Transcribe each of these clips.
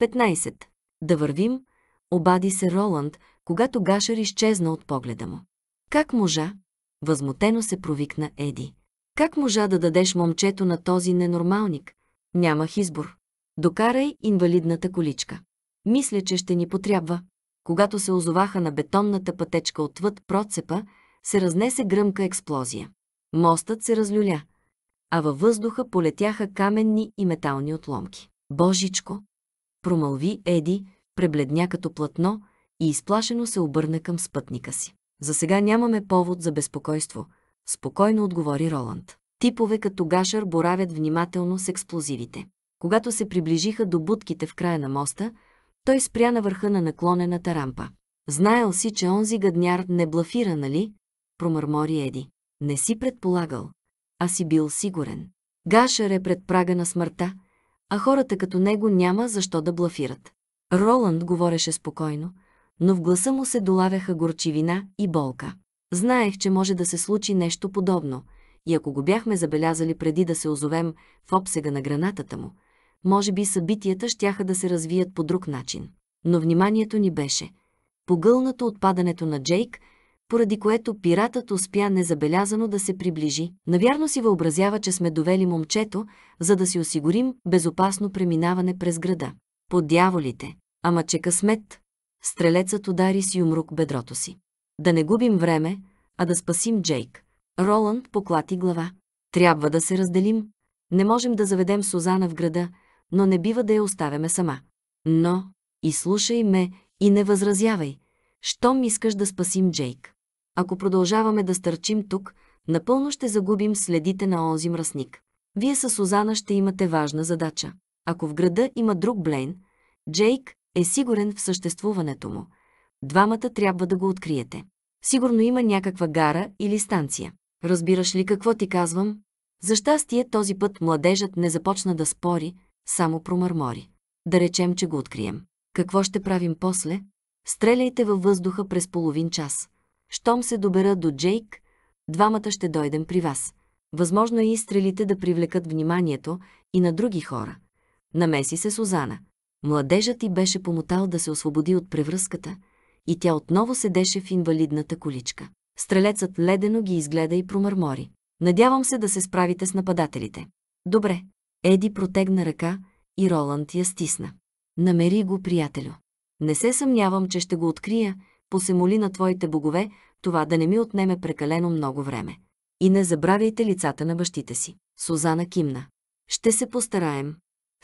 15. Да вървим, обади се Роланд, когато Гашер изчезна от погледа му. Как можа? Възмутено се провикна Еди. Как можа да дадеш момчето на този ненормалник? Нямах избор. Докарай инвалидната количка. Мисля, че ще ни потрябва. Когато се озоваха на бетонната пътечка отвъд процепа, се разнесе гръмка експлозия. Мостът се разлюля, а във въздуха полетяха каменни и метални отломки. Божичко! промълви Еди, пребледня като платно и изплашено се обърна към спътника си. За сега нямаме повод за безпокойство, спокойно отговори Роланд. Типове като гашър боравят внимателно с експлозивите. Когато се приближиха до будките в края на моста, той спря на върха на наклонената рампа. Знаел си, че онзи гадняр не блафира, нали? Промърмори Еди. Не си предполагал, а си бил сигурен. Гашър е пред прага на смъртта – а хората като него няма защо да блафират. Роланд говореше спокойно, но в гласа му се долавяха горчивина и болка. Знаех, че може да се случи нещо подобно, и ако го бяхме забелязали преди да се озовем в обсега на гранатата му, може би събитията щяха да се развият по друг начин. Но вниманието ни беше погълнато от падането на Джейк поради което пиратът успя незабелязано да се приближи. Навярно си въобразява, че сме довели момчето, за да си осигурим безопасно преминаване през града. По дяволите! Ама че късмет! Стрелецът удари с юмрук бедрото си. Да не губим време, а да спасим Джейк. Роланд поклати глава. Трябва да се разделим. Не можем да заведем Сузана в града, но не бива да я оставяме сама. Но, и слушай ме, и не възразявай. Щом искаш да спасим Джейк? Ако продължаваме да стърчим тук, напълно ще загубим следите на онзи мръсник. Вие с Сузана ще имате важна задача. Ако в града има друг Блейн, Джейк е сигурен в съществуването му. Двамата трябва да го откриете. Сигурно има някаква гара или станция. Разбираш ли какво ти казвам? За щастие този път младежът не започна да спори, само промърмори. Да речем, че го открием. Какво ще правим после? Стреляйте във въздуха през половин час. Щом се добера до Джейк, двамата ще дойдем при вас. Възможно е стрелите да привлекат вниманието и на други хора. Намеси се Сузана. Младежът ти беше помотал да се освободи от превръзката и тя отново седеше в инвалидната количка. Стрелецът ледено ги изгледа и промърмори. Надявам се да се справите с нападателите. Добре. Еди протегна ръка и Роланд я стисна. Намери го, приятелю. Не се съмнявам, че ще го открия посемоли на твоите богове, това да не ми отнеме прекалено много време. И не забравяйте лицата на бащите си. Сузана кимна. Ще се постараем.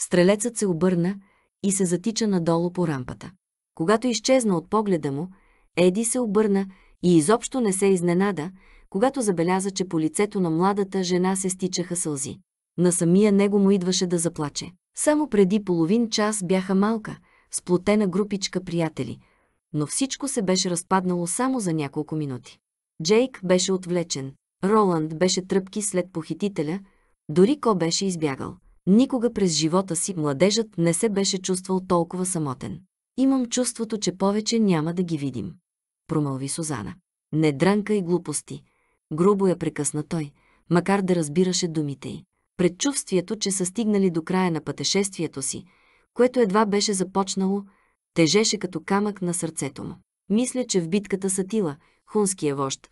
Стрелецът се обърна и се затича надолу по рампата. Когато изчезна от погледа му, Еди се обърна и изобщо не се изненада, когато забеляза, че по лицето на младата жена се стичаха сълзи. На самия него му идваше да заплаче. Само преди половин час бяха малка, сплотена групичка приятели – но всичко се беше разпаднало само за няколко минути. Джейк беше отвлечен. Роланд беше тръпки след похитителя, дори Ко беше избягал. Никога през живота си младежът не се беше чувствал толкова самотен. Имам чувството, че повече няма да ги видим. Промълви Сузана. Не дранка и глупости. Грубо я прекъсна той, макар да разбираше думите й. Предчувствието, че са стигнали до края на пътешествието си, което едва беше започнало, тежеше като камък на сърцето му. Мисля, че в битката са Тила, хунския вожд.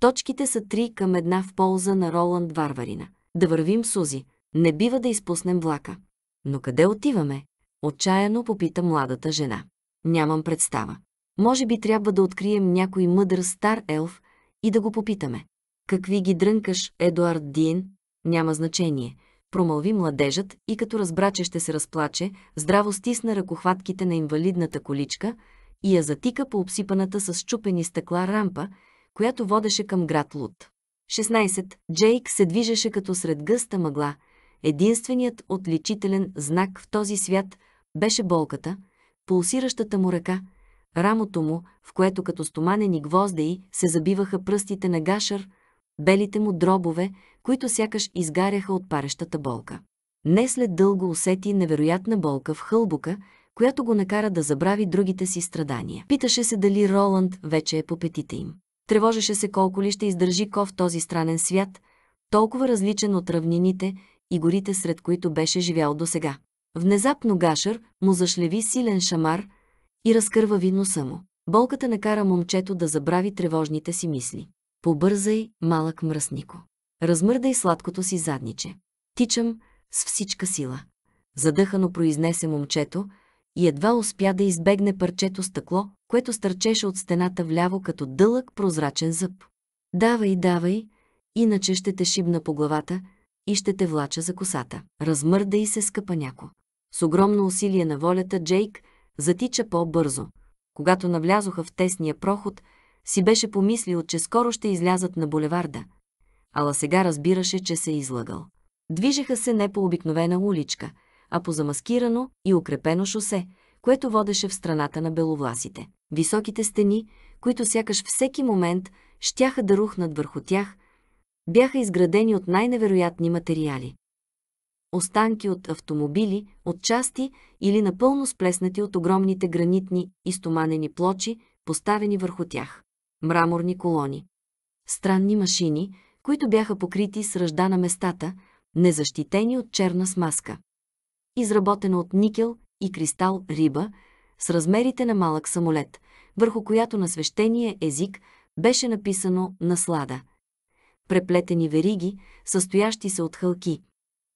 Точките са три към една в полза на Роланд Варварина. Да вървим, Сузи. Не бива да изпуснем влака. Но къде отиваме? Отчаяно попита младата жена. Нямам представа. Може би трябва да открием някой мъдър стар елф и да го попитаме. Какви ги дрънкаш, Едуард Дин? Няма значение – промълви младежът и като разбра, че ще се разплаче, здраво стисна ръкохватките на инвалидната количка и я затика по обсипаната с щупени стъкла рампа, която водеше към град Лут. 16. Джейк се движеше като сред гъста мъгла. Единственият отличителен знак в този свят беше болката, пулсиращата му ръка, рамото му, в което като стоманени гвоздеи се забиваха пръстите на гашър, белите му дробове, които сякаш изгаряха от парещата болка. Не след дълго усети невероятна болка в хълбука, която го накара да забрави другите си страдания. Питаше се дали Роланд вече е по петите им. Тревожеше се колко ли ще издържи ков този странен свят, толкова различен от равнините и горите, сред които беше живял досега. Внезапно Гашър му зашлеви силен шамар и разкърва видно му. Болката накара момчето да забрави тревожните си мисли. Побързай, малък мръснико размърда и сладкото си задниче. Тичам с всичка сила. Задъхано произнесе момчето и едва успя да избегне парчето стъкло, което стърчеше от стената вляво като дълъг прозрачен зъб. Давай, давай, иначе ще те шибна по главата и ще те влача за косата. Размърда и се скъпа няко. С огромно усилие на волята Джейк затича по-бързо. Когато навлязоха в тесния проход, си беше помислил, че скоро ще излязат на булеварда. Ала сега разбираше, че се е излагал. Движеха се не по обикновена уличка, а по замаскирано и укрепено шосе, което водеше в страната на беловласите. Високите стени, които сякаш всеки момент щяха да рухнат върху тях, бяха изградени от най-невероятни материали. Останки от автомобили, от части или напълно сплеснати от огромните гранитни и стоманени плочи, поставени върху тях. Мраморни колони. Странни машини, които бяха покрити с ръжда на местата, незащитени от черна смазка. Изработена от никел и кристал риба с размерите на малък самолет, върху която на свещения език беше написано «Наслада». Преплетени вериги, състоящи се от хълки,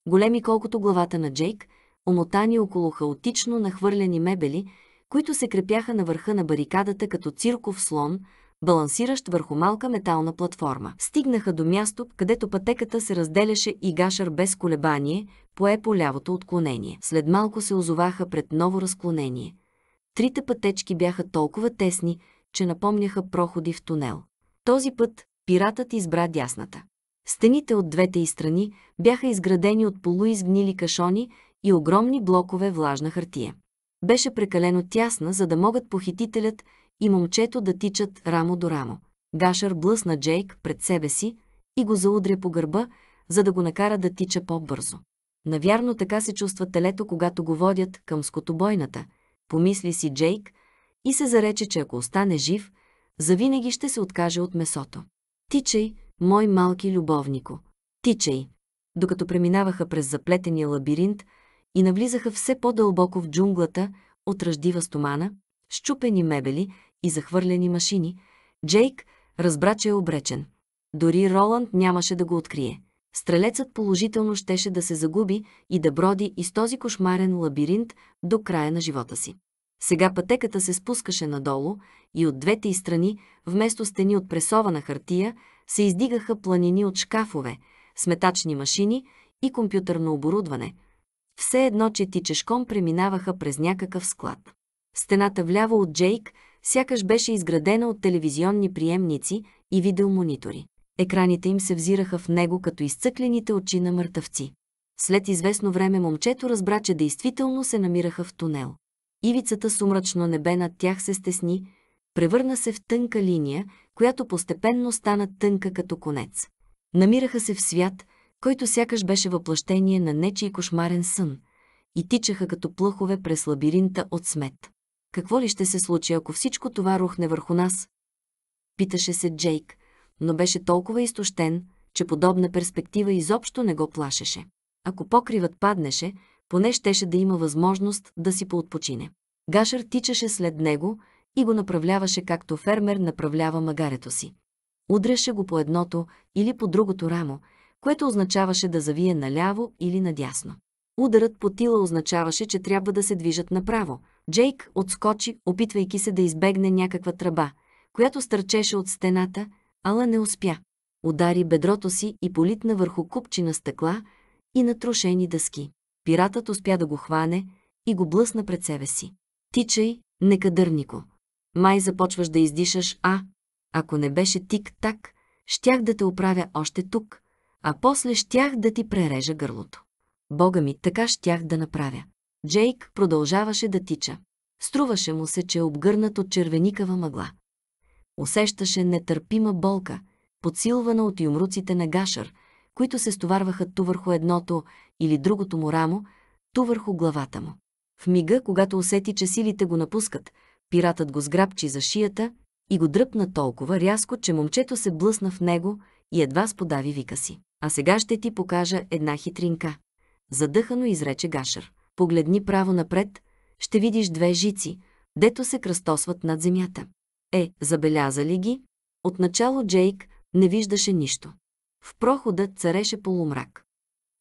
големи колкото главата на Джейк, омотани около хаотично нахвърлени мебели, които се крепяха на върха на барикадата като цирков слон, балансиращ върху малка метална платформа. Стигнаха до място, където пътеката се разделяше и Гашър без колебание пое по лявото отклонение. След малко се озоваха пред ново разклонение. Трите пътечки бяха толкова тесни, че напомняха проходи в тунел. Този път пиратът избра дясната. Стените от двете и страни бяха изградени от полуизгнили кашони и огромни блокове влажна хартия. Беше прекалено тясна, за да могат похитителят и момчето да тичат рамо до рамо. Гашър блъсна Джейк пред себе си и го заудря по гърба, за да го накара да тича по-бързо. Навярно така се чувства телето, когато го водят към скотобойната, помисли си Джейк и се зарече, че ако остане жив, завинаги ще се откаже от месото. Тичай, мой малки любовнико, тичай! Докато преминаваха през заплетения лабиринт и навлизаха все по-дълбоко в джунглата от ръждива стомана, щупени мебели, и захвърлени машини, Джейк разбра, че е обречен. Дори Роланд нямаше да го открие. Стрелецът положително щеше да се загуби и да броди из този кошмарен лабиринт до края на живота си. Сега пътеката се спускаше надолу и от двете и страни, вместо стени от пресована хартия, се издигаха планини от шкафове, сметачни машини и компютърно оборудване. Все едно, че тичешком преминаваха през някакъв склад. Стената вляво от Джейк сякаш беше изградена от телевизионни приемници и видеомонитори. Екраните им се взираха в него като изцъклените очи на мъртъвци. След известно време момчето разбра, че действително се намираха в тунел. Ивицата сумрачно небе над тях се стесни, превърна се в тънка линия, която постепенно стана тънка като конец. Намираха се в свят, който сякаш беше въплъщение на нечий кошмарен сън, и тичаха като плъхове през лабиринта от смет. Какво ли ще се случи, ако всичко това рухне върху нас? Питаше се Джейк, но беше толкова изтощен, че подобна перспектива изобщо не го плашеше. Ако покривът паднеше, поне щеше да има възможност да си поотпочине. Гашър тичаше след него и го направляваше както фермер направлява магарето си. Удряше го по едното или по другото рамо, което означаваше да завие наляво или надясно. Ударът по тила означаваше, че трябва да се движат направо – Джейк отскочи, опитвайки се да избегне някаква тръба, която стърчеше от стената, ала не успя. Удари бедрото си и политна върху купчина стъкла и натрушени дъски. Пиратът успя да го хване и го блъсна пред себе си. Тичай, некадърнико. Май започваш да издишаш, а... Ако не беше тик-так, щях да те оправя още тук, а после щях да ти прережа гърлото. Бога ми, така щях да направя. Джейк продължаваше да тича. Струваше му се, че е обгърнат от червеникава мъгла. Усещаше нетърпима болка, подсилвана от юмруците на гашър, които се стоварваха ту върху едното или другото му рамо, ту върху главата му. В мига, когато усети, че силите го напускат, пиратът го сграбчи за шията и го дръпна толкова рязко, че момчето се блъсна в него и едва сподави вика си. А сега ще ти покажа една хитринка. Задъхано изрече Гашър погледни право напред, ще видиш две жици, дето се кръстосват над земята. Е, забеляза ли ги? Отначало Джейк не виждаше нищо. В прохода цареше полумрак.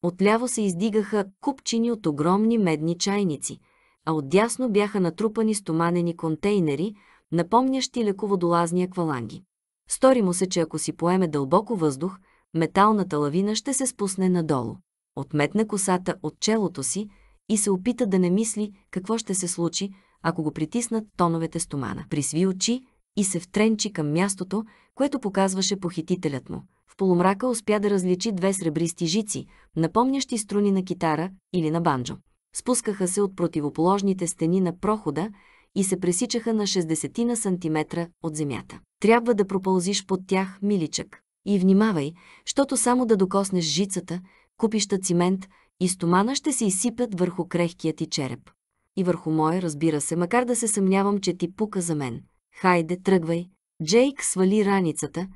Отляво се издигаха купчини от огромни медни чайници, а отдясно бяха натрупани стоманени контейнери, напомнящи леководолазни акваланги. Стори му се, че ако си поеме дълбоко въздух, металната лавина ще се спусне надолу. Отметна косата от челото си, и се опита да не мисли какво ще се случи, ако го притиснат тоновете стомана. Присви очи и се втренчи към мястото, което показваше похитителят му. В полумрака успя да различи две сребристи жици, напомнящи струни на китара или на банджо. Спускаха се от противоположните стени на прохода и се пресичаха на 60 на сантиметра от земята. Трябва да пропълзиш под тях, миличък. И внимавай, защото само да докоснеш жицата, купища цимент, и стомана ще се изсипят върху крехкия ти череп. И върху моя, разбира се, макар да се съмнявам, че ти пука за мен. Хайде, тръгвай. Джейк свали раницата,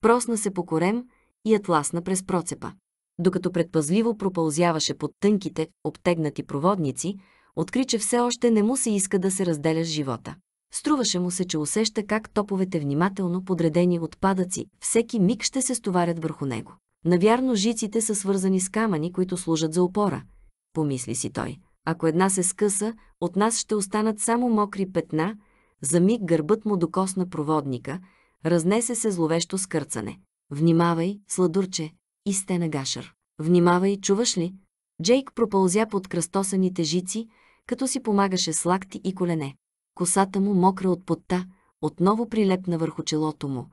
просна се по корем и атласна през процепа. Докато предпазливо пропълзяваше под тънките, обтегнати проводници, откри, че все още не му се иска да се разделя с живота. Струваше му се, че усеща как топовете внимателно подредени отпадъци всеки миг ще се стоварят върху него. Навярно жиците са свързани с камъни, които служат за опора, помисли си той. Ако една се скъса, от нас ще останат само мокри петна, за миг гърбът му докосна проводника, разнесе се зловещо скърцане. Внимавай, сладурче, и стена гашър. Внимавай, чуваш ли? Джейк пропълзя под кръстосаните жици, като си помагаше с лакти и колене. Косата му, мокра от потта, отново прилепна върху челото му,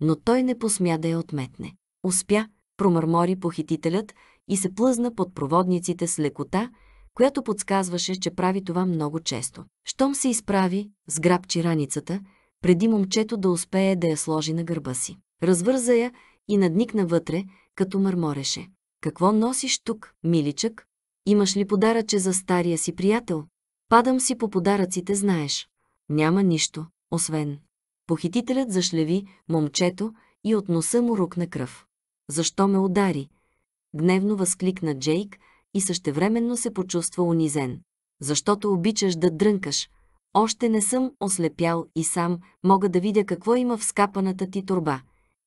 но той не посмя да я отметне. Успя, промърмори похитителят и се плъзна под проводниците с лекота, която подсказваше, че прави това много често. Щом се изправи, сграбчи раницата, преди момчето да успее да я сложи на гърба си. Развърза я и надникна вътре, като мърмореше. Какво носиш тук, миличък? Имаш ли подаръче за стария си приятел? Падам си по подаръците, знаеш. Няма нищо, освен. Похитителят зашлеви момчето и от носа му рукна кръв. Защо ме удари? Гневно възкликна Джейк и същевременно се почувства унизен. Защото обичаш да дрънкаш. Още не съм ослепял и сам мога да видя какво има в скапаната ти турба.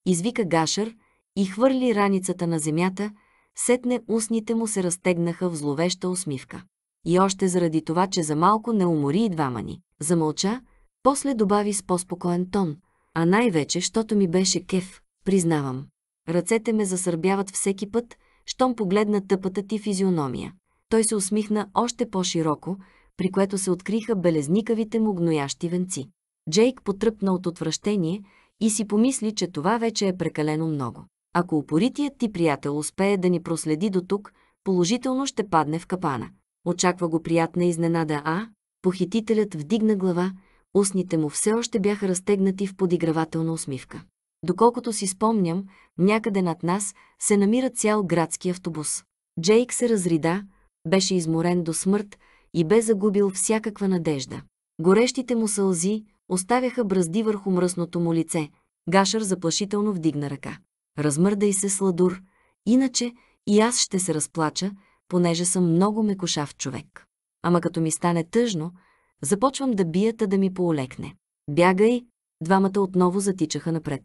Извика Гашър и хвърли раницата на земята, сетне устните му се разтегнаха в зловеща усмивка. И още заради това, че за малко не умори и двама ни. Замълча, после добави с по-спокоен тон. А най-вече, щото ми беше кеф, признавам. Ръцете ме засърбяват всеки път, щом погледна тъпата ти физиономия. Той се усмихна още по-широко, при което се откриха белезникавите му гноящи венци. Джейк потръпна от отвращение и си помисли, че това вече е прекалено много. Ако упоритият ти приятел успее да ни проследи до тук, положително ще падне в капана. Очаква го приятна изненада, а? Похитителят вдигна глава, устните му все още бяха разтегнати в подигравателна усмивка. Доколкото си спомням, някъде над нас се намира цял градски автобус. Джейк се разрида, беше изморен до смърт и бе загубил всякаква надежда. Горещите му сълзи оставяха бразди върху мръсното му лице. Гашър заплашително вдигна ръка. Размърдай се, сладур, иначе и аз ще се разплача, понеже съм много мекошав човек. Ама като ми стане тъжно, започвам да бията да ми поолекне. Бягай, двамата отново затичаха напред.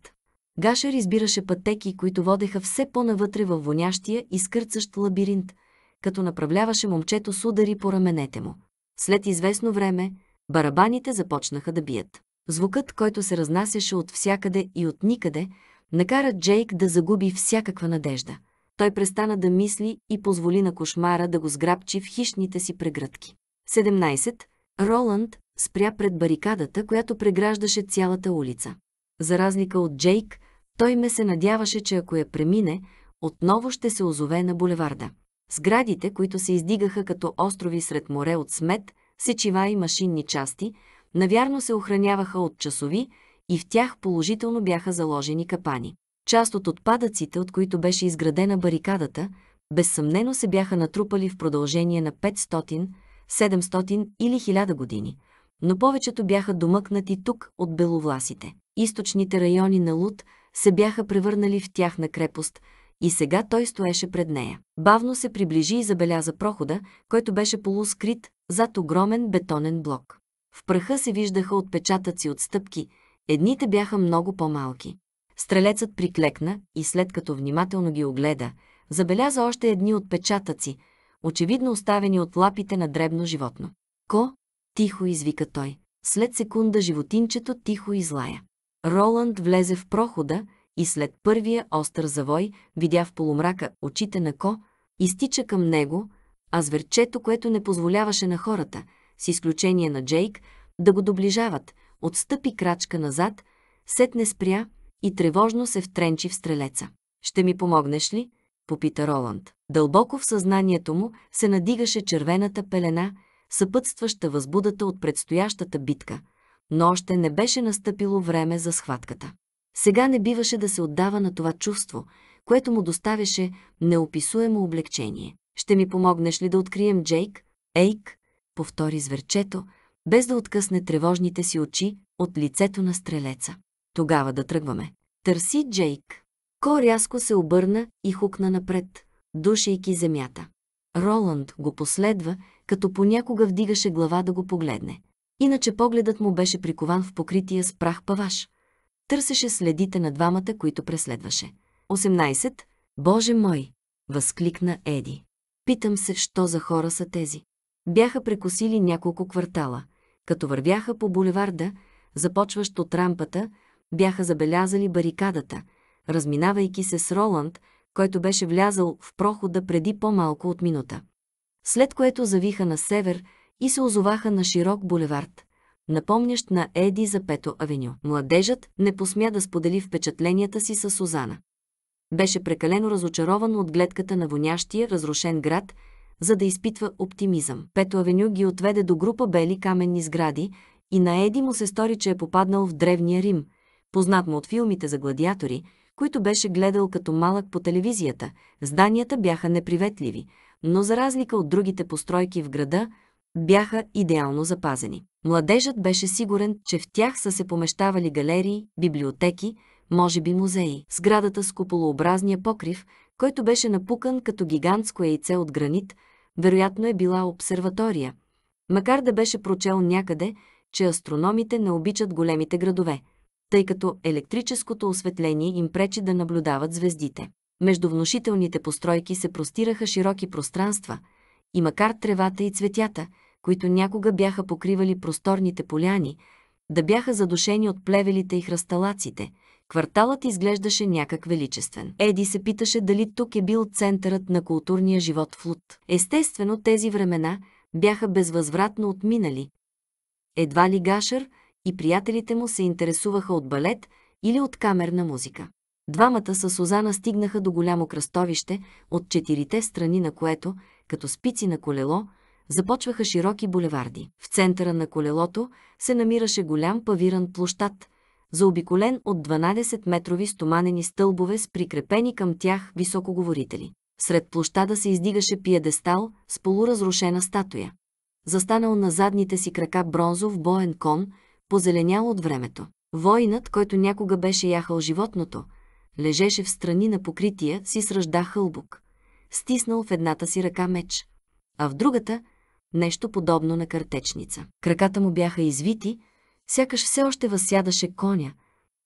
Гашер избираше пътеки, които водеха все по-навътре във вонящия и скърцащ лабиринт, като направляваше момчето с удари по раменете му. След известно време, барабаните започнаха да бият. Звукът, който се разнасяше от всякъде и от никъде, накара Джейк да загуби всякаква надежда. Той престана да мисли и позволи на кошмара да го сграбчи в хищните си прегръдки. 17. Роланд спря пред барикадата, която преграждаше цялата улица. За разлика от Джейк, той ме се надяваше, че ако я премине, отново ще се озове на булеварда. Сградите, които се издигаха като острови сред море от смет, сечива и машинни части, навярно се охраняваха от часови и в тях положително бяха заложени капани. Част от отпадъците, от които беше изградена барикадата, безсъмнено се бяха натрупали в продължение на 500, 700 или 1000 години, но повечето бяха домъкнати тук от беловласите източните райони на Луд се бяха превърнали в тяхна крепост и сега той стоеше пред нея. Бавно се приближи и забеляза прохода, който беше полускрит зад огромен бетонен блок. В пръха се виждаха отпечатъци от стъпки, едните бяха много по-малки. Стрелецът приклекна и след като внимателно ги огледа, забеляза още едни отпечатъци, очевидно оставени от лапите на дребно животно. Ко? Тихо извика той. След секунда животинчето тихо излая. Роланд влезе в прохода и след първия остър завой видя в полумрака очите на Ко, изтича към него, а зверчето, което не позволяваше на хората, с изключение на Джейк, да го доближават, отстъпи крачка назад, сетне спря и тревожно се втренчи в стрелеца. «Ще ми помогнеш ли?» – попита Роланд. Дълбоко в съзнанието му се надигаше червената пелена, съпътстваща възбудата от предстоящата битка – но още не беше настъпило време за схватката. Сега не биваше да се отдава на това чувство, което му доставяше неописуемо облегчение. «Ще ми помогнеш ли да открием Джейк?» «Ейк», повтори зверчето, без да откъсне тревожните си очи от лицето на стрелеца. «Тогава да тръгваме. Търси Джейк». Ко рязко се обърна и хукна напред, душейки земята. Роланд го последва, като понякога вдигаше глава да го погледне. Иначе погледът му беше прикован в покрития с прах паваш. Търсеше следите на двамата, които преследваше. 18. Боже мой! Възкликна Еди. Питам се, що за хора са тези. Бяха прекосили няколко квартала. Като вървяха по булеварда, започващ от рампата, бяха забелязали барикадата, разминавайки се с Роланд, който беше влязал в прохода преди по-малко от минута. След което завиха на север, и се озоваха на широк булевард, напомнящ на Еди за Пето Авеню. Младежът не посмя да сподели впечатленията си с Сузана. Беше прекалено разочарован от гледката на вонящия, разрушен град, за да изпитва оптимизъм. Пето Авеню ги отведе до група бели каменни сгради и на Еди му се стори, че е попаднал в Древния Рим, познат му от филмите за гладиатори, които беше гледал като малък по телевизията. Зданията бяха неприветливи, но за разлика от другите постройки в града – бяха идеално запазени. Младежът беше сигурен, че в тях са се помещавали галерии, библиотеки, може би музеи. Сградата с куполообразния покрив, който беше напукан като гигантско яйце от гранит, вероятно е била обсерватория, макар да беше прочел някъде, че астрономите не обичат големите градове, тъй като електрическото осветление им пречи да наблюдават звездите. Между внушителните постройки се простираха широки пространства, и макар тревата и цветята – които някога бяха покривали просторните поляни, да бяха задушени от плевелите и хръсталаците. Кварталът изглеждаше някак величествен. Еди се питаше дали тук е бил центърът на културния живот в Лут. Естествено, тези времена бяха безвъзвратно отминали. Едва ли Гашър и приятелите му се интересуваха от балет или от камерна музика. Двамата с Сузана стигнаха до голямо кръстовище, от четирите страни на което, като спици на колело, започваха широки булеварди. В центъра на колелото се намираше голям павиран площад, заобиколен от 12-метрови стоманени стълбове с прикрепени към тях високоговорители. Сред площада се издигаше пиедестал с полуразрушена статуя. Застанал на задните си крака бронзов боен кон, позеленял от времето. Войнат, който някога беше яхал животното, лежеше в страни на покрития си с ръжда хълбук, стиснал в едната си ръка меч, а в другата нещо подобно на картечница. Краката му бяха извити, сякаш все още възсядаше коня,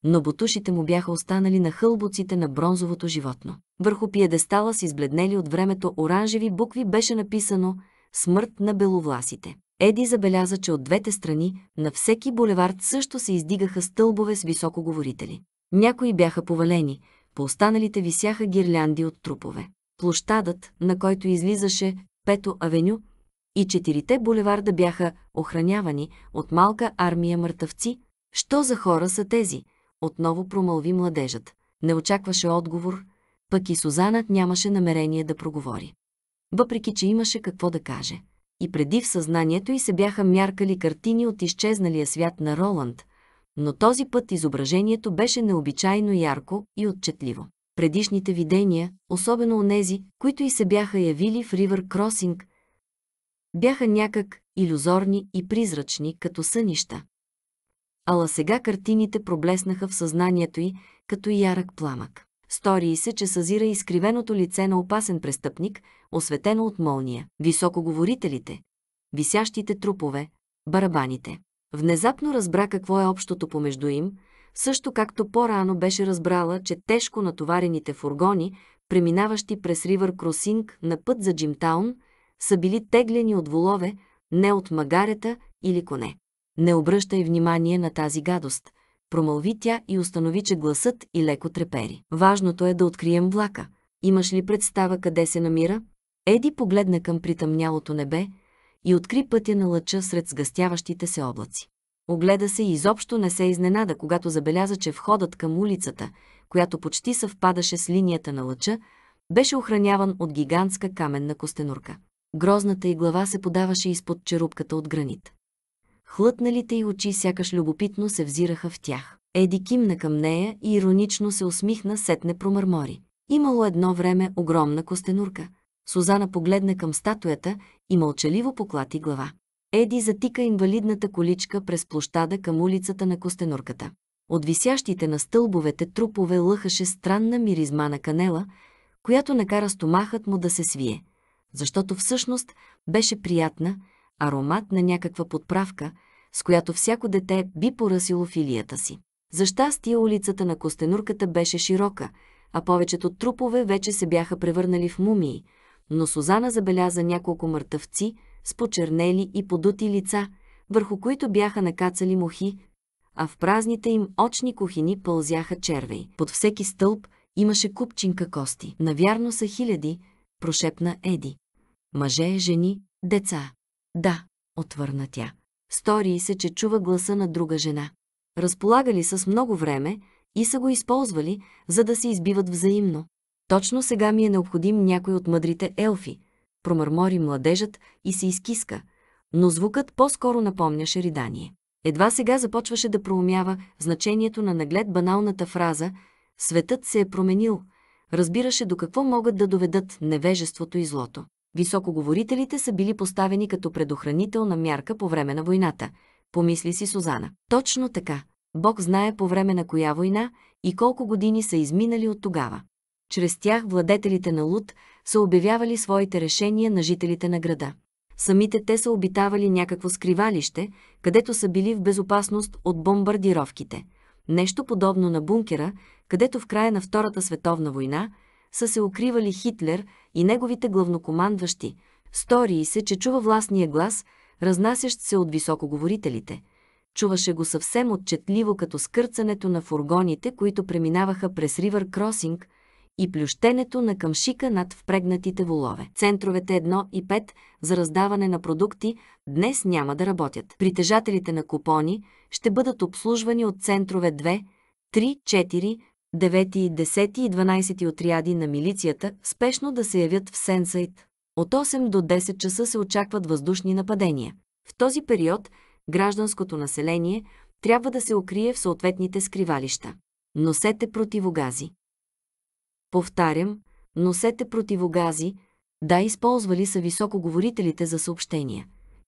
но бутушите му бяха останали на хълбоците на бронзовото животно. Върху пиедестала с избледнели от времето оранжеви букви беше написано «Смърт на беловласите». Еди забеляза, че от двете страни на всеки булевард също се издигаха стълбове с високоговорители. Някои бяха повалени, по останалите висяха гирлянди от трупове. Площадът, на който излизаше Пето Авеню, и четирите булеварда бяха охранявани от малка армия мъртъвци. Що за хора са тези? Отново промълви младежът. Не очакваше отговор, пък и Сузанът нямаше намерение да проговори. Въпреки, че имаше какво да каже. И преди в съзнанието й се бяха мяркали картини от изчезналия свят на Роланд, но този път изображението беше необичайно ярко и отчетливо. Предишните видения, особено онези, които и се бяха явили в Ривър Кросинг, бяха някак иллюзорни и призрачни, като сънища. Ала сега картините проблеснаха в съзнанието й, като ярък пламък. Стори се, че съзира изкривеното лице на опасен престъпник, осветено от молния, високоговорителите, висящите трупове, барабаните. Внезапно разбра какво е общото помежду им, също както по-рано беше разбрала, че тежко натоварените фургони, преминаващи през Ривър Кросинг на път за Джимтаун, са били теглени от волове, не от магарета или коне. Не обръщай внимание на тази гадост, промълви тя и установи, че гласът и леко трепери. Важното е да открием влака. Имаш ли представа къде се намира? Еди погледна към притъмнялото небе и откри пътя на лъча сред сгъстяващите се облаци. Огледа се и изобщо не се изненада, когато забеляза, че входът към улицата, която почти съвпадаше с линията на лъча, беше охраняван от гигантска каменна костенурка. Грозната й глава се подаваше изпод черупката от гранит. Хлътналите й очи сякаш любопитно се взираха в тях. Еди кимна към нея и иронично се усмихна, сетне промърмори. Имало едно време огромна костенурка. Сузана погледна към статуята и мълчаливо поклати глава. Еди затика инвалидната количка през площада към улицата на Костенурката. От висящите на стълбовете трупове лъхаше странна миризма на канела, която накара стомахът му да се свие – защото всъщност беше приятна, аромат на някаква подправка, с която всяко дете би поръсило филията си. За щастие улицата на Костенурката беше широка, а повечето трупове вече се бяха превърнали в мумии, но Сузана забеляза няколко мъртъвци с почернели и подути лица, върху които бяха накацали мухи, а в празните им очни кухини пълзяха червей. Под всеки стълб имаше купчинка кости. Навярно са хиляди, прошепна Еди. Мъже, жени, деца. Да, отвърна тя. Стори се, че чува гласа на друга жена. Разполагали са с много време и са го използвали, за да се избиват взаимно. Точно сега ми е необходим някой от мъдрите елфи, промърмори младежът и се изкиска, но звукът по-скоро напомняше ридание. Едва сега започваше да проумява значението на наглед баналната фраза «Светът се е променил», разбираше до какво могат да доведат невежеството и злото. Високоговорителите са били поставени като предохранителна мярка по време на войната, помисли си Сузана. Точно така. Бог знае по време на коя война и колко години са изминали от тогава. Чрез тях владетелите на Луд са обявявали своите решения на жителите на града. Самите те са обитавали някакво скривалище, където са били в безопасност от бомбардировките – Нещо подобно на бункера, където в края на Втората световна война са се укривали Хитлер и неговите главнокомандващи. Стори се, че чува властния глас, разнасящ се от високоговорителите. Чуваше го съвсем отчетливо като скърцането на фургоните, които преминаваха през Ривър Кросинг, и плющенето на къмшика над впрегнатите волове. Центровете 1 и 5 за раздаване на продукти днес няма да работят. Притежателите на купони ще бъдат обслужвани от центрове 2, 3, 4, 9, 10 и 12 отряди на милицията спешно да се явят в Сенсайт. От 8 до 10 часа се очакват въздушни нападения. В този период гражданското население трябва да се укрие в съответните скривалища. Носете противогази. Повтарям, носете противогази, да, използвали са високоговорителите за съобщения.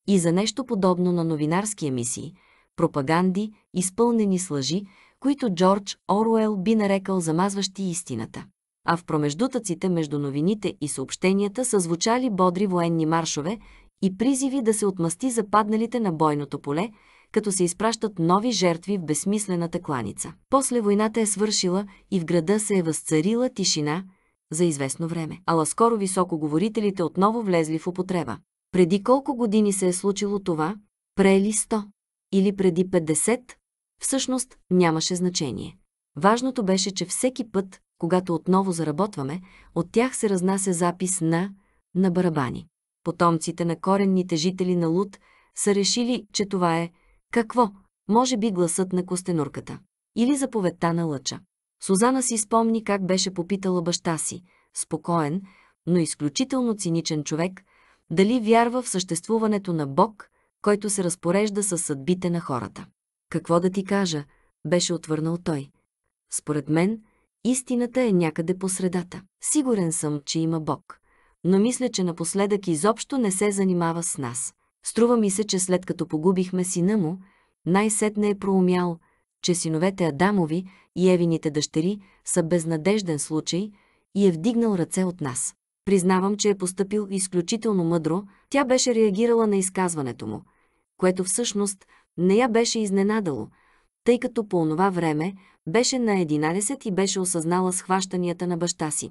И за нещо подобно на новинарски емисии, пропаганди, изпълнени с лъжи, които Джордж Оруел би нарекал замазващи истината. А в промеждутъците между новините и съобщенията са звучали бодри военни маршове и призиви да се отмъсти западналите на бойното поле, като се изпращат нови жертви в безсмислената кланица. После войната е свършила и в града се е възцарила тишина за известно време. Ала скоро високоговорителите отново влезли в употреба. Преди колко години се е случило това? Прели 100 или преди 50? Всъщност нямаше значение. Важното беше, че всеки път, когато отново заработваме, от тях се разнася запис на на барабани. Потомците на коренните жители на Луд са решили, че това е какво? Може би гласът на костенурката. Или заповедта на лъча. Сузана си спомни как беше попитала баща си, спокоен, но изключително циничен човек, дали вярва в съществуването на Бог, който се разпорежда с съдбите на хората. Какво да ти кажа, беше отвърнал той. Според мен, истината е някъде по средата. Сигурен съм, че има Бог, но мисля, че напоследък изобщо не се занимава с нас. Струва ми се, че след като погубихме сина му, най-сетне е проумял, че синовете Адамови и Евините дъщери са безнадежден случай и е вдигнал ръце от нас. Признавам, че е поступил изключително мъдро, тя беше реагирала на изказването му, което всъщност не я беше изненадало, тъй като по онова време беше на 11 и беше осъзнала схващанията на баща си.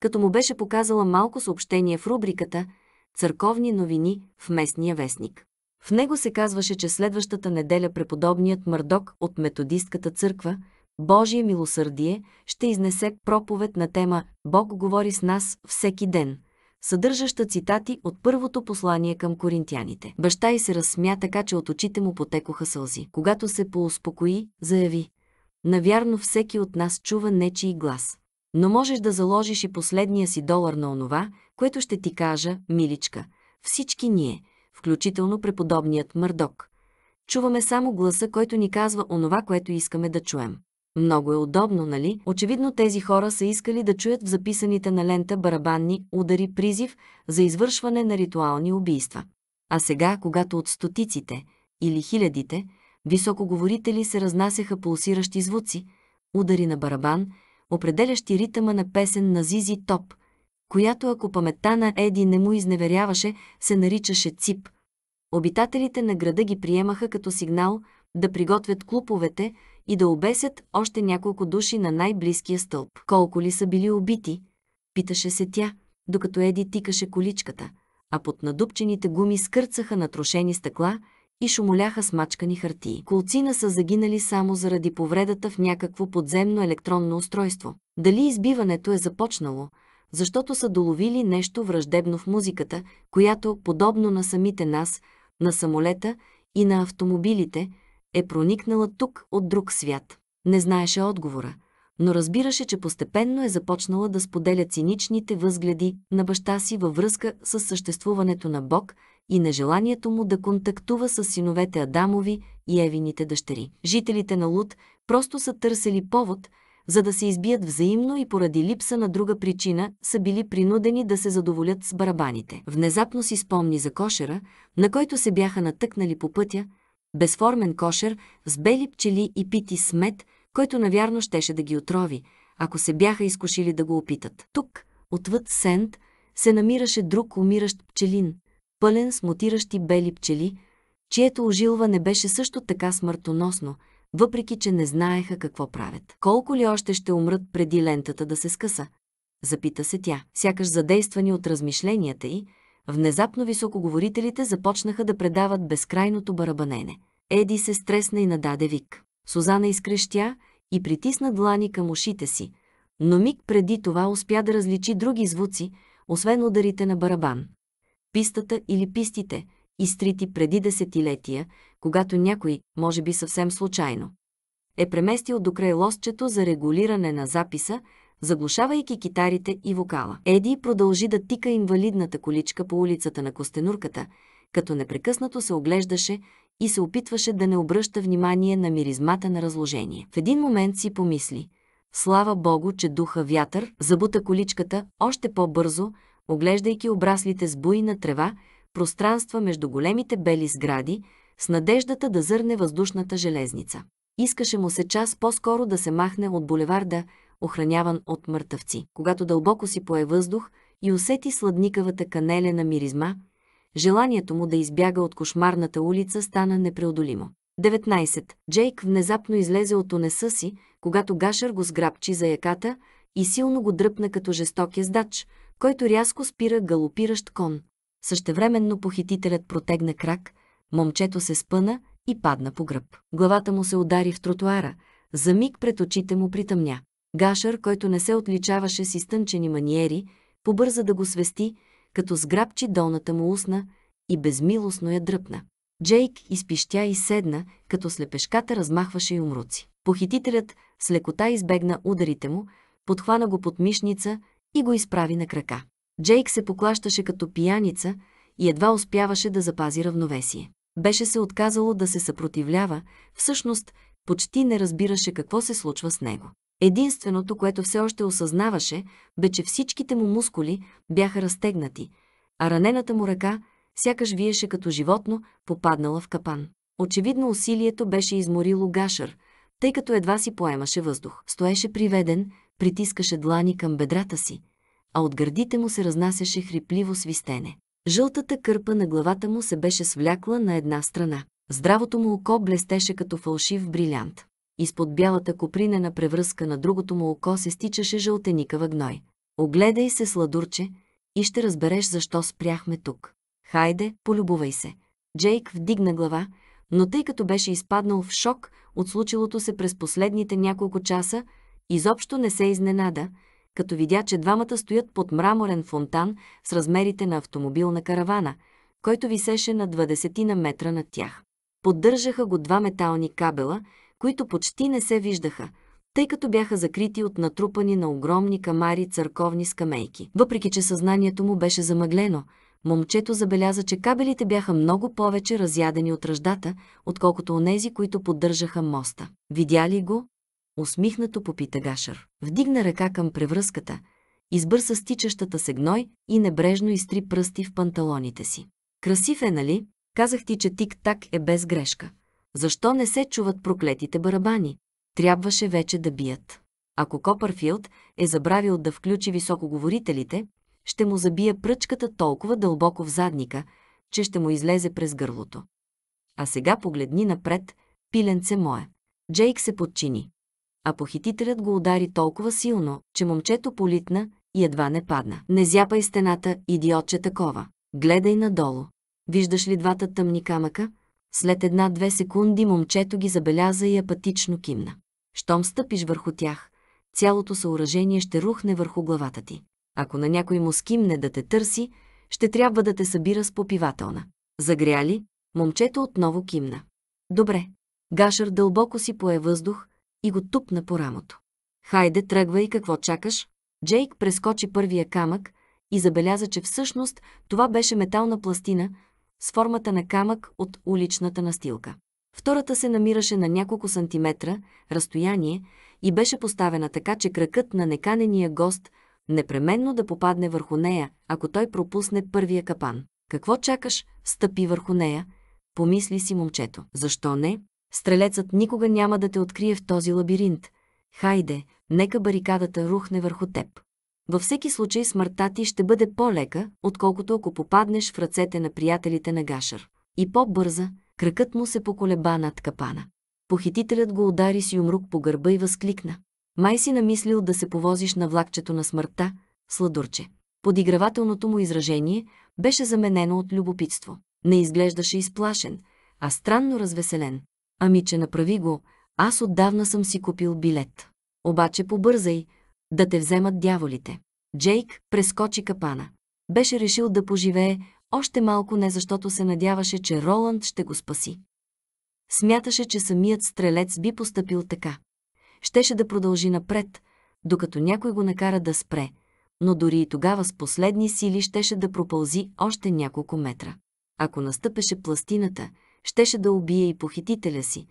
Като му беше показала малко съобщение в рубриката – църковни новини в местния вестник. В него се казваше, че следващата неделя преподобният Мърдок от Методистката църква, Божие милосърдие, ще изнесе проповед на тема «Бог говори с нас всеки ден», съдържаща цитати от първото послание към коринтияните. Баща й се разсмя така, че от очите му потекоха сълзи. Когато се поуспокои, заяви. Навярно всеки от нас чува нечий глас но можеш да заложиш и последния си долар на онова, което ще ти кажа, миличка, всички ние, включително преподобният Мърдок. Чуваме само гласа, който ни казва онова, което искаме да чуем. Много е удобно, нали? Очевидно тези хора са искали да чуят в записаните на лента барабанни удари призив за извършване на ритуални убийства. А сега, когато от стотиците или хилядите високоговорители се разнасяха пулсиращи звуци, удари на барабан – определящи ритъма на песен на Зизи Топ, която ако паметта на Еди не му изневеряваше, се наричаше ЦИП. Обитателите на града ги приемаха като сигнал да приготвят клуповете и да обесят още няколко души на най-близкия стълб. Колко ли са били убити? Питаше се тя, докато Еди тикаше количката, а под надупчените гуми скърцаха натрошени стъкла – и шумоляха смачкани хартии. Колцина са загинали само заради повредата в някакво подземно електронно устройство. Дали избиването е започнало, защото са доловили нещо враждебно в музиката, която, подобно на самите нас, на самолета и на автомобилите, е проникнала тук от друг свят. Не знаеше отговора, но разбираше, че постепенно е започнала да споделя циничните възгледи на баща си във връзка с съществуването на Бог – и на желанието му да контактува с синовете Адамови и Евините дъщери. Жителите на Луд просто са търсили повод, за да се избият взаимно и поради липса на друга причина са били принудени да се задоволят с барабаните. Внезапно си спомни за кошера, на който се бяха натъкнали по пътя, безформен кошер с бели пчели и пити смет, който навярно щеше да ги отрови, ако се бяха изкушили да го опитат. Тук, отвъд Сент, се намираше друг умиращ пчелин, пълен с мутиращи бели пчели, чието ожилване беше също така смъртоносно, въпреки че не знаеха какво правят. Колко ли още ще умрат преди лентата да се скъса? Запита се тя. Сякаш задействани от размишленията й, внезапно високоговорителите започнаха да предават безкрайното барабанене. Еди се стресна и нададе вик. Сузана изкрещя и притисна длани към ушите си, но миг преди това успя да различи други звуци, освен ударите на барабан пистата или пистите, изтрити преди десетилетия, когато някой, може би съвсем случайно, е преместил до край лостчето за регулиране на записа, заглушавайки китарите и вокала. Еди продължи да тика инвалидната количка по улицата на Костенурката, като непрекъснато се оглеждаше и се опитваше да не обръща внимание на миризмата на разложение. В един момент си помисли – Слава Богу, че духа вятър, забута количката още по-бързо, оглеждайки обраслите с буйна трева, пространства между големите бели сгради, с надеждата да зърне въздушната железница. Искаше му се час по-скоро да се махне от булеварда, охраняван от мъртъвци. Когато дълбоко си пое въздух и усети сладникавата канеля на миризма, желанието му да избяга от кошмарната улица стана непреодолимо. 19. Джейк внезапно излезе от унеса си, когато Гашър го сграбчи за яката и силно го дръпна като жесток ездач, който рязко спира галопиращ кон. Същевременно похитителят протегна крак, момчето се спъна и падна по гръб. Главата му се удари в тротуара, за миг пред очите му притъмня. Гашър, който не се отличаваше с изтънчени маниери, побърза да го свести, като сграбчи долната му устна и безмилостно я дръпна. Джейк изпищя и седна, като слепешката размахваше и умруци. Похитителят с лекота избегна ударите му, подхвана го под мишница и го изправи на крака. Джейк се поклащаше като пияница и едва успяваше да запази равновесие. Беше се отказало да се съпротивлява, всъщност почти не разбираше какво се случва с него. Единственото, което все още осъзнаваше, бе, че всичките му мускули бяха разтегнати, а ранената му ръка сякаш виеше като животно, попаднала в капан. Очевидно усилието беше изморило Гашър, тъй като едва си поемаше въздух. Стоеше приведен, притискаше длани към бедрата си, а от гърдите му се разнасяше хрипливо свистене. Жълтата кърпа на главата му се беше свлякла на една страна. Здравото му око блестеше като фалшив брилянт. Изпод бялата копринена превръзка на другото му око се стичаше жълтеникава гной. Огледай се, сладурче, и ще разбереш защо спряхме тук. Хайде, полюбувай се. Джейк вдигна глава, но тъй като беше изпаднал в шок от случилото се през последните няколко часа, Изобщо не се изненада, като видя, че двамата стоят под мраморен фонтан с размерите на автомобил на каравана, който висеше на 20 на метра над тях. Поддържаха го два метални кабела, които почти не се виждаха, тъй като бяха закрити от натрупани на огромни камари църковни скамейки. Въпреки, че съзнанието му беше замъглено, момчето забеляза, че кабелите бяха много повече разядени от ръждата, отколкото онези, които поддържаха моста. Видя ли го? усмихнато попита Гашър. Вдигна ръка към превръзката, избърса стичащата се гной и небрежно изтри пръсти в панталоните си. Красив е, нали? Казах ти, че тик-так е без грешка. Защо не се чуват проклетите барабани? Трябваше вече да бият. Ако Копърфилд е забравил да включи високоговорителите, ще му забия пръчката толкова дълбоко в задника, че ще му излезе през гърлото. А сега погледни напред, пиленце мое. Джейк се подчини а похитителят го удари толкова силно, че момчето политна и едва не падна. Не зяпай стената, идиотче такова. Гледай надолу. Виждаш ли двата тъмни камъка? След една-две секунди момчето ги забеляза и апатично кимна. Щом стъпиш върху тях, цялото съоръжение ще рухне върху главата ти. Ако на някой му скимне да те търси, ще трябва да те събира с попивателна. Загряли, Момчето отново кимна. Добре. Гашър дълбоко си пое въздух, и го тупна по рамото. Хайде, тръгвай, какво чакаш? Джейк прескочи първия камък и забеляза, че всъщност това беше метална пластина с формата на камък от уличната настилка. Втората се намираше на няколко сантиметра разстояние и беше поставена така, че кракът на неканения гост непременно да попадне върху нея, ако той пропусне първия капан. Какво чакаш? Стъпи върху нея, помисли си момчето. Защо не? Стрелецът никога няма да те открие в този лабиринт. Хайде, нека барикадата рухне върху теб. Във всеки случай смъртта ти ще бъде по-лека, отколкото ако попаднеш в ръцете на приятелите на Гашър. И по-бърза, кракът му се поколеба над капана. Похитителят го удари с юмрук по гърба и възкликна. Май си намислил да се повозиш на влакчето на смъртта, сладурче. Подигравателното му изражение беше заменено от любопитство. Не изглеждаше изплашен, а странно развеселен. Ами, че направи го, аз отдавна съм си купил билет. Обаче побързай, да те вземат дяволите. Джейк прескочи капана. Беше решил да поживее още малко не защото се надяваше, че Роланд ще го спаси. Смяташе, че самият стрелец би поступил така. Щеше да продължи напред, докато някой го накара да спре, но дори и тогава с последни сили щеше да пропълзи още няколко метра. Ако настъпеше пластината, щеше да убие и похитителя си.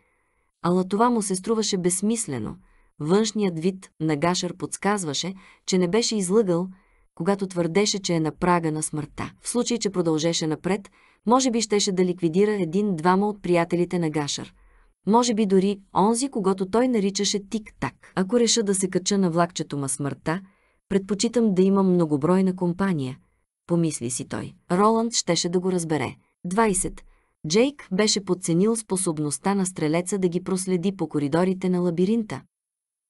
Ала това му се струваше безсмислено. Външният вид на Гашър подсказваше, че не беше излъгал, когато твърдеше, че е на прага на смъртта. В случай, че продължеше напред, може би щеше да ликвидира един-двама от приятелите на Гашър. Може би дори онзи, когато той наричаше тик-так. Ако реша да се кача на влакчето ма смъртта, предпочитам да имам многобройна компания, помисли си той. Роланд щеше да го разбере. 20. Джейк беше подценил способността на стрелеца да ги проследи по коридорите на лабиринта.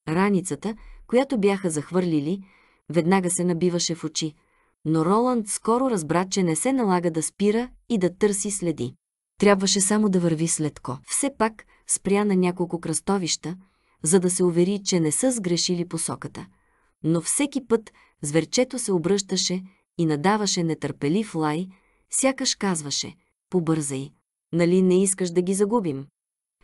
Раницата, която бяха захвърлили, веднага се набиваше в очи, но Роланд скоро разбра, че не се налага да спира и да търси следи. Трябваше само да върви следко. Все пак спря на няколко кръстовища, за да се увери, че не са сгрешили посоката. Но всеки път зверчето се обръщаше и надаваше нетърпелив лай, сякаш казваше «Побързай, нали не искаш да ги загубим?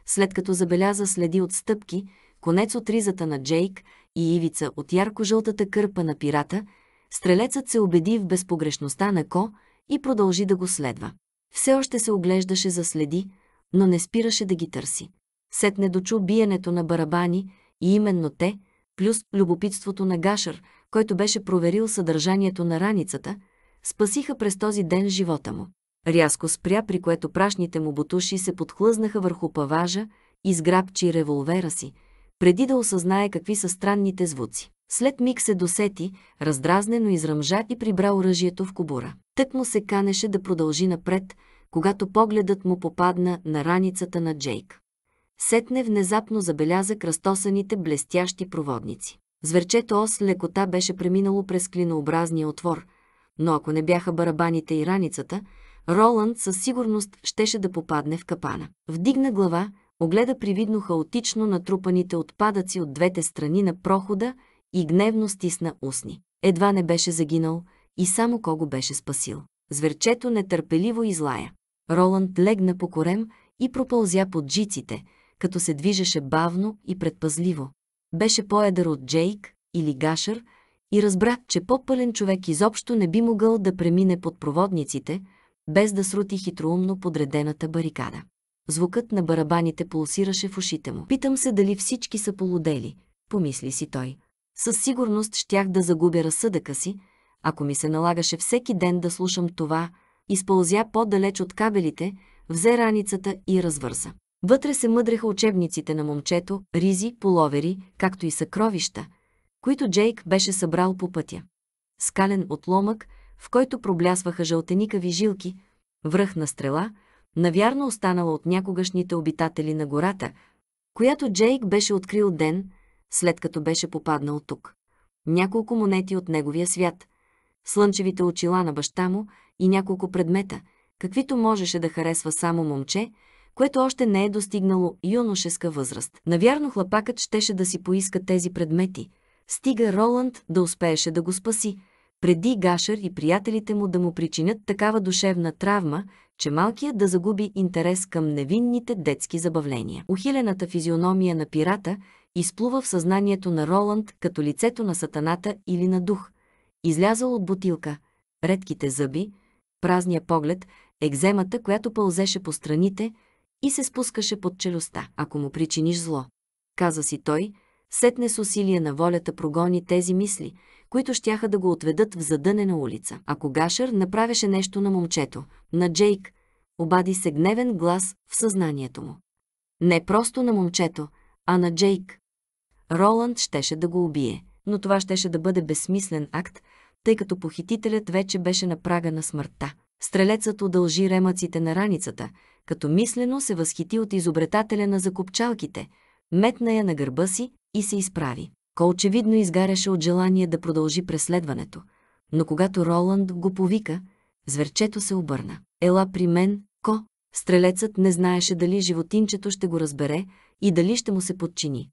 След като забеляза следи от стъпки, конец от ризата на Джейк и ивица от ярко-жълтата кърпа на пирата, стрелецът се убеди в безпогрешността на Ко и продължи да го следва. Все още се оглеждаше за следи, но не спираше да ги търси. Сетне дочу биенето на барабани и именно те, плюс любопитството на Гашър, който беше проверил съдържанието на раницата, спасиха през този ден живота му. Рязко спря, при което прашните му бутуши се подхлъзнаха върху паважа и сграбчи револвера си, преди да осъзнае какви са странните звуци. След миг се досети, раздразнено изръмжа и прибра оръжието в кобура. Тък му се канеше да продължи напред, когато погледът му попадна на раницата на Джейк. Сетне внезапно забеляза кръстосаните блестящи проводници. Зверчето ос лекота беше преминало през клинообразния отвор, но ако не бяха барабаните и раницата, Роланд със сигурност щеше да попадне в капана. Вдигна глава, огледа привидно хаотично натрупаните отпадъци от двете страни на прохода и гневно стисна устни. Едва не беше загинал и само кого беше спасил. Зверчето нетърпеливо излая. Роланд легна по корем и пропълзя под джиците, като се движеше бавно и предпазливо. Беше по-едър от Джейк или Гашър и разбра, че по-пълен човек изобщо не би могъл да премине под проводниците – без да срути хитроумно подредената барикада. Звукът на барабаните пулсираше в ушите му. Питам се дали всички са полудели, помисли си той. Със сигурност щях да загубя разсъдъка си, ако ми се налагаше всеки ден да слушам това, изпълзя по-далеч от кабелите, взе раницата и развърза. Вътре се мъдреха учебниците на момчето, ризи, половери, както и съкровища, които Джейк беше събрал по пътя. Скален отломък, в който проблясваха жълтеникави жилки, връх на стрела, навярно останала от някогашните обитатели на гората, която Джейк беше открил ден, след като беше попаднал тук. Няколко монети от неговия свят, слънчевите очила на баща му и няколко предмета, каквито можеше да харесва само момче, което още не е достигнало юношеска възраст. Навярно хлапакът щеше да си поиска тези предмети, стига Роланд да успееше да го спаси – преди гашър и приятелите му да му причинят такава душевна травма, че малкият да загуби интерес към невинните детски забавления. Ухилената физиономия на пирата изплува в съзнанието на Роланд като лицето на сатаната или на дух, излязъл от бутилка, редките зъби, празния поглед, екземата, която пълзеше по страните и се спускаше под челюстта, ако му причиниш зло. Каза си той, сетне с усилие на волята прогони тези мисли – които щяха да го отведат в задънена улица. Ако Гашер направеше нещо на момчето, на Джейк, обади се гневен глас в съзнанието му. Не просто на момчето, а на Джейк. Роланд щеше да го убие, но това щеше да бъде безсмислен акт, тъй като похитителят вече беше на прага на смъртта. Стрелецът удължи ремъците на раницата, като мислено се възхити от изобретателя на закупчалките, метна я на гърба си и се изправи. Ко очевидно изгаряше от желание да продължи преследването, но когато Роланд го повика, зверчето се обърна. Ела при мен, Ко. Стрелецът не знаеше дали животинчето ще го разбере и дали ще му се подчини,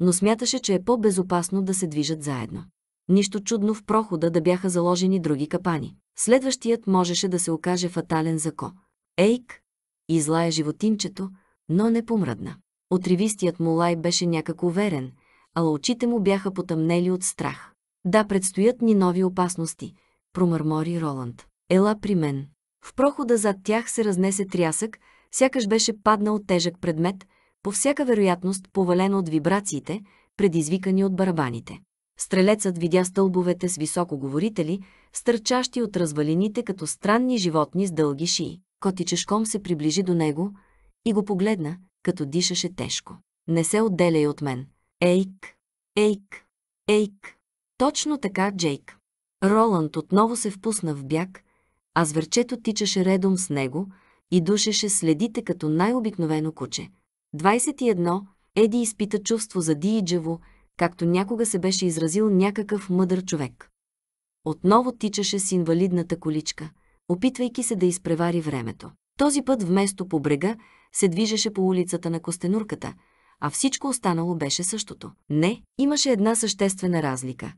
но смяташе, че е по-безопасно да се движат заедно. Нищо чудно в прохода да бяха заложени други капани. Следващият можеше да се окаже фатален за Ко. Ейк! Излая животинчето, но не помръдна. Отривистият му лай беше някак уверен – ала очите му бяха потъмнели от страх. Да, предстоят ни нови опасности, промърмори Роланд. Ела при мен. В прохода зад тях се разнесе трясък, сякаш беше паднал тежък предмет, по всяка вероятност повален от вибрациите, предизвикани от барабаните. Стрелецът видя стълбовете с високоговорители, стърчащи от развалините като странни животни с дълги шии. Котичешком се приближи до него и го погледна, като дишаше тежко. Не се отделяй от мен, Ейк, ейк, ейк. Точно така, Джейк. Роланд отново се впусна в бяг, а зверчето тичаше редом с него и душеше следите като най-обикновено куче. 21. Еди изпита чувство за Дииджево, както някога се беше изразил някакъв мъдър човек. Отново тичаше с инвалидната количка, опитвайки се да изпревари времето. Този път вместо по брега се движеше по улицата на Костенурката – а всичко останало беше същото. Не, имаше една съществена разлика.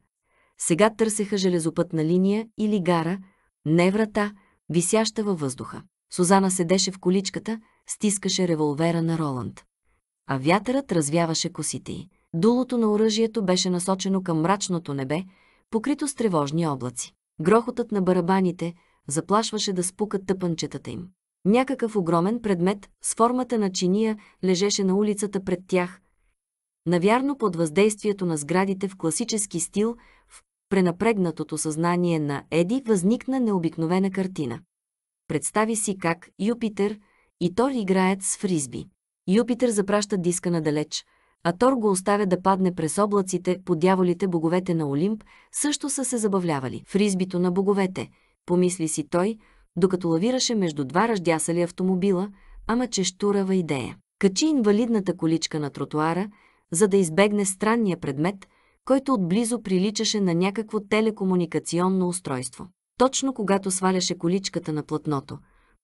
Сега търсеха железопътна линия или гара, не врата, висяща във въздуха. Сузана седеше в количката, стискаше револвера на Роланд. А вятърът развяваше косите й. Дулото на оръжието беше насочено към мрачното небе, покрито с тревожни облаци. Грохотът на барабаните заплашваше да спукат тъпанчетата им. Някакъв огромен предмет с формата на чиния лежеше на улицата пред тях. Навярно под въздействието на сградите в класически стил, в пренапрегнатото съзнание на Еди възникна необикновена картина. Представи си как Юпитер и Тор играят с фризби. Юпитер запраща диска надалеч, а Тор го оставя да падне през облаците, по дяволите боговете на Олимп също са се забавлявали. Фризбито на боговете, помисли си той, докато лавираше между два ръждясали автомобила, ама че штурава идея. Качи инвалидната количка на тротуара, за да избегне странния предмет, който отблизо приличаше на някакво телекомуникационно устройство. Точно когато сваляше количката на платното,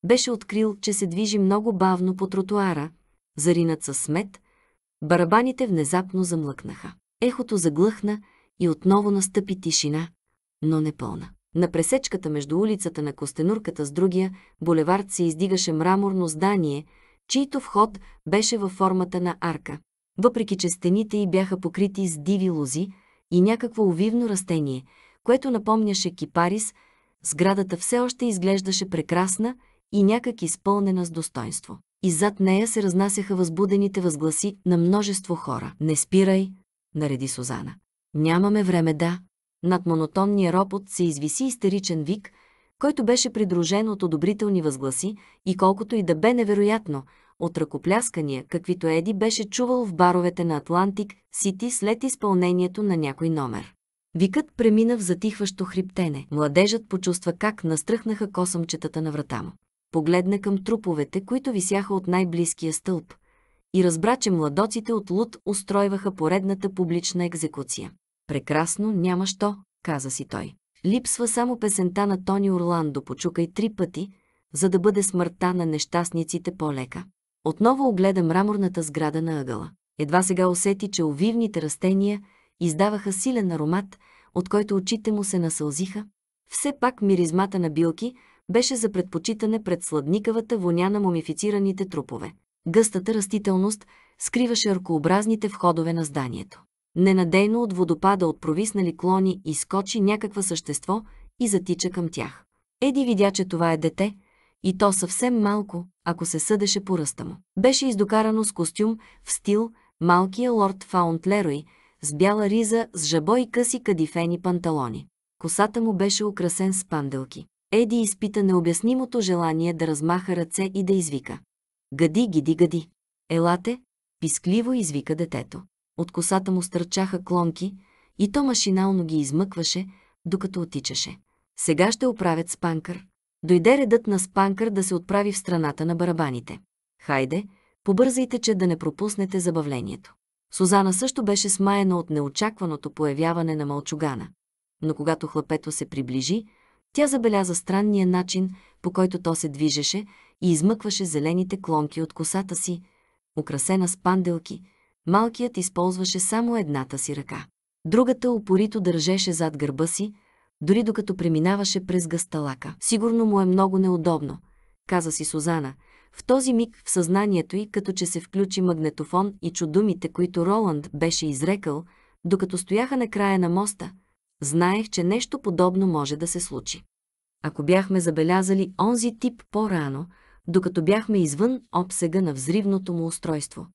беше открил, че се движи много бавно по тротуара, заринат със смет, барабаните внезапно замлъкнаха. Ехото заглъхна и отново настъпи тишина, но не пълна. На пресечката между улицата на Костенурката с другия булевард се издигаше мраморно здание, чийто вход беше във формата на арка. Въпреки, че стените й бяха покрити с диви лози и някакво увивно растение, което напомняше кипарис, сградата все още изглеждаше прекрасна и някак изпълнена с достоинство. И зад нея се разнасяха възбудените възгласи на множество хора. «Не спирай!» – нареди Сузана. «Нямаме време да!» Над монотонния ропот се извиси истеричен вик, който беше придружен от одобрителни възгласи и колкото и да бе невероятно, от ръкопляскания, каквито Еди беше чувал в баровете на Атлантик Сити след изпълнението на някой номер. Викът премина в затихващо хриптене. Младежът почувства как настръхнаха косъмчетата на врата му. Погледна към труповете, които висяха от най-близкия стълб и разбра, че младоците от Луд устройваха поредната публична екзекуция. Прекрасно, няма що, каза си той. Липсва само песента на Тони Орландо, почукай три пъти, за да бъде смъртта на нещастниците по-лека. Отново огледа мраморната сграда на ъгъла. Едва сега усети, че овивните растения издаваха силен аромат, от който очите му се насълзиха. Все пак миризмата на билки беше за предпочитане пред сладникавата воня на мумифицираните трупове. Гъстата растителност скриваше ръкообразните входове на зданието. Ненадейно от водопада от провиснали клони изкочи някаква същество и затича към тях. Еди видя, че това е дете, и то съвсем малко, ако се съдеше по ръста му. Беше издокарано с костюм в стил малкия лорд Фаунт Лерой, с бяла риза, с жабо и къси кадифени панталони. Косата му беше украсен с панделки. Еди изпита необяснимото желание да размаха ръце и да извика. Гади, гиди, гади! Елате! Пискливо извика детето от косата му стърчаха клонки и то машинално ги измъкваше, докато отичаше. Сега ще оправят спанкър. Дойде редът на спанкър да се отправи в страната на барабаните. Хайде, побързайте, че да не пропуснете забавлението. Сузана също беше смаяна от неочакваното появяване на мълчугана. Но когато хлапето се приближи, тя забеляза странния начин, по който то се движеше и измъкваше зелените клонки от косата си, украсена с панделки, Малкият използваше само едната си ръка. Другата упорито държеше зад гърба си, дори докато преминаваше през гасталака. Сигурно му е много неудобно, каза си Сузана. В този миг в съзнанието й, като че се включи магнетофон и чудумите, които Роланд беше изрекал, докато стояха на края на моста, знаех, че нещо подобно може да се случи. Ако бяхме забелязали онзи тип по-рано, докато бяхме извън обсега на взривното му устройство,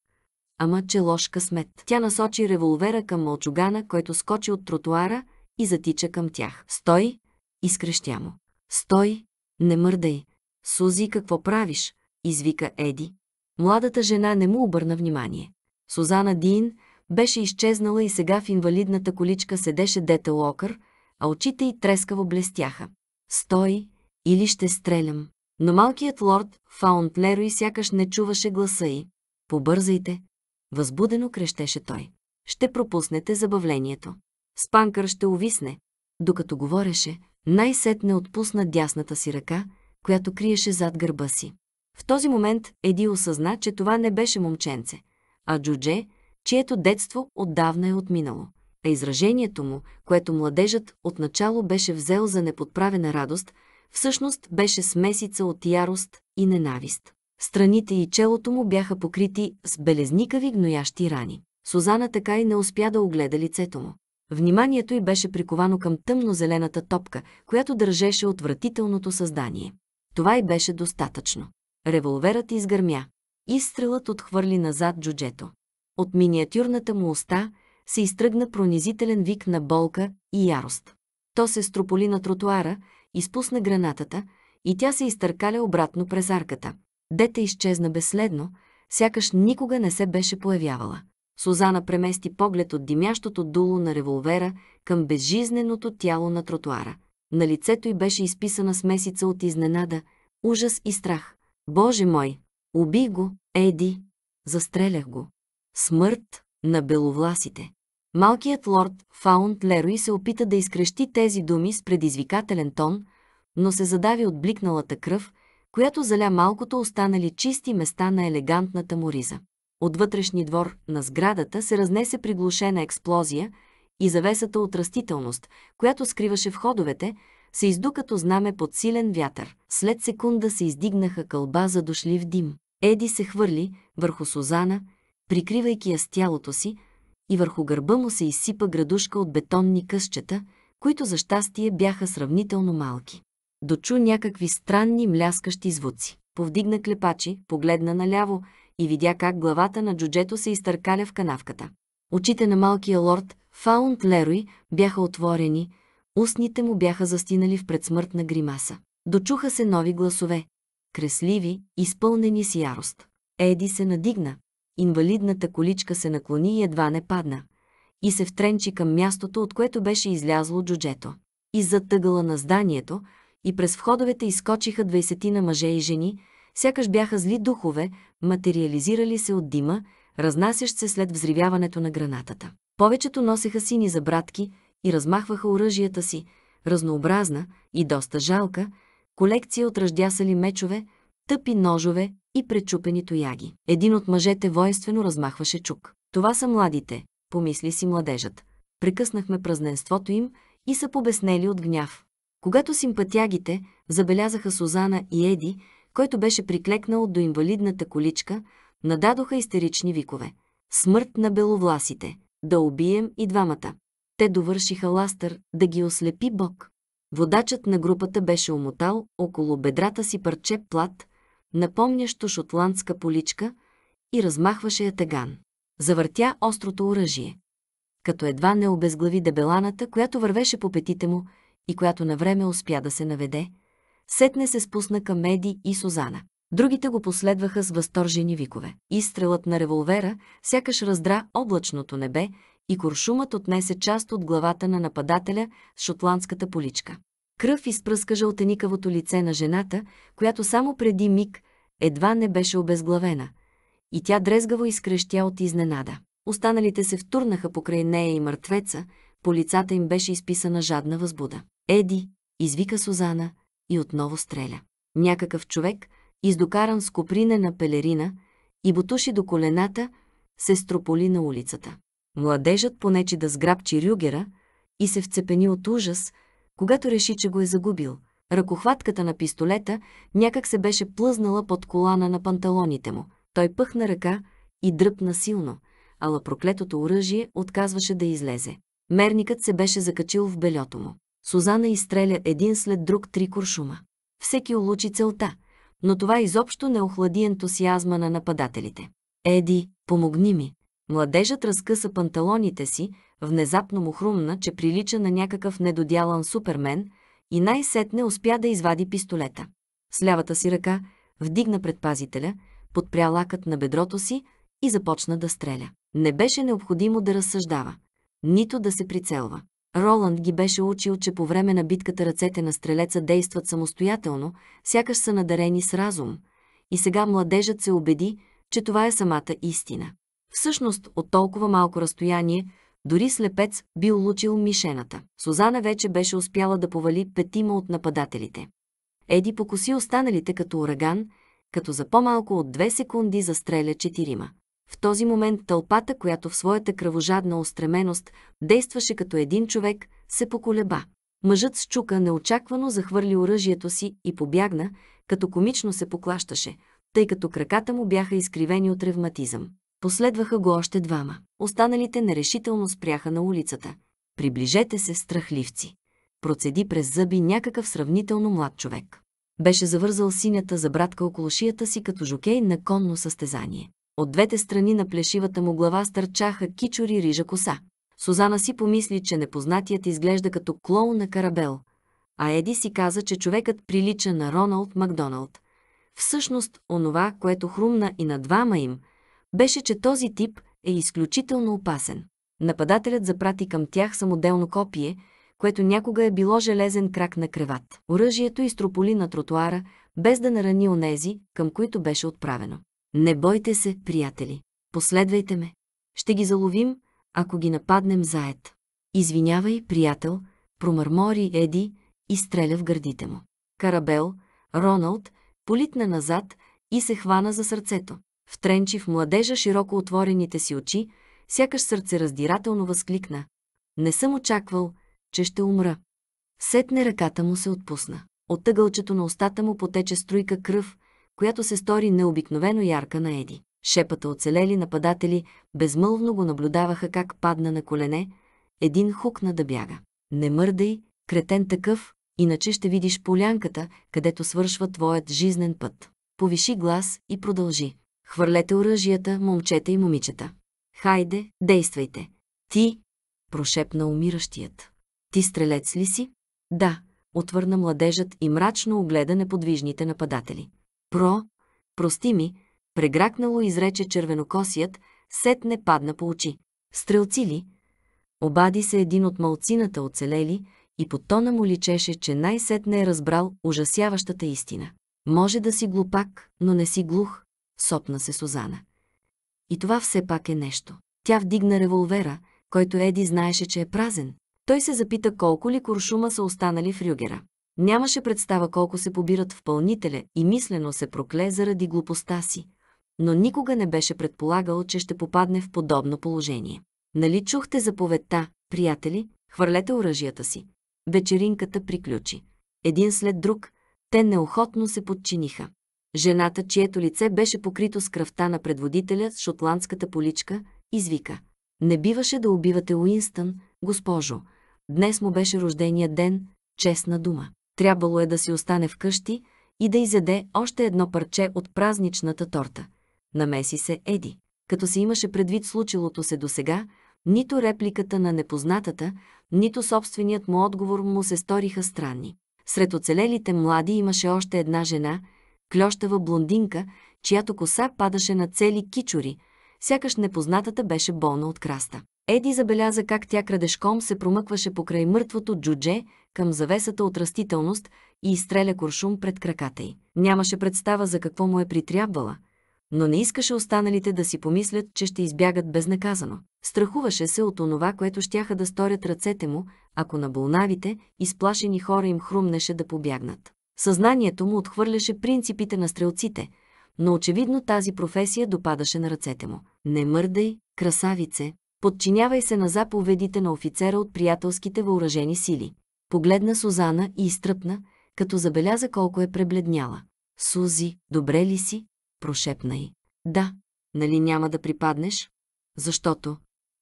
ама че лош късмет. Тя насочи револвера към мълчугана, който скочи от тротуара и затича към тях. Стой! Изкрещя му. Стой! Не мърдай! Сузи, какво правиш? Извика Еди. Младата жена не му обърна внимание. Сузана Дин беше изчезнала и сега в инвалидната количка седеше Дете Локър, а очите й трескаво блестяха. Стой или ще стрелям. Но малкият лорд Фаунт Лерой сякаш не чуваше гласа й. Побързайте, Възбудено крещеше той. Ще пропуснете забавлението. Спанкър ще увисне. Докато говореше, най-сетне отпусна дясната си ръка, която криеше зад гърба си. В този момент Еди осъзна, че това не беше момченце, а джудже, чието детство отдавна е отминало. А изражението му, което младежът отначало беше взел за неподправена радост, всъщност беше смесица от ярост и ненавист. Страните и челото му бяха покрити с белезникави гноящи рани. Сузана така и не успя да огледа лицето му. Вниманието й беше приковано към тъмно-зелената топка, която държеше отвратителното създание. Това й беше достатъчно. Револверът изгърмя. Изстрелът отхвърли назад джуджето. От миниатюрната му уста се изтръгна пронизителен вик на болка и ярост. То се строполи на тротуара, изпусна гранатата и тя се изтъркаля обратно през арката, Дете изчезна безследно, сякаш никога не се беше появявала. Сузана премести поглед от димящото дуло на револвера към безжизненото тяло на тротуара. На лицето й беше изписана смесица от изненада, ужас и страх. Боже мой! Уби го, Еди! Застрелях го. Смърт на беловласите. Малкият лорд Фаунд Лерой се опита да изкрещи тези думи с предизвикателен тон, но се задави от бликналата кръв, която заля малкото останали чисти места на елегантната му риза. От вътрешни двор на сградата се разнесе приглушена експлозия и завесата от растителност, която скриваше входовете, се изду като знаме под силен вятър. След секунда се издигнаха кълба за дошлив дим. Еди се хвърли върху Сузана, прикривайки я с тялото си, и върху гърба му се изсипа градушка от бетонни късчета, които за щастие бяха сравнително малки дочу някакви странни мляскащи звуци. Повдигна клепачи, погледна наляво и видя как главата на джуджето се изтъркаля в канавката. Очите на малкия лорд Фаунт Лерой бяха отворени, устните му бяха застинали в предсмъртна гримаса. Дочуха се нови гласове, кресливи, изпълнени с ярост. Еди се надигна, инвалидната количка се наклони и едва не падна, и се втренчи към мястото, от което беше излязло джуджето. за тъгъла на зданието, и през входовете изкочиха двайсетина мъже и жени, сякаш бяха зли духове, материализирали се от дима, разнасящ се след взривяването на гранатата. Повечето носеха сини забратки и размахваха оръжията си, разнообразна и доста жалка, колекция от ръждясали мечове, тъпи ножове и пречупени тояги. Един от мъжете воинствено размахваше чук. Това са младите, помисли си младежът. Прекъснахме празненството им и са побеснели от гняв. Когато симпатягите забелязаха Сузана и Еди, който беше приклекнал до инвалидната количка, нададоха истерични викове. Смърт на беловласите! Да убием и двамата! Те довършиха ластър да ги ослепи Бог. Водачът на групата беше омотал около бедрата си парче плат, напомнящо шотландска поличка, и размахваше я таган. Завъртя острото оръжие. Като едва не обезглави дебеланата, която вървеше по петите му, и която на време успя да се наведе, сетне се спусна към Меди и Сузана. Другите го последваха с възторжени викове. Изстрелът на револвера сякаш раздра облачното небе и куршумът отнесе част от главата на нападателя с шотландската поличка. Кръв изпръска жълтеникавото лице на жената, която само преди миг едва не беше обезглавена, и тя дрезгаво изкрещя от изненада. Останалите се втурнаха покрай нея и мъртвеца, по лицата им беше изписана жадна възбуда. Еди, извика Сузана и отново стреля. Някакъв човек, издокаран с на пелерина и бутуши до колената, се строполи на улицата. Младежът понечи да сграбчи Рюгера и се вцепени от ужас, когато реши, че го е загубил. Ръкохватката на пистолета някак се беше плъзнала под колана на панталоните му. Той пъхна ръка и дръпна силно, ала проклетото оръжие отказваше да излезе. Мерникът се беше закачил в белето му. Сузана изстреля един след друг три куршума. Всеки улучи целта, но това изобщо не охлади ентусиазма на нападателите. Еди, помогни ми. Младежът разкъса панталоните си, внезапно му хрумна, че прилича на някакъв недодялан супермен и най-сетне успя да извади пистолета. С лявата си ръка вдигна предпазителя, подпря лакът на бедрото си и започна да стреля. Не беше необходимо да разсъждава нито да се прицелва. Роланд ги беше учил, че по време на битката ръцете на стрелеца действат самостоятелно, сякаш са надарени с разум. И сега младежът се убеди, че това е самата истина. Всъщност, от толкова малко разстояние, дори слепец бил лучил мишената. Сузана вече беше успяла да повали петима от нападателите. Еди покоси останалите като ураган, като за по-малко от две секунди застреля четирима. В този момент тълпата, която в своята кръвожадна устременост действаше като един човек, се поколеба. Мъжът с чука неочаквано захвърли оръжието си и побягна, като комично се поклащаше, тъй като краката му бяха изкривени от ревматизъм. Последваха го още двама. Останалите нерешително спряха на улицата. Приближете се, страхливци! Процеди през зъби някакъв сравнително млад човек. Беше завързал синята забратка около шията си като жокей на конно състезание. От двете страни на плешивата му глава стърчаха кичори рижа коса. Сузана си помисли, че непознатият изглежда като клоун на карабел, а Еди си каза, че човекът прилича на Роналд Макдоналд. Всъщност, онова, което хрумна и на двама им, беше, че този тип е изключително опасен. Нападателят запрати към тях самоделно копие, което някога е било железен крак на креват. Оръжието изтрополи на тротуара, без да нарани онези, към които беше отправено. Не бойте се, приятели. Последвайте ме. Ще ги заловим, ако ги нападнем заед. Извинявай, приятел, промърмори Еди и стреля в гърдите му. Карабел, Роналд, политна назад и се хвана за сърцето. Втренчи в младежа широко отворените си очи, сякаш сърце раздирателно възкликна. Не съм очаквал, че ще умра. Сетне ръката му се отпусна. От тъгълчето на устата му потече струйка кръв, която се стори необикновено ярка на Еди. Шепата оцелели нападатели безмълвно го наблюдаваха как падна на колене, един хукна да бяга. Не мърдай, кретен такъв, иначе ще видиш полянката, където свършва твоят жизнен път. Повиши глас и продължи. Хвърлете оръжията, момчета и момичета. Хайде, действайте. Ти, прошепна умиращият. Ти стрелец ли си? Да, отвърна младежът и мрачно огледа неподвижните нападатели. Про, прости ми, прегракнало изрече червенокосият, сет не падна по очи. Стрелци ли? Обади се един от малцината оцелели и по тона му личеше, че най-сетне е разбрал ужасяващата истина. Може да си глупак, но не си глух, сопна се Сузана. И това все пак е нещо. Тя вдигна револвера, който Еди знаеше, че е празен. Той се запита колко ли куршума са останали в рюгера. Нямаше представа колко се побират в пълнителя и мислено се прокле заради глупостта си, но никога не беше предполагал, че ще попадне в подобно положение. Нали чухте заповедта, приятели, хвърлете оръжията си. Вечеринката приключи. Един след друг, те неохотно се подчиниха. Жената, чието лице беше покрито с кръвта на предводителя с шотландската поличка, извика. Не биваше да убивате Уинстън, госпожо. Днес му беше рождения ден, честна дума трябвало е да си остане вкъщи и да изяде още едно парче от празничната торта. Намеси се Еди. Като се имаше предвид случилото се досега, нито репликата на непознатата, нито собственият му отговор му се сториха странни. Сред оцелелите млади имаше още една жена, клющава блондинка, чиято коса падаше на цели кичури, сякаш непознатата беше болна от краста. Еди забеляза как тя крадешком се промъкваше покрай мъртвото джудже, към завесата от растителност и изстреля куршум пред краката й. Нямаше представа за какво му е притрябвала, но не искаше останалите да си помислят, че ще избягат безнаказано. Страхуваше се от онова, което щяха да сторят ръцете му, ако на болнавите, изплашени хора им хрумнеше да побягнат. Съзнанието му отхвърляше принципите на стрелците, но очевидно тази професия допадаше на ръцете му. Не мърдай, красавице, подчинявай се на заповедите на офицера от приятелските въоръжени сили. Погледна Сузана и изтръпна, като забеляза колко е пребледняла. Сузи, добре ли си? Прошепна й. Да, нали няма да припаднеш? Защото?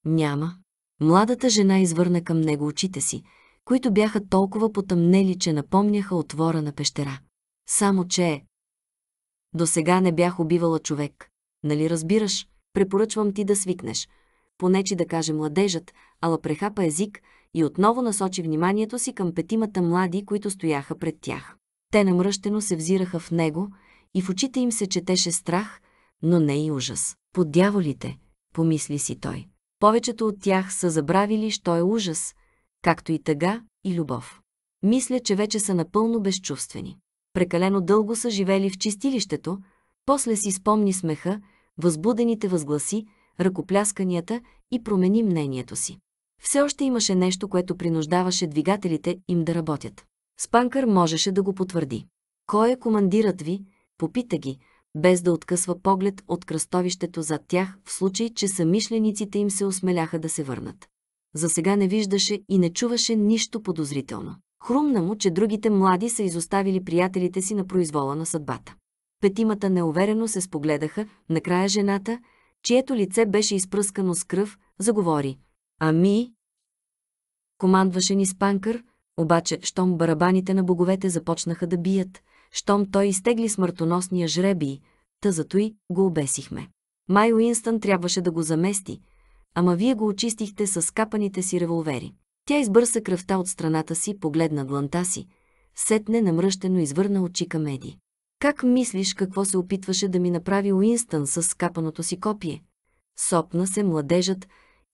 Няма. Младата жена извърна към него очите си, които бяха толкова потъмнели, че напомняха отвора на пещера. Само, че... Е». До сега не бях убивала човек. Нали разбираш? Препоръчвам ти да свикнеш. Понечи да каже младежът, ала прехапа език, и отново насочи вниманието си към петимата млади, които стояха пред тях. Те намръщено се взираха в него и в очите им се четеше страх, но не и ужас. Под дяволите, помисли си той. Повечето от тях са забравили, що е ужас, както и тъга и любов. Мисля, че вече са напълно безчувствени. Прекалено дълго са живели в чистилището, после си спомни смеха, възбудените възгласи, ръкоплясканията и промени мнението си. Все още имаше нещо, което принуждаваше двигателите им да работят. Спанкър можеше да го потвърди. Кой е командират ви? Попита ги, без да откъсва поглед от кръстовището зад тях, в случай, че самишлениците им се осмеляха да се върнат. За сега не виждаше и не чуваше нищо подозрително. Хрумна му, че другите млади са изоставили приятелите си на произвола на съдбата. Петимата неуверено се спогледаха, накрая жената, чието лице беше изпръскано с кръв, заговори. Ами? Командваше ни Спанкър, обаче, щом барабаните на боговете започнаха да бият, щом той изтегли смъртоносния жребий, та зато и го обесихме. Май Уинстън трябваше да го замести, ама вие го очистихте с капаните си револвери. Тя избърса кръвта от страната си, погледна дланта си, сетне намръщено извърна очи към Еди. Как мислиш какво се опитваше да ми направи Уинстън с скапаното си копие? Сопна се младежът,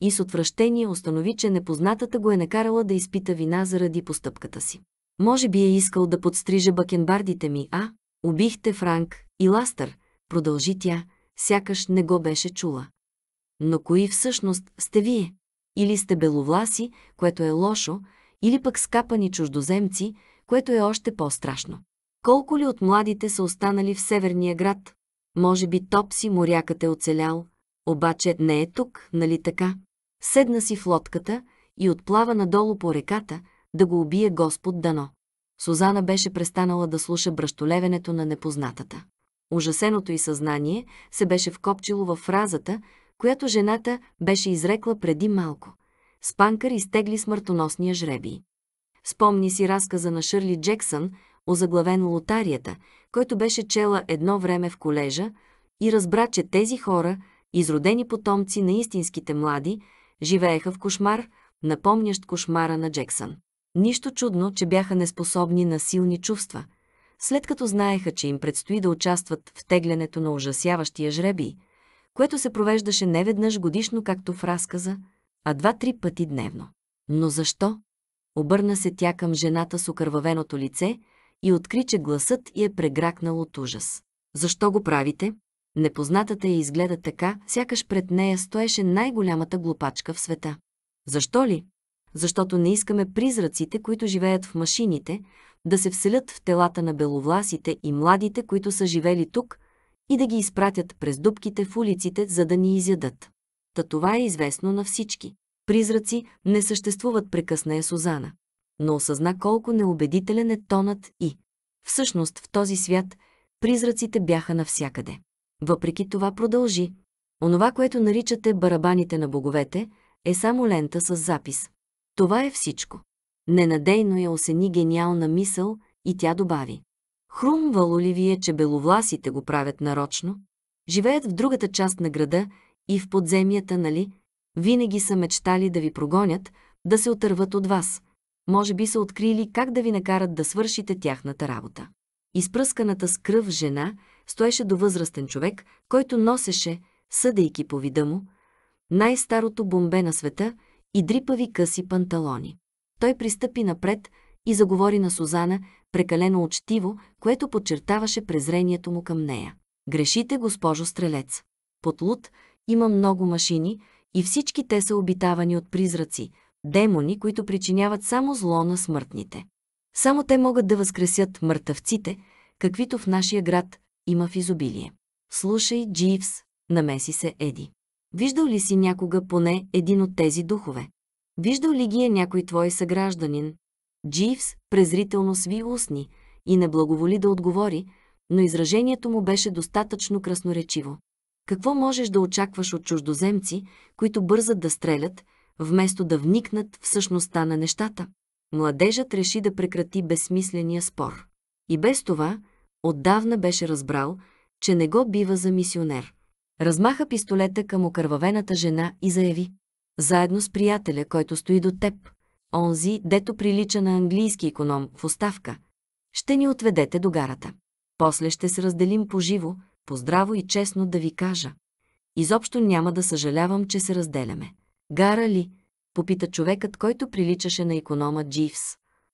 и с отвращение установи, че непознатата го е накарала да изпита вина заради постъпката си. Може би е искал да подстриже бакенбардите ми, а? Убихте Франк и Ластър, продължи тя, сякаш не го беше чула. Но кои всъщност сте вие? Или сте беловласи, което е лошо, или пък скапани чуждоземци, което е още по-страшно. Колко ли от младите са останали в северния град? Може би Топси морякът е оцелял, обаче не е тук, нали така? Седна си в лодката и отплава надолу по реката, да го убие Господ дано. Сузана беше престанала да слуша бръщолевенето на непознатата. Ужасеното й съзнание се беше вкопчило в фразата, която жената беше изрекла преди малко. Спанкър изтегли смъртоносния жребий. Спомни си разказа на Шърли Джексън, озаглавен лотарията, който беше чела едно време в колежа, и разбра, че тези хора, изродени потомци на истинските млади, Живееха в кошмар, напомнящ кошмара на Джексън. Нищо чудно, че бяха неспособни на силни чувства. След като знаеха, че им предстои да участват в теглянето на ужасяващия жреби, което се провеждаше не веднъж годишно, както в разказа, а два-три пъти дневно. Но защо? Обърна се тя към жената с окървавеното лице и откри, че гласът й е прегракнал от ужас. Защо го правите? Непознатата я изгледа така, сякаш пред нея стоеше най-голямата глупачка в света. Защо ли? Защото не искаме призраците, които живеят в машините, да се вселят в телата на беловласите и младите, които са живели тук, и да ги изпратят през дубките в улиците, за да ни изядат. Та това е известно на всички. Призраци не съществуват, прекъсна е Сузана. Но осъзна колко неубедителен е тонът и. Всъщност в този свят призраците бяха навсякъде. Въпреки това продължи. Онова, което наричате барабаните на боговете, е само лента с запис. Това е всичко. Ненадейно я осени гениална мисъл и тя добави. Хрумвало ли вие, че беловласите го правят нарочно? Живеят в другата част на града и в подземията, нали? Винаги са мечтали да ви прогонят, да се отърват от вас. Може би са открили как да ви накарат да свършите тяхната работа. Изпръсканата с кръв жена – стоеше до възрастен човек, който носеше, съдейки по вида му, най-старото бомбе на света и дрипави къси панталони. Той пристъпи напред и заговори на Сузана, прекалено учтиво, което подчертаваше презрението му към нея. Грешите, госпожо Стрелец. Под луд има много машини и всички те са обитавани от призраци, демони, които причиняват само зло на смъртните. Само те могат да възкресят мъртъвците, каквито в нашия град има в изобилие. Слушай, Дживс, намеси се Еди. Виждал ли си някога поне един от тези духове? Виждал ли ги е някой твой съгражданин? Дживс презрително сви устни и не благоволи да отговори, но изражението му беше достатъчно красноречиво. Какво можеш да очакваш от чуждоземци, които бързат да стрелят, вместо да вникнат в същността на нещата? Младежът реши да прекрати безсмисления спор. И без това, Отдавна беше разбрал, че не го бива за мисионер. Размаха пистолета към окървавената жена и заяви. Заедно с приятеля, който стои до теб, онзи, дето прилича на английски економ в оставка, ще ни отведете до гарата. После ще се разделим поживо, поздраво и честно да ви кажа. Изобщо няма да съжалявам, че се разделяме. Гара ли? Попита човекът, който приличаше на економа Дживс.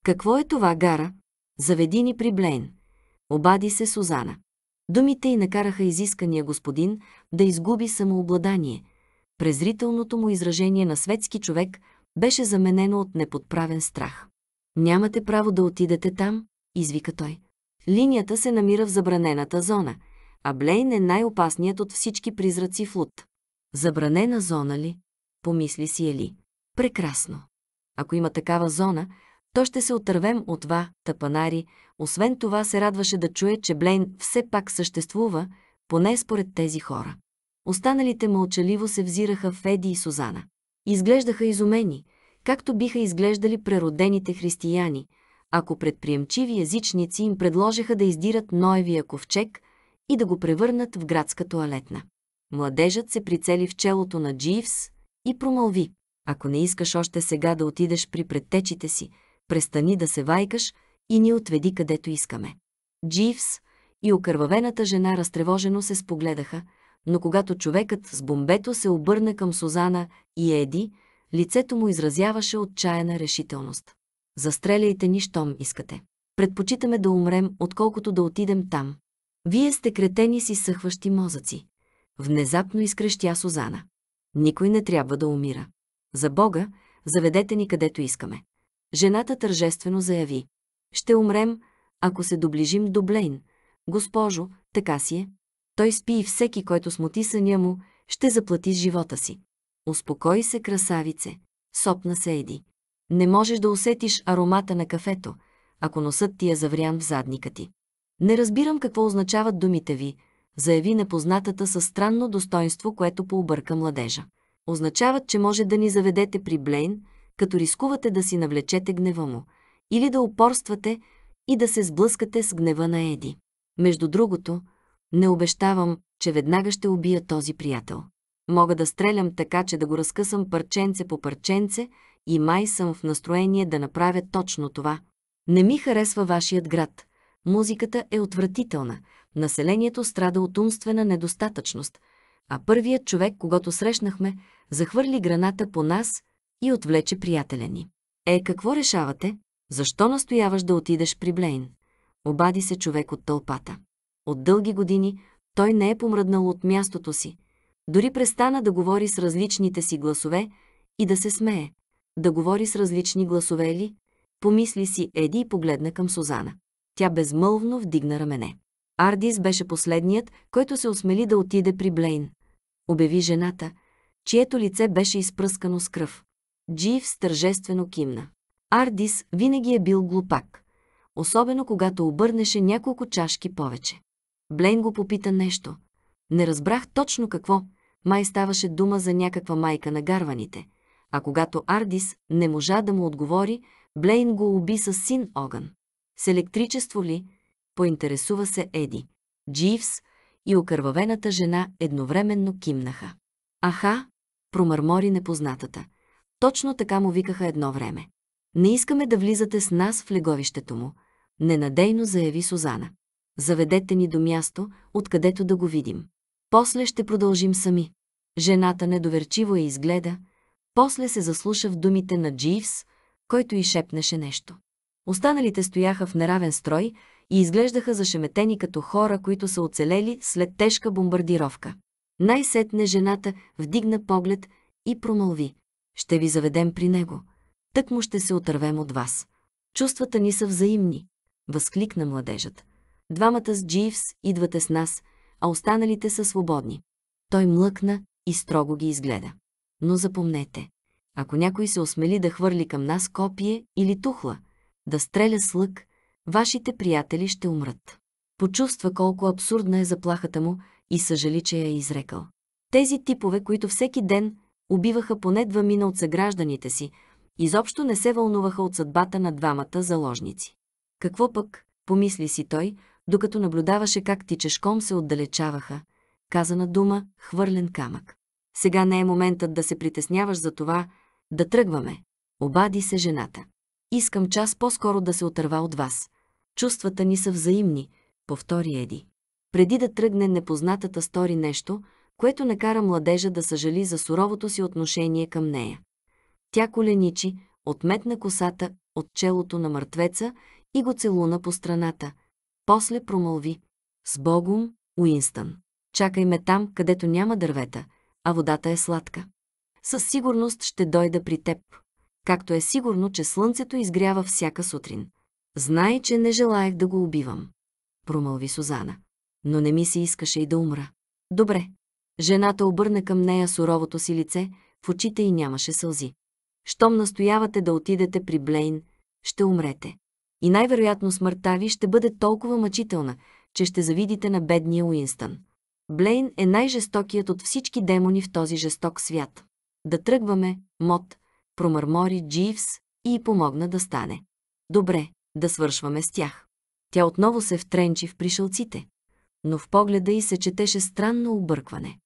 Какво е това гара? Заведи ни при Блейн. Обади се Сузана. Думите й накараха изискания господин да изгуби самообладание. Презрителното му изражение на светски човек беше заменено от неподправен страх. «Нямате право да отидете там», извика той. Линията се намира в забранената зона, а Блейн е най-опасният от всички призраци в Лут. Забранена зона ли? Помисли си Ели. Прекрасно. Ако има такава зона, то ще се отървем от това, тъпанари. Освен това се радваше да чуе, че Блейн все пак съществува, поне според тези хора. Останалите мълчаливо се взираха в Еди и Сузана. Изглеждаха изумени, както биха изглеждали преродените християни, ако предприемчиви язичници им предложиха да издират Ноевия ковчег и да го превърнат в градска туалетна. Младежът се прицели в челото на Дживс и промълви. Ако не искаш още сега да отидеш при предтечите си, престани да се вайкаш и ни отведи където искаме. Дживс и окървавената жена разтревожено се спогледаха, но когато човекът с бомбето се обърна към Сузана и Еди, лицето му изразяваше отчаяна решителност. Застреляйте ни, щом искате. Предпочитаме да умрем, отколкото да отидем там. Вие сте кретени си съхващи мозъци. Внезапно изкрещя Сузана. Никой не трябва да умира. За Бога, заведете ни където искаме. Жената тържествено заяви. Ще умрем, ако се доближим до Блейн. Госпожо, така си е. Той спи и всеки, който смути съня му, ще заплати живота си. Успокой се, красавице. Сопна се Еди. Не можеш да усетиш аромата на кафето, ако носът ти е заврян в задника ти. Не разбирам какво означават думите ви, заяви непознатата със странно достоинство, което пообърка младежа. Означават, че може да ни заведете при Блейн, като рискувате да си навлечете гнева му, или да упорствате и да се сблъскате с гнева на Еди. Между другото, не обещавам, че веднага ще убия този приятел. Мога да стрелям така, че да го разкъсам парченце по парченце и май съм в настроение да направя точно това. Не ми харесва вашият град. Музиката е отвратителна. Населението страда от умствена недостатъчност. А първият човек, когато срещнахме, захвърли граната по нас и отвлече приятеля ни. Е, какво решавате? Защо настояваш да отидеш при Блейн? Обади се човек от тълпата. От дълги години той не е помръднал от мястото си. Дори престана да говори с различните си гласове и да се смее. Да говори с различни гласове ли? Помисли си Еди и погледна към Сузана. Тя безмълвно вдигна рамене. Ардис беше последният, който се осмели да отиде при Блейн. Обяви жената, чието лице беше изпръскано с кръв. Дживс тържествено кимна. Ардис винаги е бил глупак, особено когато обърнеше няколко чашки повече. Блейн го попита нещо. Не разбрах точно какво, май ставаше дума за някаква майка на гарваните. А когато Ардис не можа да му отговори, Блейн го уби с син огън. С електричество ли? Поинтересува се Еди. Дживс и окървавената жена едновременно кимнаха. Аха, промърмори непознатата – точно така му викаха едно време. Не искаме да влизате с нас в леговището му, ненадейно заяви Сузана. Заведете ни до място, откъдето да го видим. После ще продължим сами. Жената недоверчиво я изгледа, после се заслуша в думите на Дживс, който и шепнеше нещо. Останалите стояха в неравен строй и изглеждаха зашеметени като хора, които са оцелели след тежка бомбардировка. Най-сетне жената вдигна поглед и промълви. Ще ви заведем при него. Тък му ще се отървем от вас. Чувствата ни са взаимни, възкликна младежът. Двамата с Дживс идвате с нас, а останалите са свободни. Той млъкна и строго ги изгледа. Но запомнете, ако някой се осмели да хвърли към нас копие или тухла, да стреля с лък, вашите приятели ще умрат. Почувства колко абсурдна е заплахата му и съжали, че я е изрекал. Тези типове, които всеки ден убиваха поне два мина от съгражданите си, изобщо не се вълнуваха от съдбата на двамата заложници. Какво пък, помисли си той, докато наблюдаваше как тичешком се отдалечаваха, казана дума, хвърлен камък. Сега не е моментът да се притесняваш за това, да тръгваме. Обади се жената. Искам час по-скоро да се отърва от вас. Чувствата ни са взаимни, повтори Еди. Преди да тръгне непознатата стори нещо, което накара младежа да съжали за суровото си отношение към нея. Тя коленичи, отметна косата от челото на мъртвеца и го целуна по страната. После промълви. С Богом, Уинстън. Чакай ме там, където няма дървета, а водата е сладка. Със сигурност ще дойда при теб. Както е сигурно, че слънцето изгрява всяка сутрин. Знай, че не желаях да го убивам. Промълви Сузана. Но не ми се искаше и да умра. Добре, Жената обърна към нея суровото си лице, в очите й нямаше сълзи. Щом настоявате да отидете при Блейн, ще умрете. И най-вероятно смъртта ви ще бъде толкова мъчителна, че ще завидите на бедния Уинстън. Блейн е най-жестокият от всички демони в този жесток свят. Да тръгваме, Мот, промърмори Дживс и й помогна да стане. Добре, да свършваме с тях. Тя отново се втренчи в пришелците, но в погледа й се четеше странно объркване.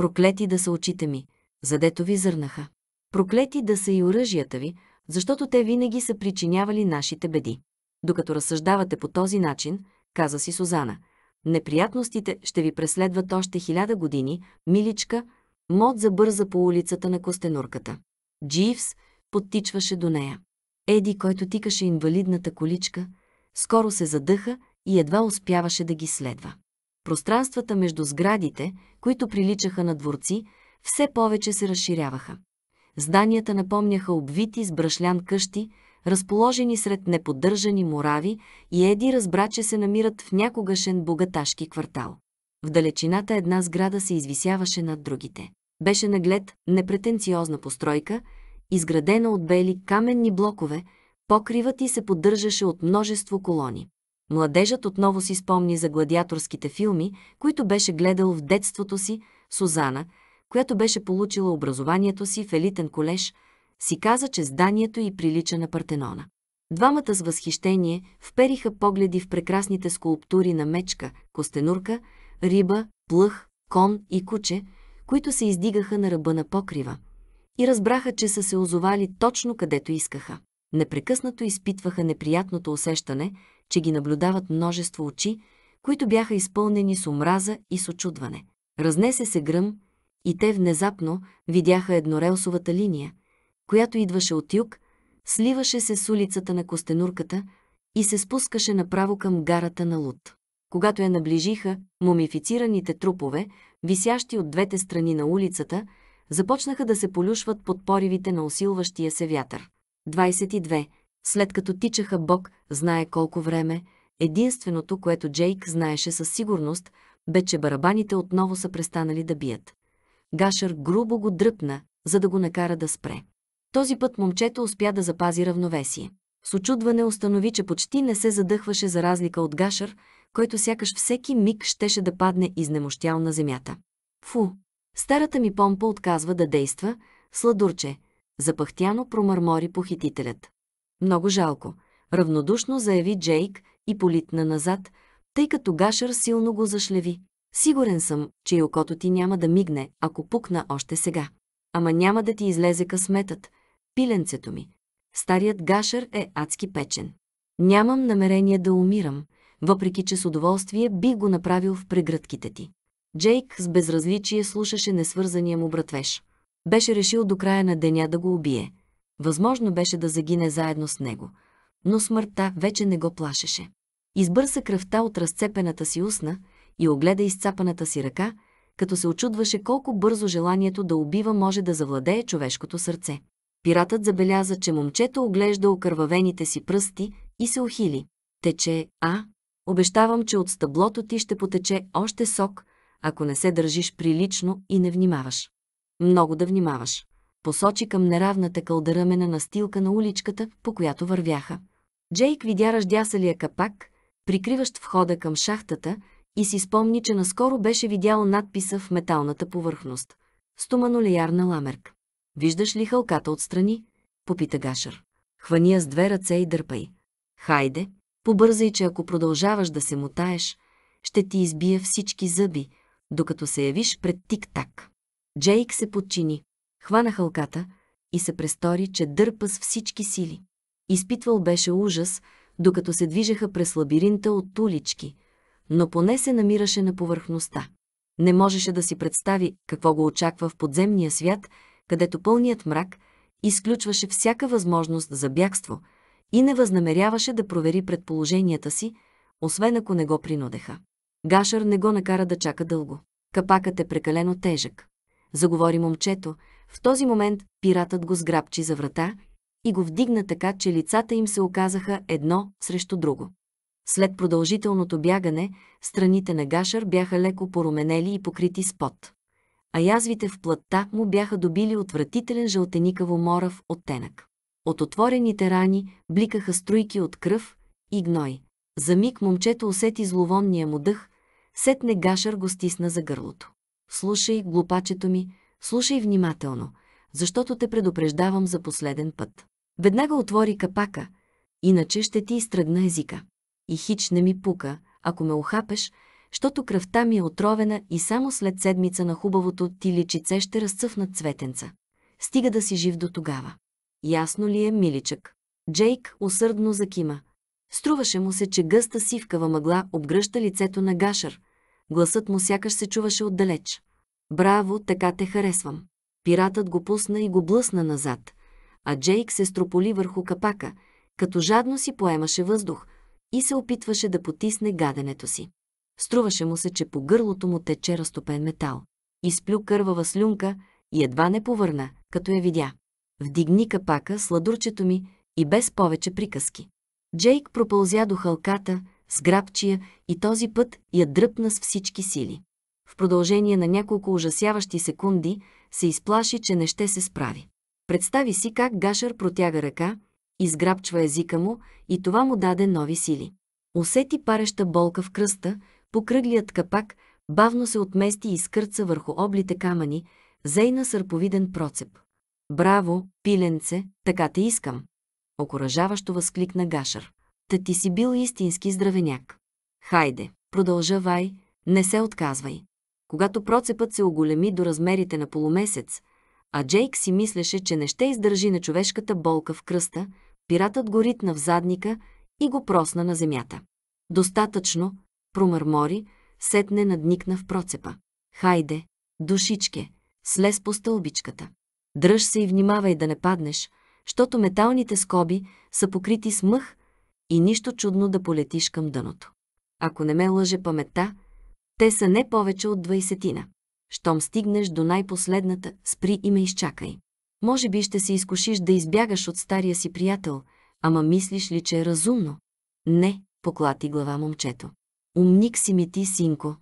Проклети да са очите ми, задето ви зърнаха. Проклети да са и оръжията ви, защото те винаги са причинявали нашите беди. Докато разсъждавате по този начин, каза си Сузана, неприятностите ще ви преследват още хиляда години, миличка, Мод забърза по улицата на Костенурката. Дживс подтичваше до нея. Еди, който тикаше инвалидната количка, скоро се задъха и едва успяваше да ги следва пространствата между сградите, които приличаха на дворци, все повече се разширяваха. Зданията напомняха обвити с брашлян къщи, разположени сред неподдържани морави и Еди разбра, че се намират в някогашен богаташки квартал. В далечината една сграда се извисяваше над другите. Беше наглед непретенциозна постройка, изградена от бели каменни блокове, покривът и се поддържаше от множество колони. Младежът отново си спомни за гладиаторските филми, които беше гледал в детството си, Сузана, която беше получила образованието си в елитен колеж, си каза, че зданието й прилича на Партенона. Двамата с възхищение впериха погледи в прекрасните скулптури на мечка, костенурка, риба, плъх, кон и куче, които се издигаха на ръба на покрива. И разбраха, че са се озовали точно където искаха. Непрекъснато изпитваха неприятното усещане, че ги наблюдават множество очи, които бяха изпълнени с омраза и с очудване. Разнесе се гръм и те внезапно видяха еднорелсовата линия, която идваше от юг, сливаше се с улицата на Костенурката и се спускаше направо към гарата на Лут. Когато я наближиха, мумифицираните трупове, висящи от двете страни на улицата, започнаха да се полюшват под поривите на усилващия се вятър. 22. След като тичаха Бог знае колко време, единственото, което Джейк знаеше със сигурност, бе, че барабаните отново са престанали да бият. Гашър грубо го дръпна, за да го накара да спре. Този път момчето успя да запази равновесие. С очудване установи, че почти не се задъхваше за разлика от Гашър, който сякаш всеки миг щеше да падне изнемощял на земята. Фу! Старата ми помпа отказва да действа, сладурче, запахтяно промърмори похитителят. Много жалко, равнодушно заяви Джейк и политна назад, тъй като Гашър силно го зашлеви. Сигурен съм, че и окото ти няма да мигне, ако пукна още сега. Ама няма да ти излезе късметът, пиленцето ми. Старият Гашър е адски печен. Нямам намерение да умирам, въпреки че с удоволствие би го направил в прегръдките ти. Джейк с безразличие слушаше несвързания му братвеж. Беше решил до края на деня да го убие – Възможно беше да загине заедно с него, но смъртта вече не го плашеше. Избърса кръвта от разцепената си устна и огледа изцапаната си ръка, като се очудваше колко бързо желанието да убива може да завладее човешкото сърце. Пиратът забеляза, че момчето оглежда окървавените си пръсти и се ухили. Тече, а? Обещавам, че от стъблото ти ще потече още сок, ако не се държиш прилично и не внимаваш. Много да внимаваш посочи към неравната кълдъръмена настилка на уличката, по която вървяха. Джейк видя ръждясалия капак, прикриващ входа към шахтата, и си спомни, че наскоро беше видял надписа в металната повърхност. Стоманолеярна ламерк. Виждаш ли хълката отстрани? Попита Гашър. Хвания с две ръце и дърпай. Хайде, побързай, че ако продължаваш да се мутаеш, ще ти избия всички зъби, докато се явиш пред тик-так. Джейк се подчини. Хвана халката и се престори, че дърпа с всички сили. Изпитвал беше ужас, докато се движеха през лабиринта от улички, но поне се намираше на повърхността. Не можеше да си представи какво го очаква в подземния свят, където пълният мрак изключваше всяка възможност за бягство и не възнамеряваше да провери предположенията си, освен ако не го принудеха. Гашър не го накара да чака дълго. Капакът е прекалено тежък. Заговори момчето, в този момент пиратът го сграбчи за врата и го вдигна така, че лицата им се оказаха едно срещу друго. След продължителното бягане, страните на Гашър бяха леко поруменели и покрити с пот, а язвите в плътта му бяха добили отвратителен жълтеникаво морав оттенък. От отворените рани бликаха струйки от кръв и гной. За миг момчето усети зловонния му дъх, сетне Гашър го стисна за гърлото. «Слушай, глупачето ми», слушай внимателно, защото те предупреждавам за последен път. Веднага отвори капака, иначе ще ти изтръгна езика. И хич не ми пука, ако ме охапеш, защото кръвта ми е отровена и само след седмица на хубавото ти личице ще разцъфнат цветенца. Стига да си жив до тогава. Ясно ли е, миличък? Джейк усърдно закима. Струваше му се, че гъста сивкава мъгла обгръща лицето на Гашър. Гласът му сякаш се чуваше отдалеч. Браво, така те харесвам. Пиратът го пусна и го блъсна назад, а Джейк се строполи върху капака, като жадно си поемаше въздух и се опитваше да потисне гаденето си. Струваше му се, че по гърлото му тече разтопен метал. Изплю кървава слюнка и едва не повърна, като я видя. Вдигни капака, сладурчето ми и без повече приказки. Джейк пропълзя до хълката, сграбчия и този път я дръпна с всички сили в продължение на няколко ужасяващи секунди, се изплаши, че не ще се справи. Представи си как Гашър протяга ръка, изграбчва езика му и това му даде нови сили. Усети пареща болка в кръста, покръглият капак бавно се отмести и скърца върху облите камъни, зейна сърповиден процеп. «Браво, пиленце, така те искам!» Окоръжаващо възкликна Гашър. Та ти си бил истински здравеняк. Хайде, продължавай, не се отказвай когато процепът се оголеми до размерите на полумесец, а Джейк си мислеше, че не ще издържи на човешката болка в кръста, пиратът го ритна в задника и го просна на земята. Достатъчно, промърмори, сетне надникна в процепа. Хайде, душичке, слез по стълбичката. Дръж се и внимавай да не паднеш, защото металните скоби са покрити с мъх и нищо чудно да полетиш към дъното. Ако не ме лъже паметта, те са не повече от двайсетина. Щом стигнеш до най-последната, спри и ме изчакай. Може би ще се изкушиш да избягаш от стария си приятел, ама мислиш ли, че е разумно? Не, поклати глава момчето. Умник си ми ти, синко.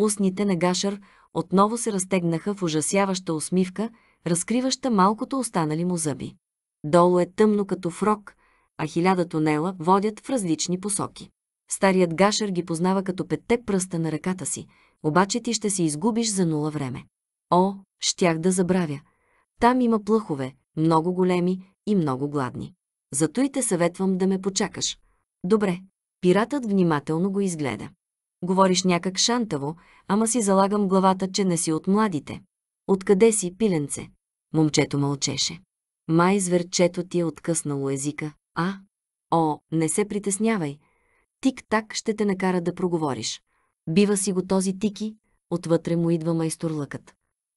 Устните на Гашър отново се разтегнаха в ужасяваща усмивка, разкриваща малкото останали му зъби. Долу е тъмно като фрок, а хиляда тунела водят в различни посоки. Старият гашер ги познава като петте пръста на ръката си, обаче ти ще си изгубиш за нула време. О, щях да забравя. Там има плъхове, много големи и много гладни. Зато и те съветвам да ме почакаш. Добре. Пиратът внимателно го изгледа. Говориш някак шантаво, ама си залагам главата, че не си от младите. Откъде си, пиленце? Момчето мълчеше. Май зверчето ти е откъснало езика. А? О, не се притеснявай, тик-так ще те накара да проговориш. Бива си го този тики, отвътре му идва майсторлъкът.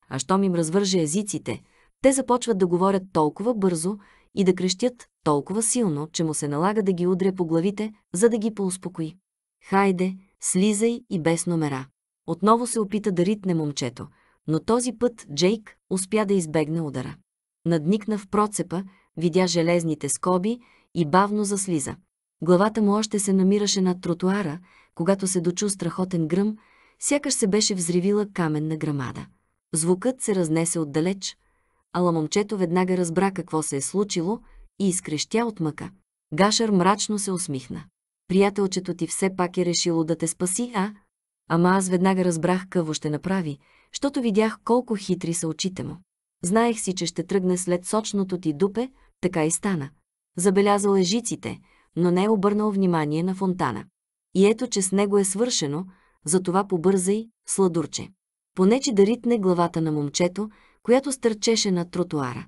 А щом им развърже езиците, те започват да говорят толкова бързо и да крещят толкова силно, че му се налага да ги удря по главите, за да ги поуспокои. Хайде, слизай и без номера. Отново се опита да ритне момчето, но този път Джейк успя да избегне удара. Надникна в процепа, видя железните скоби и бавно заслиза. Главата му още се намираше над тротуара, когато се дочу страхотен гръм, сякаш се беше взривила каменна грамада. Звукът се разнесе отдалеч, ала момчето веднага разбра какво се е случило и изкрещя от мъка. Гашър мрачно се усмихна. Приятелчето ти все пак е решило да те спаси, а? Ама аз веднага разбрах какво ще направи, защото видях колко хитри са очите му. Знаех си, че ще тръгне след сочното ти дупе, така и стана. Забелязал е жиците – но не е обърнал внимание на фонтана. И ето, че с него е свършено, затова побързай, сладурче. Понече да ритне главата на момчето, която стърчеше на тротуара.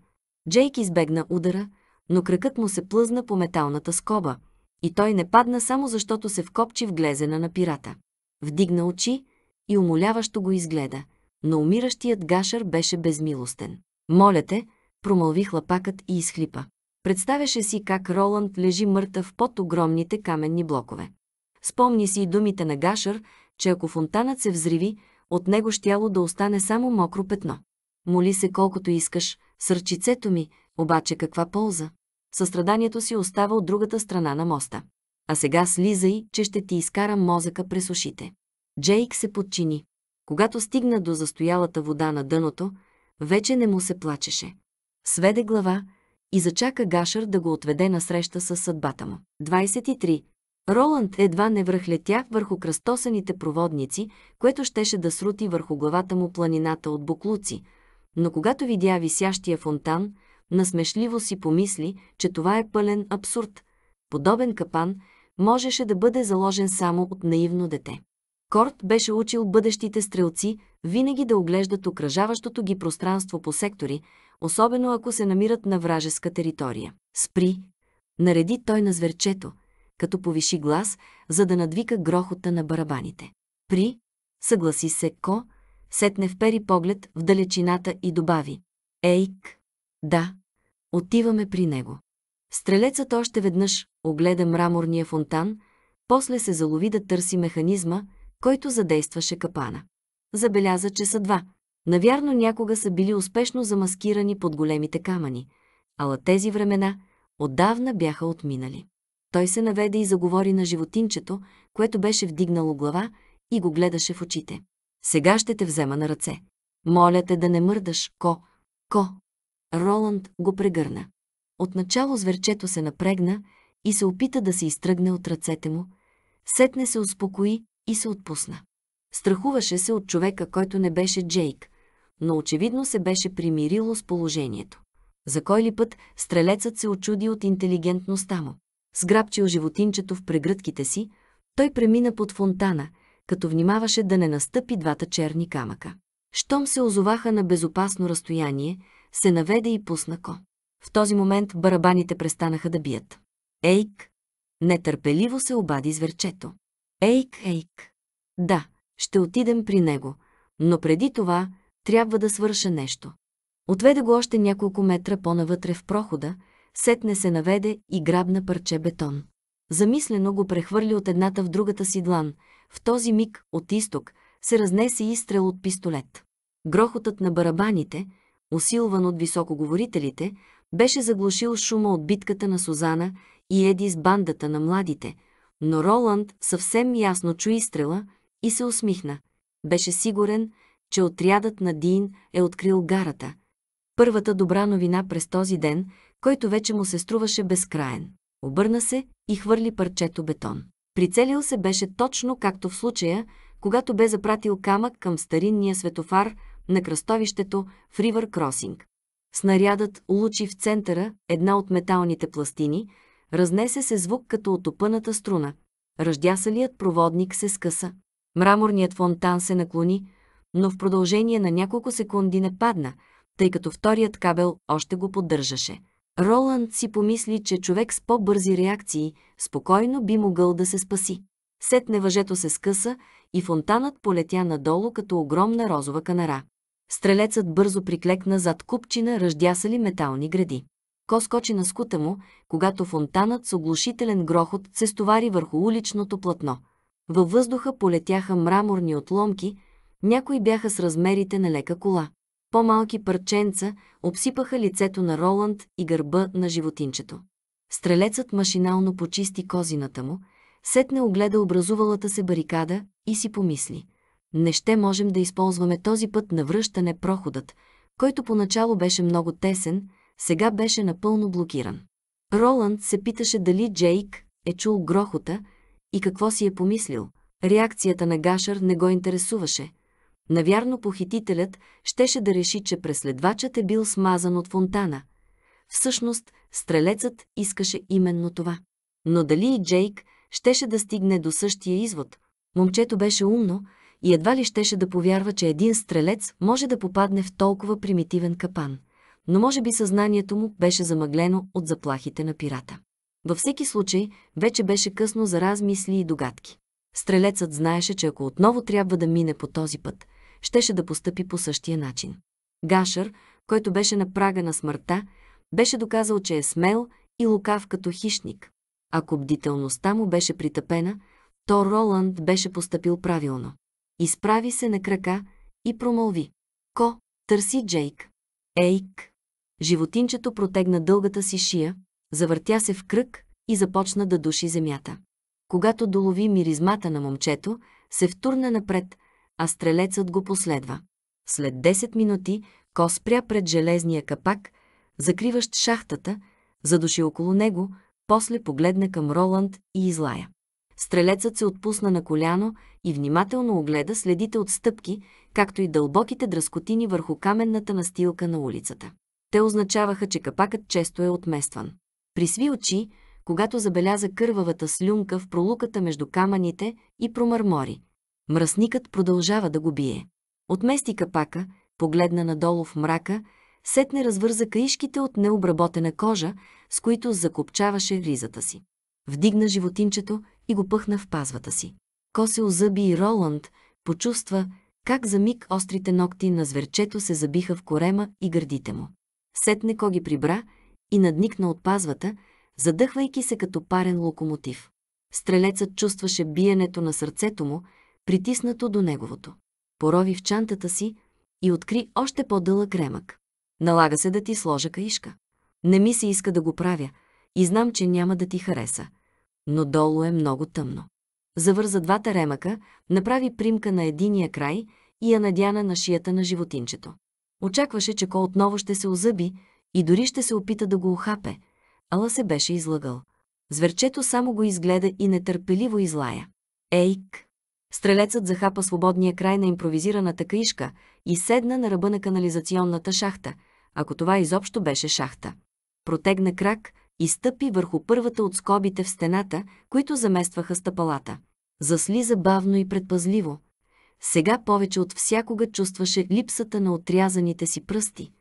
Джейк избегна удара, но кракът му се плъзна по металната скоба и той не падна само защото се вкопчи в глезена на пирата. Вдигна очи и умоляващо го изгледа, но умиращият гашър беше безмилостен. «Моля те», промълви хлапакът и изхлипа. Представяше си как Роланд лежи мъртъв под огромните каменни блокове. Спомни си и думите на Гашър, че ако фонтанът се взриви, от него щяло да остане само мокро петно. Моли се колкото искаш, сърчицето ми, обаче каква полза? Състраданието си остава от другата страна на моста. А сега слизай, че ще ти изкарам мозъка през ушите. Джейк се подчини. Когато стигна до застоялата вода на дъното, вече не му се плачеше. Сведе глава, и зачака Гашър да го отведе на среща с съдбата му. 23. Роланд едва не връхлетя върху кръстосаните проводници, което щеше да срути върху главата му планината от буклуци, но когато видя висящия фонтан, насмешливо си помисли, че това е пълен абсурд. Подобен капан можеше да бъде заложен само от наивно дете. Корт беше учил бъдещите стрелци винаги да оглеждат окръжаващото ги пространство по сектори, особено ако се намират на вражеска територия. Спри! Нареди той на зверчето, като повиши глас, за да надвика грохота на барабаните. При! Съгласи се Ко, сетне впери поглед в далечината и добави. Ейк! Да, отиваме при него. Стрелецът още веднъж огледа мраморния фонтан, после се залови да търси механизма, който задействаше капана. Забеляза, че са два – Навярно някога са били успешно замаскирани под големите камъни, ала тези времена отдавна бяха отминали. Той се наведе и заговори на животинчето, което беше вдигнало глава и го гледаше в очите. Сега ще те взема на ръце. Моля те да не мърдаш, ко, ко. Роланд го прегърна. Отначало зверчето се напрегна и се опита да се изтръгне от ръцете му. Сетне се успокои и се отпусна. Страхуваше се от човека, който не беше Джейк, но очевидно се беше примирило с положението. За кой ли път стрелецът се очуди от интелигентността му. Сграбчил животинчето в прегръдките си, той премина под фонтана, като внимаваше да не настъпи двата черни камъка. Щом се озоваха на безопасно разстояние, се наведе и пусна ко. В този момент барабаните престанаха да бият. Ейк! Нетърпеливо се обади зверчето. Ейк, ейк! Да, ще отидем при него, но преди това трябва да свърша нещо. Отведе го още няколко метра по-навътре в прохода, сетне се наведе и грабна парче бетон. Замислено го прехвърли от едната в другата си длан. В този миг, от изток, се разнесе изстрел от пистолет. Грохотът на барабаните, усилван от високоговорителите, беше заглушил шума от битката на Сузана и Еди с бандата на младите, но Роланд съвсем ясно чу изстрела и се усмихна. Беше сигурен, че отрядът на Дин е открил гарата. Първата добра новина през този ден, който вече му се струваше безкраен. Обърна се и хвърли парчето бетон. Прицелил се беше точно както в случая, когато бе запратил камък към старинния светофар на кръстовището в Ривър Кросинг. Снарядът лучи в центъра една от металните пластини, разнесе се звук като отопъната струна. Ръждясалият проводник се скъса. Мраморният фонтан се наклони, но в продължение на няколко секунди не падна, тъй като вторият кабел още го поддържаше. Роланд си помисли, че човек с по-бързи реакции спокойно би могъл да се спаси. Сетне въжето се скъса и фонтанът полетя надолу като огромна розова канара. Стрелецът бързо приклекна зад купчина ръждясали метални гради. Ко скочи на скута му, когато фонтанът с оглушителен грохот се стовари върху уличното платно. Във въздуха полетяха мраморни отломки, някои бяха с размерите на лека кола. По-малки парченца обсипаха лицето на Роланд и гърба на животинчето. Стрелецът машинално почисти козината му, сетне огледа образувалата се барикада и си помисли. Не ще можем да използваме този път на връщане проходът, който поначало беше много тесен, сега беше напълно блокиран. Роланд се питаше дали Джейк е чул грохота и какво си е помислил. Реакцията на Гашър не го интересуваше – Навярно похитителят щеше да реши, че преследвачът е бил смазан от фонтана. Всъщност, стрелецът искаше именно това. Но дали и Джейк щеше да стигне до същия извод? Момчето беше умно и едва ли щеше да повярва, че един стрелец може да попадне в толкова примитивен капан. Но може би съзнанието му беше замъглено от заплахите на пирата. Във всеки случай, вече беше късно за размисли и догадки. Стрелецът знаеше, че ако отново трябва да мине по този път, щеше да постъпи по същия начин. Гашър, който беше на прага на смъртта, беше доказал, че е смел и лукав като хищник. Ако бдителността му беше притъпена, то Роланд беше постъпил правилно. Изправи се на крака и промълви. Ко, търси Джейк. Ейк. Животинчето протегна дългата си шия, завъртя се в кръг и започна да души земята. Когато долови миризмата на момчето, се втурна напред, а стрелецът го последва. След 10 минути Ко спря пред железния капак, закриващ шахтата, задуши около него, после погледна към Роланд и излая. Стрелецът се отпусна на коляно и внимателно огледа следите от стъпки, както и дълбоките дръскотини върху каменната настилка на улицата. Те означаваха, че капакът често е отместван. Присви очи, когато забеляза кървавата слюнка в пролуката между камъните и промърмори. Мръсникът продължава да го бие. Отмести капака, погледна надолу в мрака, сетне развърза каишките от необработена кожа, с които закопчаваше ризата си. Вдигна животинчето и го пъхна в пазвата си. Косил зъби и Роланд почувства, как за миг острите ногти на зверчето се забиха в корема и гърдите му. Сетне ко ги прибра и надникна от пазвата, задъхвайки се като парен локомотив. Стрелецът чувстваше биенето на сърцето му, притиснато до неговото. Порови в чантата си и откри още по-дълъг ремък. Налага се да ти сложа каишка. Не ми се иска да го правя и знам, че няма да ти хареса, но долу е много тъмно. Завърза двата ремъка, направи примка на единия край и я надяна на шията на животинчето. Очакваше, че Ко отново ще се озъби и дори ще се опита да го охапе, ала се беше излагал. Зверчето само го изгледа и нетърпеливо излая. Ейк! Стрелецът захапа свободния край на импровизираната каишка и седна на ръба на канализационната шахта, ако това изобщо беше шахта. Протегна крак и стъпи върху първата от скобите в стената, които заместваха стъпалата. Заслиза бавно и предпазливо. Сега повече от всякога чувстваше липсата на отрязаните си пръсти.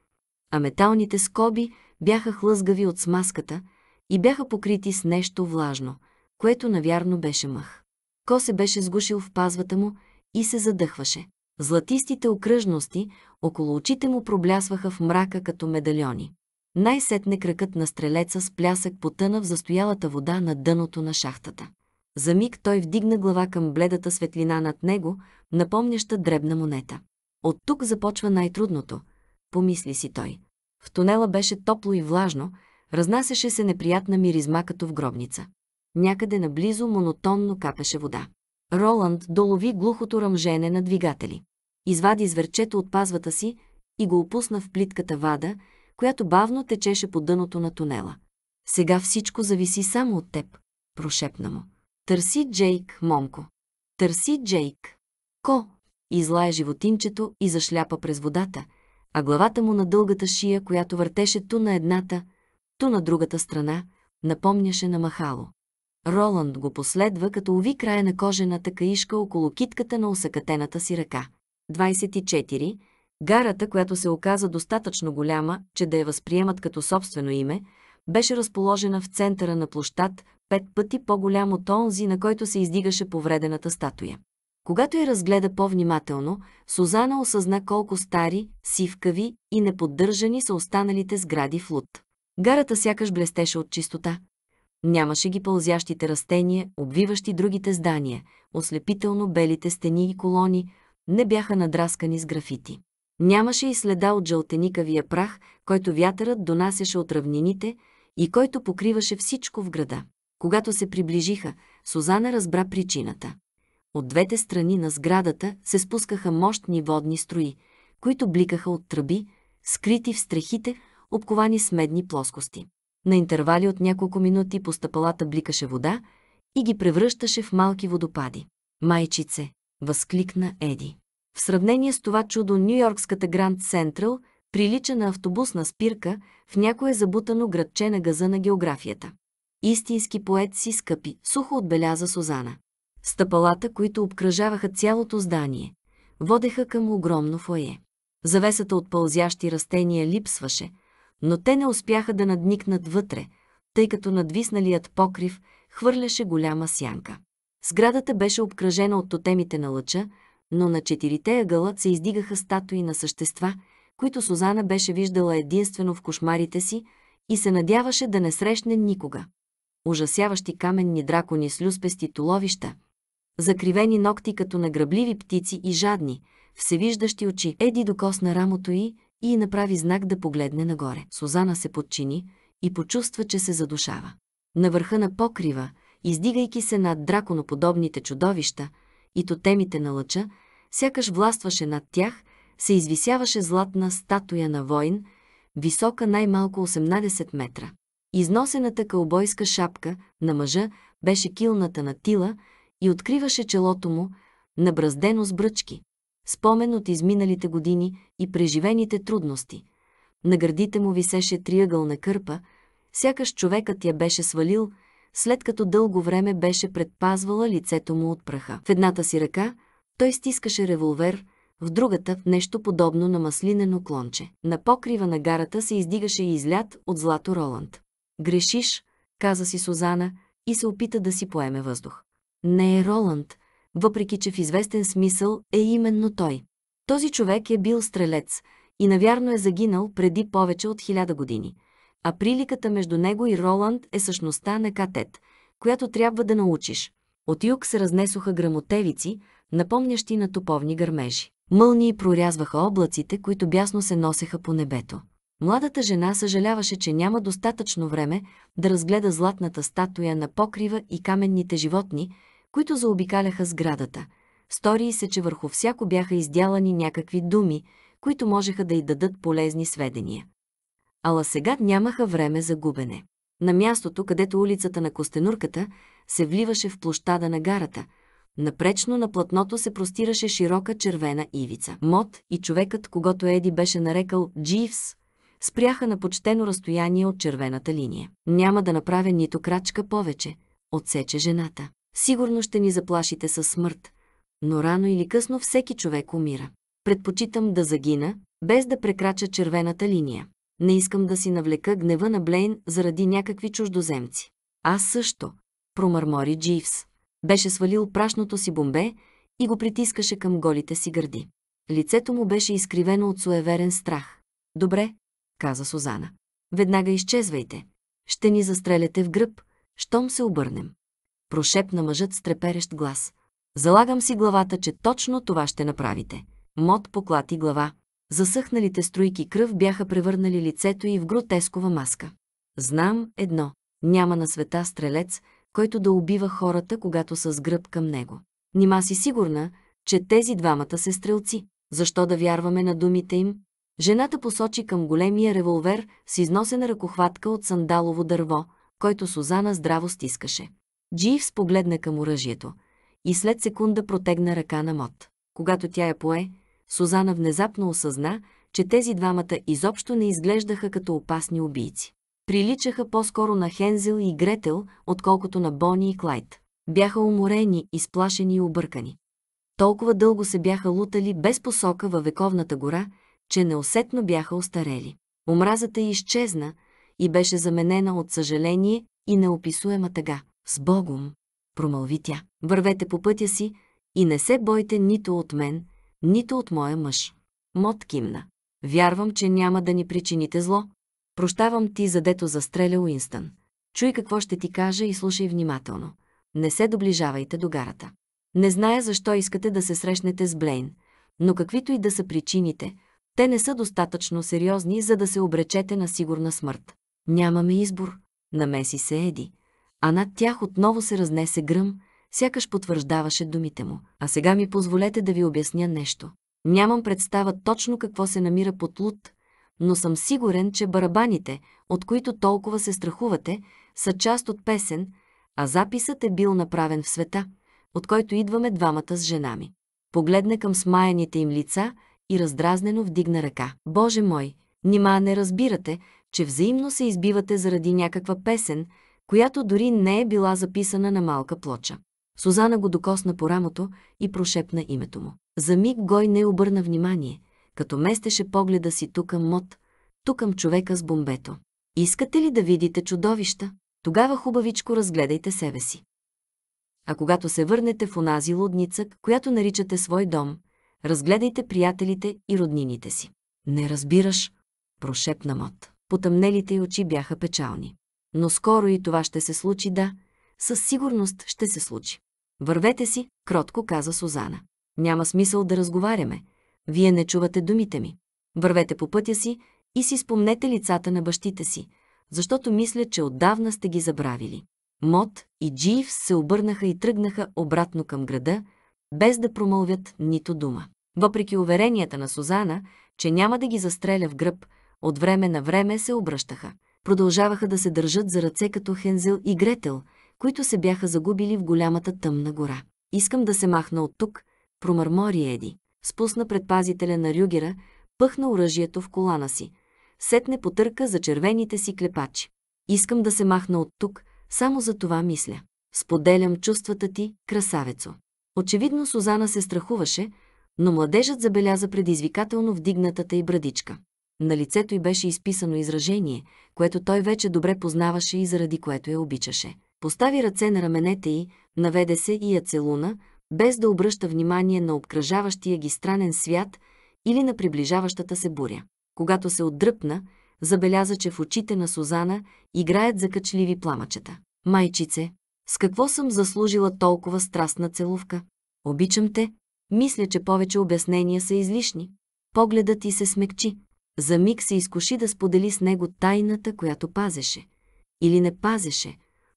А металните скоби бяха хлъзгави от смазката и бяха покрити с нещо влажно, което навярно беше мъх. Ко се беше сгушил в пазвата му и се задъхваше. Златистите окръжности около очите му проблясваха в мрака като медальони. Най-сетне кракът на стрелеца с плясък потъна в застоялата вода на дъното на шахтата. За миг той вдигна глава към бледата светлина над него, напомняща дребна монета. От тук започва най-трудното, помисли си той. В тунела беше топло и влажно, разнасяше се неприятна миризма като в гробница някъде наблизо монотонно капеше вода. Роланд долови глухото ръмжене на двигатели. Извади зверчето от пазвата си и го опусна в плитката вада, която бавно течеше по дъното на тунела. Сега всичко зависи само от теб, прошепна му. Търси Джейк, момко. Търси Джейк. Ко? Излая животинчето и зашляпа през водата, а главата му на дългата шия, която въртеше ту на едната, ту на другата страна, напомняше на махало. Роланд го последва, като уви края на кожената каишка около китката на усъкатената си ръка. 24. Гарата, която се оказа достатъчно голяма, че да я възприемат като собствено име, беше разположена в центъра на площад, пет пъти по-голям от онзи, на който се издигаше повредената статуя. Когато я разгледа по-внимателно, Сузана осъзна колко стари, сивкави и неподдържани са останалите сгради в Лут. Гарата сякаш блестеше от чистота. Нямаше ги пълзящите растения, обвиващи другите здания, ослепително белите стени и колони не бяха надраскани с графити. Нямаше и следа от жълтеникавия прах, който вятърът донасяше от равнините и който покриваше всичко в града. Когато се приближиха, Сузана разбра причината. От двете страни на сградата се спускаха мощни водни строи, които бликаха от тръби, скрити в стрехите, обковани с медни плоскости. На интервали от няколко минути по стъпалата бликаше вода и ги превръщаше в малки водопади. Майчице, възкликна Еди. В сравнение с това чудо Нью-Йоркската Гранд Централ прилича на автобусна спирка в някое забутано градче на газа на географията. Истински поет си скъпи, сухо отбеляза Созана. Стъпалата, които обкръжаваха цялото здание, водеха към огромно фойе. Завесата от пълзящи растения липсваше – но те не успяха да надникнат вътре, тъй като надвисналият покрив хвърляше голяма сянка. Сградата беше обкръжена от тотемите на лъча, но на четирите ъгъла се издигаха статуи на същества, които Сузана беше виждала единствено в кошмарите си и се надяваше да не срещне никога. Ужасяващи каменни дракони с люспести туловища, закривени ногти като награбливи птици и жадни, всевиждащи очи. Еди докосна рамото й, и направи знак да погледне нагоре. Сузана се подчини и почувства, че се задушава. На върха на покрива, издигайки се над драконоподобните чудовища и тотемите на лъча, сякаш властваше над тях, се извисяваше златна статуя на войн, висока най-малко 18 метра. Износената кълбойска шапка на мъжа беше килната на тила и откриваше челото му, набраздено с бръчки спомен от изминалите години и преживените трудности. На гърдите му висеше триъгълна кърпа, сякаш човекът я беше свалил, след като дълго време беше предпазвала лицето му от праха. В едната си ръка той стискаше револвер, в другата – нещо подобно на маслинено клонче. На покрива на гарата се издигаше и излят от злато Роланд. «Грешиш», каза си Сузана и се опита да си поеме въздух. Не е Роланд, въпреки че в известен смисъл е именно той. Този човек е бил стрелец и навярно е загинал преди повече от хиляда години. А приликата между него и Роланд е същността на катет, която трябва да научиш. От юг се разнесоха грамотевици, напомнящи на топовни гърмежи. Мълнии прорязваха облаците, които бясно се носеха по небето. Младата жена съжаляваше, че няма достатъчно време да разгледа златната статуя на покрива и каменните животни, които заобикаляха сградата. Стори се, че върху всяко бяха издялани някакви думи, които можеха да й дадат полезни сведения. Ала сега нямаха време за губене. На мястото, където улицата на Костенурката се вливаше в площада на гарата, напречно на платното се простираше широка червена ивица. Мод и човекът, когато Еди беше нарекал Дживс, спряха на почтено разстояние от червената линия. Няма да направя нито крачка повече, отсече жената. Сигурно ще ни заплашите със смърт, но рано или късно всеки човек умира. Предпочитам да загина, без да прекрача червената линия. Не искам да си навлека гнева на Блейн заради някакви чуждоземци. Аз също, промърмори Дживс. Беше свалил прашното си бомбе и го притискаше към голите си гърди. Лицето му беше изкривено от суеверен страх. Добре, каза Сузана. Веднага изчезвайте. Ще ни застреляте в гръб, щом се обърнем прошепна мъжът с треперещ глас. Залагам си главата, че точно това ще направите. Мод поклати глава. Засъхналите струйки кръв бяха превърнали лицето й в гротескова маска. Знам едно. Няма на света стрелец, който да убива хората, когато са с гръб към него. Нима си сигурна, че тези двамата са стрелци. Защо да вярваме на думите им? Жената посочи към големия револвер с износена ръкохватка от сандалово дърво, който Сузана здраво стискаше. Дживс погледна към оръжието и след секунда протегна ръка на Мот. Когато тя я пое, Сузана внезапно осъзна, че тези двамата изобщо не изглеждаха като опасни убийци. Приличаха по-скоро на Хензел и Гретел, отколкото на Бони и Клайд. Бяха уморени, изплашени и объркани. Толкова дълго се бяха лутали без посока във вековната гора, че неусетно бяха остарели. Омразата изчезна и беше заменена от съжаление и неописуема тъга. С Богом, промълви тя. Вървете по пътя си и не се бойте нито от мен, нито от моя мъж. Мот кимна. Вярвам, че няма да ни причините зло. Прощавам ти, задето застреля Уинстън. Чуй какво ще ти кажа и слушай внимателно. Не се доближавайте до гарата. Не зная защо искате да се срещнете с Блейн, но каквито и да са причините, те не са достатъчно сериозни, за да се обречете на сигурна смърт. Нямаме избор, намеси се Еди а над тях отново се разнесе гръм, сякаш потвърждаваше думите му. А сега ми позволете да ви обясня нещо. Нямам представа точно какво се намира под лут, но съм сигурен, че барабаните, от които толкова се страхувате, са част от песен, а записът е бил направен в света, от който идваме двамата с жена ми. Погледна към смаяните им лица и раздразнено вдигна ръка. Боже мой, нима не разбирате, че взаимно се избивате заради някаква песен, която дори не е била записана на малка плоча. Сузана го докосна по рамото и прошепна името му. За миг Гой не обърна внимание, като местеше погледа си тукъм мод, тукъм човека с бомбето. Искате ли да видите чудовища? Тогава хубавичко разгледайте себе си. А когато се върнете в онази лудница, която наричате свой дом, разгледайте приятелите и роднините си. Не разбираш, прошепна Мод. Потъмнелите й очи бяха печални но скоро и това ще се случи, да. Със сигурност ще се случи. Вървете си, кротко каза Сузана. Няма смисъл да разговаряме. Вие не чувате думите ми. Вървете по пътя си и си спомнете лицата на бащите си, защото мисля, че отдавна сте ги забравили. Мот и Джив се обърнаха и тръгнаха обратно към града, без да промълвят нито дума. Въпреки уверенията на Сузана, че няма да ги застреля в гръб, от време на време се обръщаха продължаваха да се държат за ръце като Хензел и Гретел, които се бяха загубили в голямата тъмна гора. «Искам да се махна от тук», промърмори Еди. Спусна предпазителя на Рюгера, пъхна оръжието в колана си. Сетне потърка за червените си клепачи. «Искам да се махна от тук, само за това мисля. Споделям чувствата ти, красавецо». Очевидно Сузана се страхуваше, но младежът забеляза предизвикателно вдигнатата й брадичка. На лицето й беше изписано изражение, което той вече добре познаваше и заради което я обичаше. Постави ръце на раменете й, наведе се и я целуна, без да обръща внимание на обкръжаващия ги странен свят или на приближаващата се буря. Когато се отдръпна, забеляза, че в очите на Сузана играят закачливи пламъчета. Майчице, с какво съм заслужила толкова страстна целувка? Обичам те. Мисля, че повече обяснения са излишни. Погледът ти се смекчи. За миг се изкуши да сподели с него тайната, която пазеше. Или не пазеше,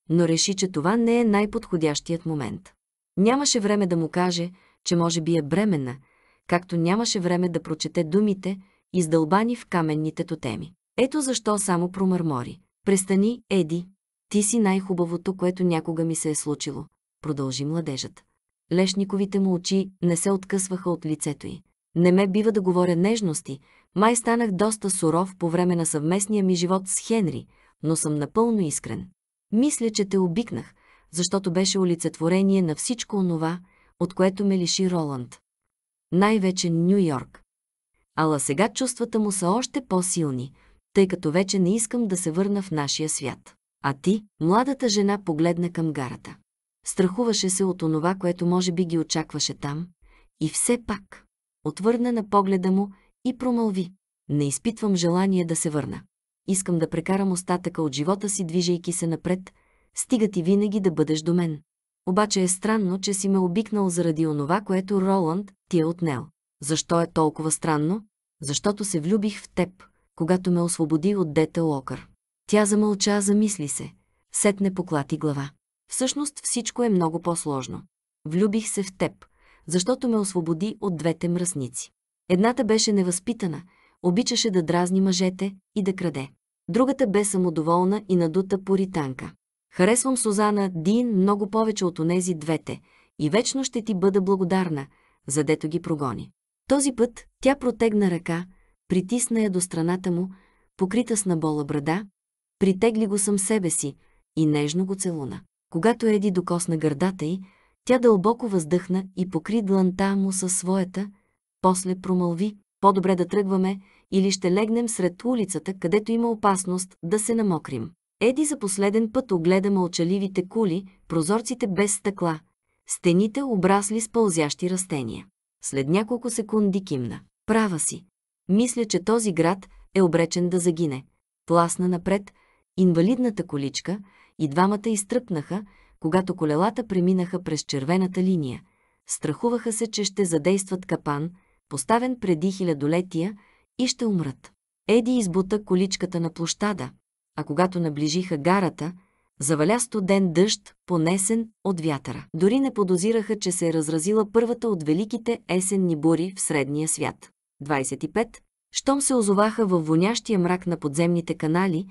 но реши, че това не е най-подходящият момент. Нямаше време да му каже, че може би е бременна, както нямаше време да прочете думите, издълбани в каменните тотеми. Ето защо само промърмори. Престани, Еди. Ти си най-хубавото, което някога ми се е случило, продължи младежът. Лешниковите му очи не се откъсваха от лицето й. Не ме бива да говоря нежности, май станах доста суров по време на съвместния ми живот с Хенри, но съм напълно искрен. Мисля, че те обикнах, защото беше олицетворение на всичко онова, от което ме лиши Роланд. Най-вече Нью Йорк. Ала сега чувствата му са още по-силни, тъй като вече не искам да се върна в нашия свят. А ти, младата жена, погледна към гарата. Страхуваше се от онова, което може би ги очакваше там. И все пак, отвърна на погледа му и промълви. Не изпитвам желание да се върна. Искам да прекарам остатъка от живота си, движейки се напред, стига ти винаги да бъдеш до мен. Обаче е странно, че си ме обикнал заради онова, което Роланд ти е отнел. Защо е толкова странно? Защото се влюбих в теб, когато ме освободи от Дета Локър. Тя замълча, замисли се. Сетне поклати глава. Всъщност всичко е много по-сложно. Влюбих се в теб, защото ме освободи от двете мръсници. Едната беше невъзпитана, обичаше да дразни мъжете и да краде. Другата бе самодоволна и надута поританка. Харесвам Сузана Дин много повече от онези двете и вечно ще ти бъда благодарна, задето ги прогони. Този път тя протегна ръка, притисна я до страната му, покрита с набола брада, притегли го съм себе си и нежно го целуна. Когато Еди докосна гърдата й, тя дълбоко въздъхна и покри дланта му със своята, после промълви, по-добре да тръгваме или ще легнем сред улицата, където има опасност да се намокрим. Еди за последен път огледа мълчаливите кули, прозорците без стъкла, стените обрасли с пълзящи растения. След няколко секунди кимна. Права си. Мисля, че този град е обречен да загине. Пласна напред, инвалидната количка и двамата изтръпнаха, когато колелата преминаха през червената линия. Страхуваха се, че ще задействат капан – поставен преди хилядолетия, и ще умрат. Еди избута количката на площада, а когато наближиха гарата, заваля студен дъжд, понесен от вятъра. Дори не подозираха, че се е разразила първата от великите есенни бури в средния свят. 25. Щом се озоваха във вонящия мрак на подземните канали,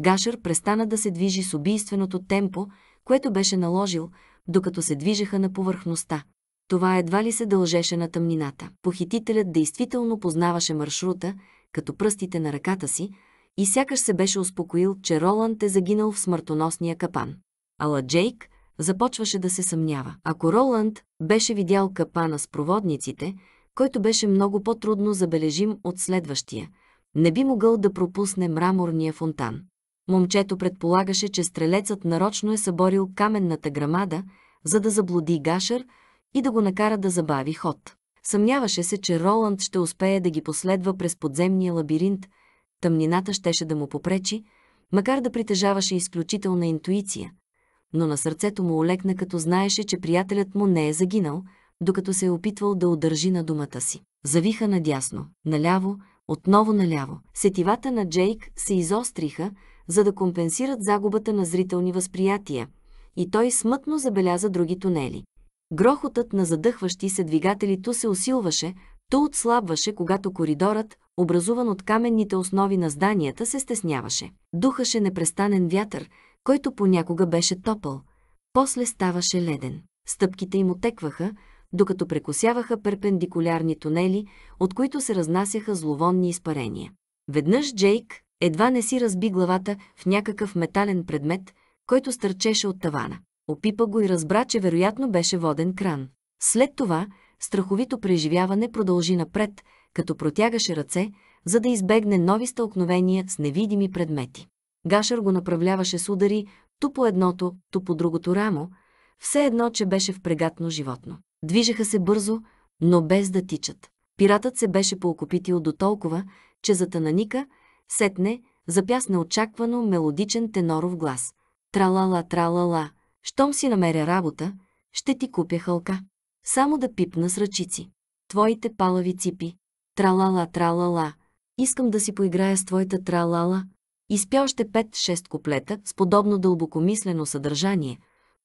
Гашър престана да се движи с убийственото темпо, което беше наложил, докато се движеха на повърхността това едва ли се дължеше на тъмнината. Похитителят действително познаваше маршрута, като пръстите на ръката си, и сякаш се беше успокоил, че Роланд е загинал в смъртоносния капан. Ала Джейк започваше да се съмнява. Ако Роланд беше видял капана с проводниците, който беше много по-трудно забележим от следващия, не би могъл да пропусне мраморния фонтан. Момчето предполагаше, че стрелецът нарочно е съборил каменната грамада, за да заблуди Гашър – и да го накара да забави ход. Съмняваше се, че Роланд ще успее да ги последва през подземния лабиринт, тъмнината щеше да му попречи, макар да притежаваше изключителна интуиция, но на сърцето му олекна, като знаеше, че приятелят му не е загинал, докато се е опитвал да удържи на думата си. Завиха надясно, наляво, отново наляво. Сетивата на Джейк се изостриха, за да компенсират загубата на зрителни възприятия, и той смътно забеляза други тунели. Грохотът на задъхващи се двигатели ту се усилваше, то отслабваше, когато коридорът, образуван от каменните основи на зданията, се стесняваше. Духаше непрестанен вятър, който понякога беше топъл, после ставаше леден. Стъпките им отекваха, докато прекосяваха перпендикулярни тунели, от които се разнасяха зловонни изпарения. Веднъж Джейк едва не си разби главата в някакъв метален предмет, който стърчеше от тавана. Опипа го и разбра, че вероятно беше воден кран. След това, страховито преживяване продължи напред, като протягаше ръце, за да избегне нови стълкновения с невидими предмети. Гашър го направляваше с удари, ту по едното, ту по другото рамо, все едно, че беше впрегатно животно. Движеха се бързо, но без да тичат. Пиратът се беше поокопитил до толкова, че затананика, сетне, запясна очаквано мелодичен теноров глас. Тралала, тралала, щом си намеря работа, ще ти купя халка. Само да пипна с ръчици. Твоите палави ципи. Тралала, тралала. Искам да си поиграя с твоята тралала. Изпя още 5-6 куплета с подобно дълбокомислено съдържание.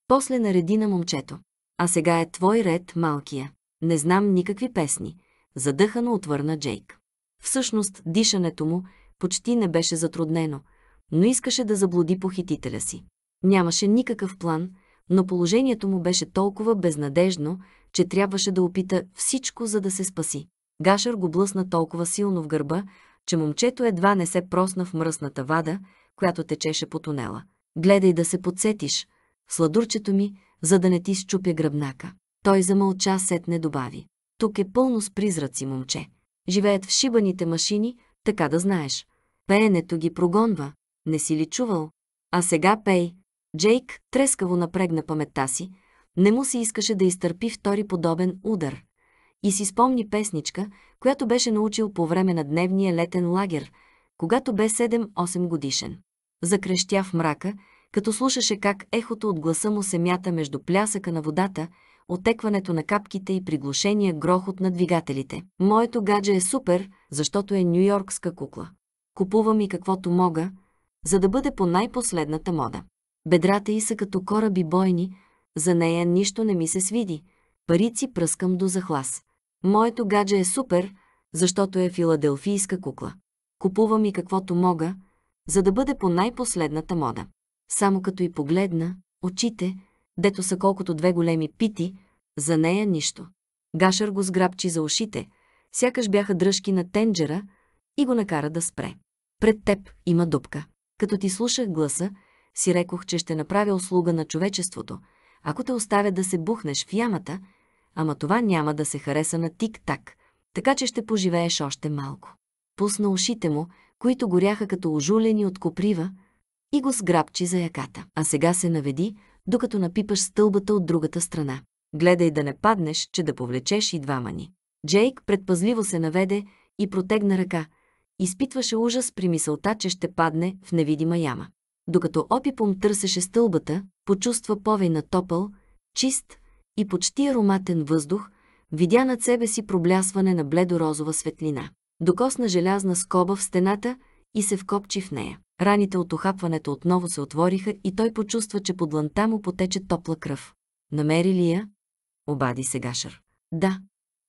После нареди на момчето. А сега е твой ред, малкия. Не знам никакви песни. Задъхано отвърна Джейк. Всъщност, дишането му почти не беше затруднено, но искаше да заблуди похитителя си. Нямаше никакъв план, но положението му беше толкова безнадежно, че трябваше да опита всичко, за да се спаси. Гашър го блъсна толкова силно в гърба, че момчето едва не се просна в мръсната вада, която течеше по тунела. Гледай да се подсетиш, сладурчето ми, за да не ти щупя гръбнака. Той замълча, сетне добави. Тук е пълно с призраци, момче. Живеят в шибаните машини, така да знаеш. Пеенето ги прогонва. Не си ли чувал? А сега пей, Джейк трескаво напрегна паметта си, не му се искаше да изтърпи втори подобен удар. И си спомни песничка, която беше научил по време на дневния летен лагер, когато бе 7-8 годишен. Закрещя в мрака, като слушаше как ехото от гласа му се мята между плясъка на водата, отекването на капките и приглушения грохот на двигателите. Моето гадже е супер, защото е нюйоркска кукла. Купувам и каквото мога, за да бъде по най-последната мода. Бедрата й са като кораби бойни, за нея нищо не ми се свиди. Парици пръскам до захлас. Моето гадже е супер, защото е филаделфийска кукла. Купувам и каквото мога, за да бъде по най-последната мода. Само като и погледна, очите, дето са колкото две големи пити, за нея нищо. Гашър го сграбчи за ушите, сякаш бяха дръжки на тенджера и го накара да спре. Пред теб има дупка. Като ти слушах гласа, си рекох, че ще направя услуга на човечеството, ако те оставя да се бухнеш в ямата, ама това няма да се хареса на тик-так, така че ще поживееш още малко. Пусна ушите му, които горяха като ожулени от коприва, и го сграбчи за яката. А сега се наведи, докато напипаш стълбата от другата страна. Гледай да не паднеш, че да повлечеш и двама ни. Джейк предпазливо се наведе и протегна ръка. Изпитваше ужас при мисълта, че ще падне в невидима яма докато опипом търсеше стълбата, почувства повей на топъл, чист и почти ароматен въздух, видя над себе си проблясване на бледо розова светлина. Докосна желязна скоба в стената и се вкопчи в нея. Раните от охапването отново се отвориха и той почувства, че под лънта му потече топла кръв. Намери ли я? Обади се Гашър. Да.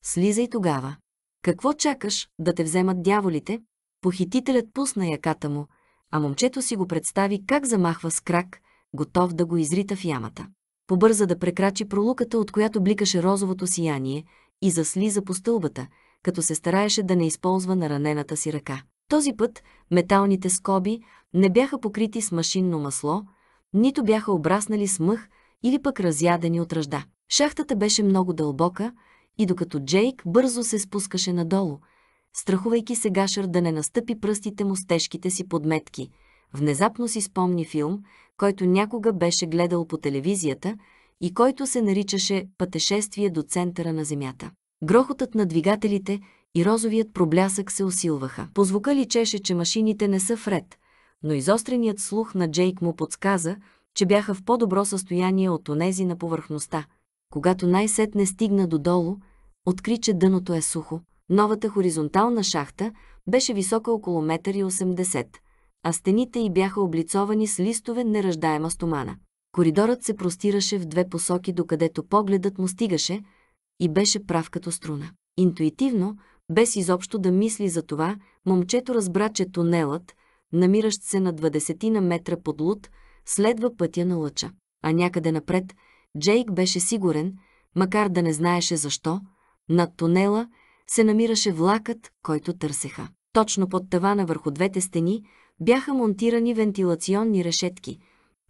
Слизай тогава. Какво чакаш да те вземат дяволите? Похитителят пусна яката му – а момчето си го представи как замахва с крак, готов да го изрита в ямата. Побърза да прекрачи пролуката, от която бликаше розовото сияние, и заслиза по стълбата, като се стараеше да не използва наранената си ръка. Този път металните скоби не бяха покрити с машинно масло, нито бяха обраснали с мъх или пък разядени от ръжда. Шахтата беше много дълбока и докато Джейк бързо се спускаше надолу, страхувайки се Гашър да не настъпи пръстите му с тежките си подметки. Внезапно си спомни филм, който някога беше гледал по телевизията и който се наричаше «Пътешествие до центъра на Земята». Грохотът на двигателите и розовият проблясък се усилваха. По звука личеше, че машините не са в ред, но изостреният слух на Джейк му подсказа, че бяха в по-добро състояние от онези на повърхността. Когато най-сетне стигна додолу, откри, че дъното е сухо, Новата хоризонтална шахта беше висока около 1,80 м, а стените й бяха облицовани с листове неръждаема стомана. Коридорът се простираше в две посоки, докъдето погледът му стигаше и беше прав като струна. Интуитивно, без изобщо да мисли за това, момчето разбра, че тунелът, намиращ се на 20 на метра под луд, следва пътя на лъча. А някъде напред, Джейк беше сигурен, макар да не знаеше защо, над тунела – се намираше влакът, който търсеха. Точно под тавана върху двете стени бяха монтирани вентилационни решетки.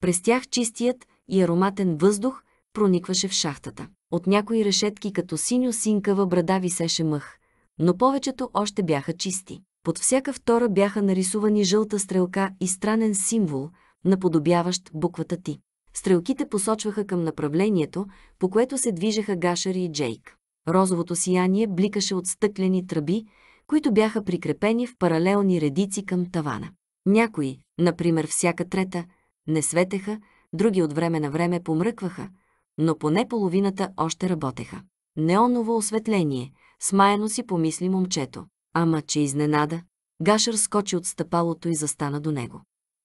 През тях чистият и ароматен въздух проникваше в шахтата. От някои решетки като синьо-синкава брада висеше мъх, но повечето още бяха чисти. Под всяка втора бяха нарисувани жълта стрелка и странен символ, наподобяващ буквата Ти. Стрелките посочваха към направлението, по което се движеха Гашър и Джейк. Розовото сияние бликаше от стъклени тръби, които бяха прикрепени в паралелни редици към тавана. Някои, например всяка трета, не светеха, други от време на време помръкваха, но поне половината още работеха. Неоново осветление, смаяно си помисли момчето. Ама, че изненада! Гашър скочи от стъпалото и застана до него.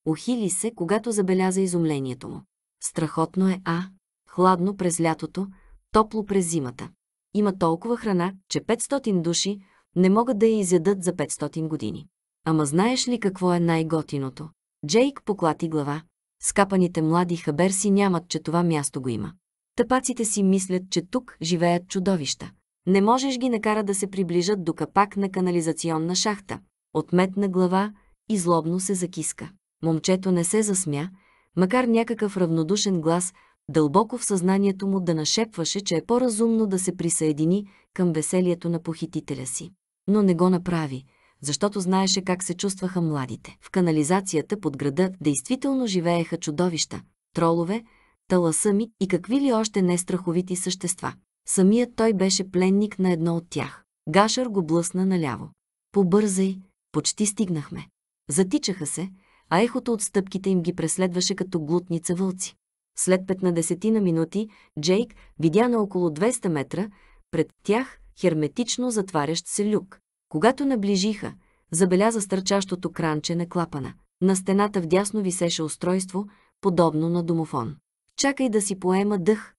Ухили се, когато забеляза изумлението му. Страхотно е, а? Хладно през лятото, топло през зимата има толкова храна, че 500 души не могат да я изядат за 500 години. Ама знаеш ли какво е най-готиното? Джейк поклати глава. Скапаните млади хаберси нямат, че това място го има. Тъпаците си мислят, че тук живеят чудовища. Не можеш ги накара да се приближат до капак на канализационна шахта. Отметна глава и злобно се закиска. Момчето не се засмя, макар някакъв равнодушен глас дълбоко в съзнанието му да нашепваше, че е по-разумно да се присъедини към веселието на похитителя си. Но не го направи, защото знаеше как се чувстваха младите. В канализацията под града действително живееха чудовища, тролове, таласъми и какви ли още не страховити същества. Самият той беше пленник на едно от тях. Гашър го блъсна наляво. Побързай, почти стигнахме. Затичаха се, а ехото от стъпките им ги преследваше като глутница вълци. След 15 на минути Джейк видя на около 200 метра пред тях херметично затварящ се люк. Когато наближиха, забеляза стърчащото кранче на клапана. На стената вдясно висеше устройство, подобно на домофон. Чакай да си поема дъх.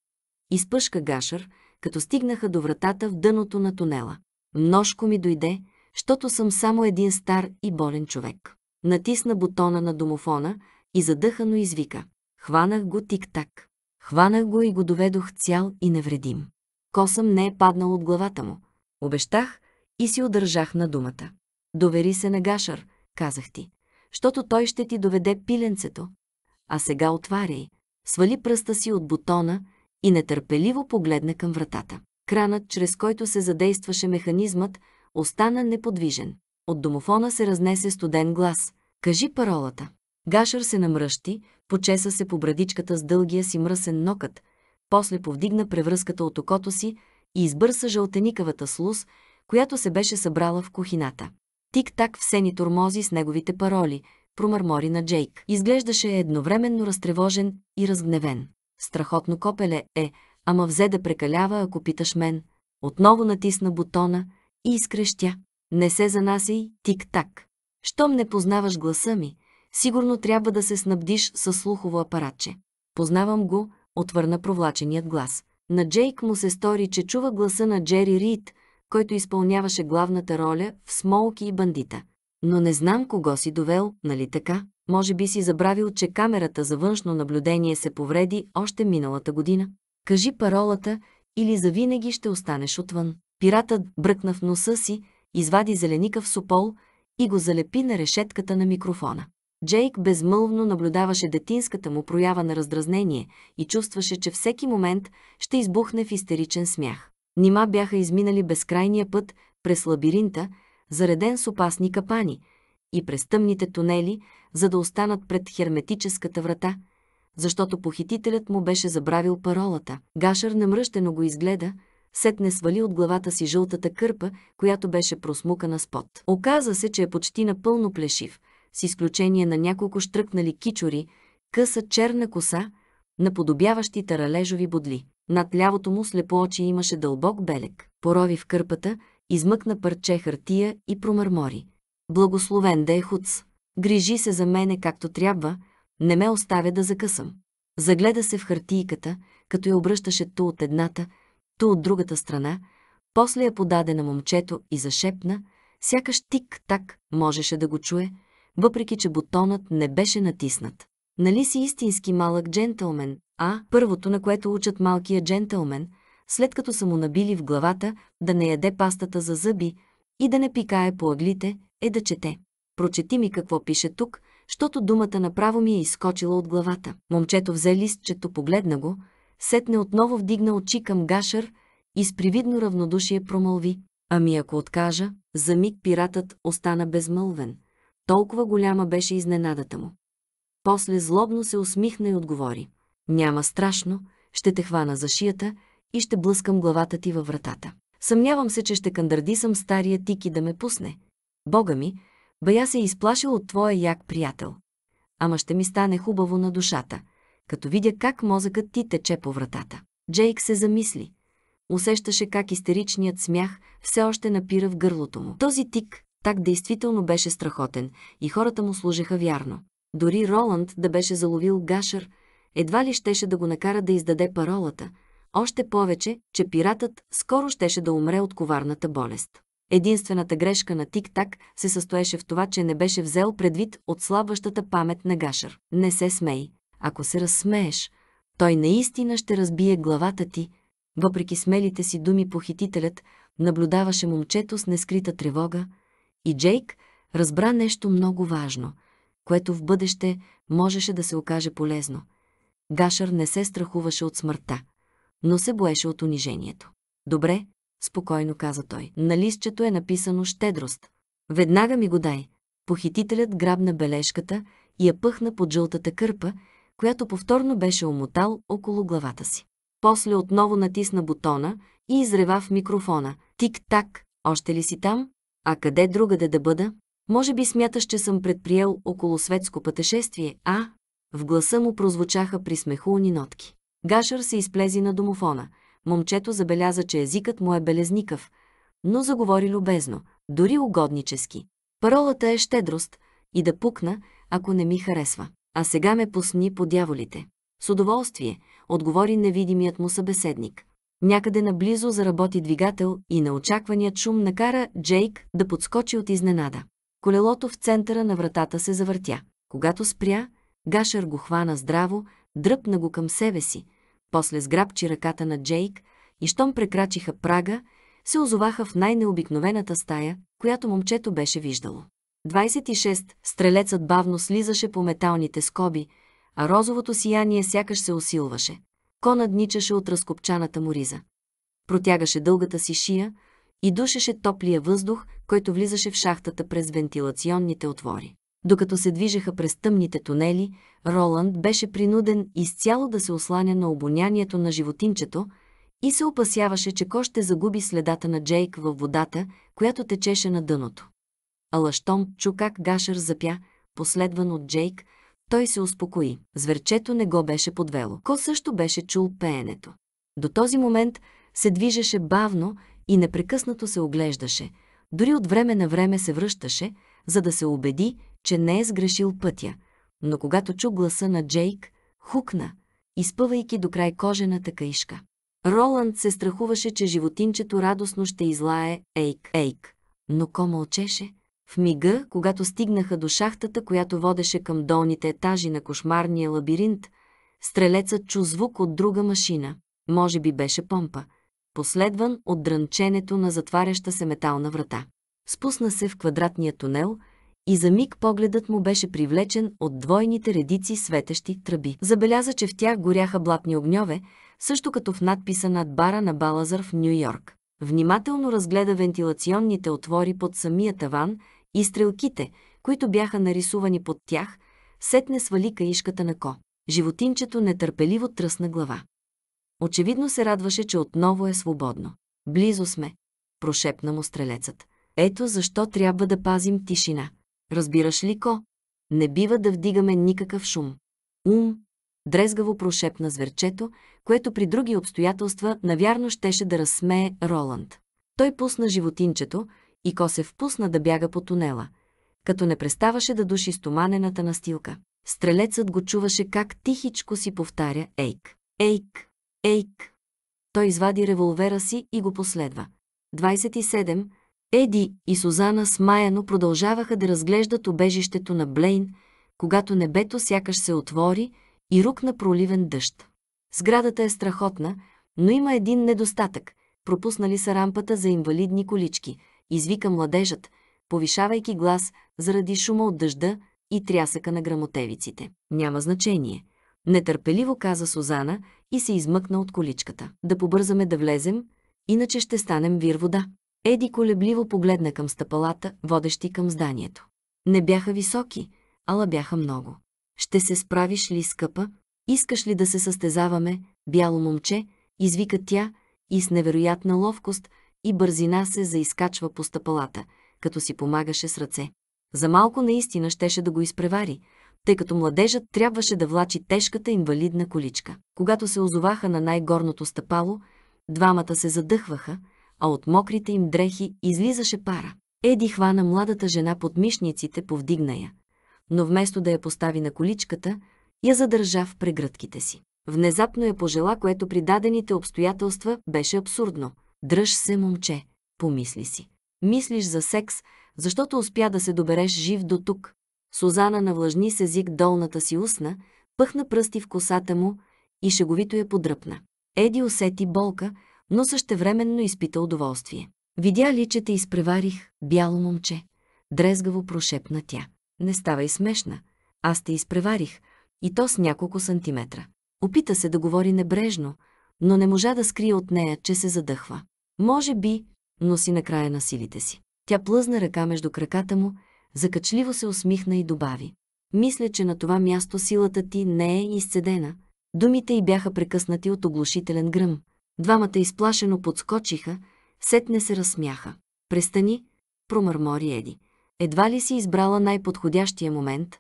Изпъшка Гашър, като стигнаха до вратата в дъното на тунела. Множко ми дойде, защото съм само един стар и болен човек. Натисна бутона на домофона и задъхано извика. Хванах го тик-так. Хванах го и го доведох цял и невредим. Косъм не е паднал от главата му. Обещах и си удържах на думата. Довери се на Гашар, казах ти, защото той ще ти доведе пиленцето. А сега отваряй. Свали пръста си от бутона и нетърпеливо погледна към вратата. Кранът, чрез който се задействаше механизмът, остана неподвижен. От домофона се разнесе студен глас. Кажи паролата. Гашър се намръщи, почеса се по брадичката с дългия си мръсен нокът, после повдигна превръзката от окото си и избърса жълтеникавата слуз, която се беше събрала в кухината. Тик-так в сени тормози с неговите пароли, промърмори на Джейк. Изглеждаше едновременно разтревожен и разгневен. Страхотно копеле е, ама взе да прекалява, ако питаш мен. Отново натисна бутона и изкрещя. Не се занасяй, тик-так. Щом не познаваш гласа ми, Сигурно трябва да се снабдиш с слухово апаратче. Познавам го, отвърна провлаченият глас. На Джейк му се стори, че чува гласа на Джери Рид, който изпълняваше главната роля в Смолки и бандита. Но не знам кого си довел, нали така? Може би си забравил, че камерата за външно наблюдение се повреди още миналата година. Кажи паролата или завинаги ще останеш отвън. Пиратът бръкна в носа си, извади зеленика в сопол и го залепи на решетката на микрофона. Джейк безмълвно наблюдаваше детинската му проява на раздразнение и чувстваше, че всеки момент ще избухне в истеричен смях. Нима бяха изминали безкрайния път през лабиринта, зареден с опасни капани, и през тъмните тунели, за да останат пред херметическата врата, защото похитителят му беше забравил паролата. Гашър намръщено го изгледа, сетне свали от главата си жълтата кърпа, която беше просмукана с пот. Оказа се, че е почти напълно плешив – с изключение на няколко штръкнали кичори, къса черна коса, наподобяващи таралежови бодли. Над лявото му слепо очи имаше дълбок белек. Порови в кърпата, измъкна парче хартия и промърмори. Благословен да е хуц. Грижи се за мене както трябва, не ме оставя да закъсам. Загледа се в хартийката, като я обръщаше ту от едната, ту от другата страна, после я подаде на момчето и зашепна, сякаш тик-так можеше да го чуе, въпреки че бутонът не беше натиснат. Нали си истински малък джентълмен, а първото, на което учат малкия джентълмен, след като са му набили в главата да не яде пастата за зъби и да не пикае по аглите, е да чете. Прочети ми какво пише тук, защото думата направо ми е изскочила от главата. Момчето взе листчето, погледна го, сетне отново вдигна очи към Гашър и с привидно равнодушие промълви. Ами ако откажа, за миг пиратът остана безмълвен. Толкова голяма беше изненадата му. После злобно се усмихна и отговори. Няма страшно, ще те хвана за шията и ще блъскам главата ти във вратата. Съмнявам се, че ще кандърдисам стария тики да ме пусне. Бога ми, бая се изплашил от твоя як приятел. Ама ще ми стане хубаво на душата, като видя как мозъкът ти тече по вратата. Джейк се замисли. Усещаше как истеричният смях все още напира в гърлото му. Този тик, Так действително беше страхотен и хората му служеха вярно. Дори Роланд да беше заловил Гашър, едва ли щеше да го накара да издаде паролата, още повече, че пиратът скоро щеше да умре от коварната болест. Единствената грешка на Тик-Так се състоеше в това, че не беше взел предвид от слабващата памет на Гашър. Не се смей. Ако се разсмееш, той наистина ще разбие главата ти. Въпреки смелите си думи похитителят наблюдаваше момчето с нескрита тревога, и Джейк разбра нещо много важно, което в бъдеще можеше да се окаже полезно. Гашър не се страхуваше от смъртта, но се боеше от унижението. Добре, спокойно каза той. На листчето е написано щедрост. Веднага ми го дай. Похитителят грабна бележката и я пъхна под жълтата кърпа, която повторно беше омотал около главата си. После отново натисна бутона и изрева в микрофона. Тик-так, още ли си там? А къде другаде да бъда? Може би смяташ, че съм предприел около светско пътешествие, а? В гласа му прозвучаха присмехулни нотки. Гашър се изплези на домофона. Момчето забеляза, че езикът му е белезникъв, но заговори любезно, дори угоднически. Паролата е щедрост и да пукна, ако не ми харесва. А сега ме пусни по дяволите. С удоволствие, отговори невидимият му събеседник. Някъде наблизо заработи двигател и неочакваният шум накара Джейк да подскочи от изненада. Колелото в центъра на вратата се завъртя. Когато спря, Гашер го хвана здраво, дръпна го към себе си, после сграбчи ръката на Джейк и щом прекрачиха прага, се озоваха в най-необикновената стая, която момчето беше виждало. 26. Стрелецът бавно слизаше по металните скоби, а розовото сияние сякаш се усилваше. Конът ничаше от разкопчаната му риза. Протягаше дългата си шия и душеше топлия въздух, който влизаше в шахтата през вентилационните отвори. Докато се движеха през тъмните тунели, Роланд беше принуден изцяло да се осланя на обонянието на животинчето и се опасяваше, че Ко ще загуби следата на Джейк във водата, която течеше на дъното. Алаштом чу как Гашър запя, последван от Джейк, той се успокои. Зверчето не го беше подвело. Ко също беше чул пеенето. До този момент се движеше бавно и непрекъснато се оглеждаше. Дори от време на време се връщаше, за да се убеди, че не е сгрешил пътя. Но когато чу гласа на Джейк, хукна, изпъвайки до край кожената каишка. Роланд се страхуваше, че животинчето радостно ще излае «Ейк, ейк», но Ко мълчеше – в мига, когато стигнаха до шахтата, която водеше към долните етажи на кошмарния лабиринт, стрелецът чу звук от друга машина. Може би беше помпа, последван от дрънченето на затваряща се метална врата. Спусна се в квадратния тунел и за миг погледът му беше привлечен от двойните редици светещи тръби. Забеляза, че в тях горяха блатни огньове, също като в надписа над бара на Балазър в Нью-Йорк. Внимателно разгледа вентилационните отвори под самия таван – и стрелките, които бяха нарисувани под тях, сетне свали каишката на ко. Животинчето нетърпеливо тръсна глава. Очевидно се радваше, че отново е свободно. Близо сме, прошепна му стрелецът. Ето защо трябва да пазим тишина. Разбираш ли, Ко? Не бива да вдигаме никакъв шум. Ум, дрезгаво прошепна зверчето, което при други обстоятелства навярно щеше да разсмее Роланд. Той пусна животинчето, и ко се впусна да бяга по тунела, като не преставаше да души стоманената настилка. Стрелецът го чуваше как тихичко си повтаря «Ейк! Ейк! Ейк!» Той извади револвера си и го последва. 27. Еди и Сузана смаяно продължаваха да разглеждат обежището на Блейн, когато небето сякаш се отвори и рукна проливен дъжд. Сградата е страхотна, но има един недостатък. Пропуснали са рампата за инвалидни колички – извика младежът, повишавайки глас заради шума от дъжда и трясъка на грамотевиците. Няма значение. Нетърпеливо каза Сузана и се измъкна от количката. Да побързаме да влезем, иначе ще станем вир вода. Еди колебливо погледна към стъпалата, водещи към зданието. Не бяха високи, ала бяха много. Ще се справиш ли, скъпа? Искаш ли да се състезаваме, бяло момче? Извика тя и с невероятна ловкост – и бързина се заискачва по стъпалата, като си помагаше с ръце. За малко наистина щеше да го изпревари, тъй като младежът трябваше да влачи тежката инвалидна количка. Когато се озоваха на най-горното стъпало, двамата се задъхваха, а от мокрите им дрехи излизаше пара. Еди хвана младата жена под мишниците, повдигна я, но вместо да я постави на количката, я задържа в прегръдките си. Внезапно я пожела, което при дадените обстоятелства беше абсурдно – Дръж се, момче, помисли си. Мислиш за секс, защото успя да се добереш жив до тук. Сузана навлажни с език долната си устна, пъхна пръсти в косата му и шеговито я подръпна. Еди усети болка, но същевременно изпита удоволствие. Видя ли, че те изпреварих, бяло момче? Дрезгаво прошепна тя. Не ставай смешна. Аз те изпреварих, и то с няколко сантиметра. Опита се да говори небрежно, но не можа да скрие от нея, че се задъхва. Може би, но си накрая на силите си. Тя плъзна ръка между краката му, закачливо се усмихна и добави. Мисля, че на това място силата ти не е изцедена. Думите й бяха прекъснати от оглушителен гръм. Двамата изплашено подскочиха, сетне се разсмяха. Престани, промърмори Еди. Едва ли си избрала най-подходящия момент?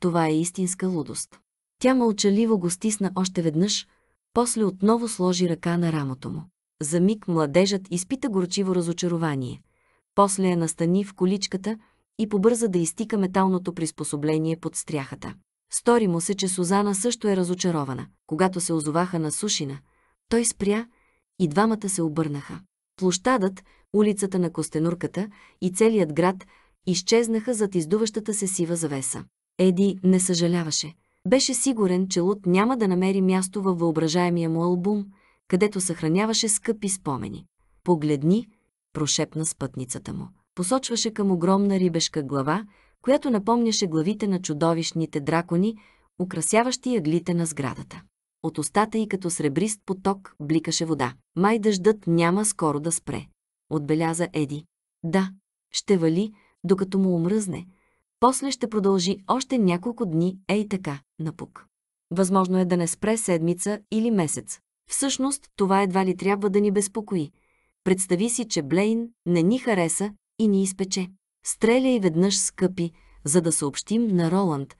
Това е истинска лудост. Тя мълчаливо го стисна още веднъж, после отново сложи ръка на рамото му. За миг младежът изпита горчиво разочарование. После я настани в количката и побърза да изтика металното приспособление под стряхата. Стори му се, че Сузана също е разочарована. Когато се озоваха на сушина, той спря и двамата се обърнаха. Площадът, улицата на Костенурката и целият град изчезнаха зад издуващата се сива завеса. Еди не съжаляваше. Беше сигурен, че Лут няма да намери място във въображаемия му албум – където съхраняваше скъпи спомени. Погледни, прошепна спътницата му. Посочваше към огромна рибешка глава, която напомняше главите на чудовищните дракони, украсяващи яглите на сградата. От устата й като сребрист поток бликаше вода. Май дъждът няма скоро да спре. Отбеляза Еди. Да, ще вали, докато му омръзне. После ще продължи още няколко дни, ей така, напук. Възможно е да не спре седмица или месец. Всъщност, това едва ли трябва да ни безпокои. Представи си, че Блейн не ни хареса и ни изпече. Стреляй веднъж, скъпи, за да съобщим на Роланд,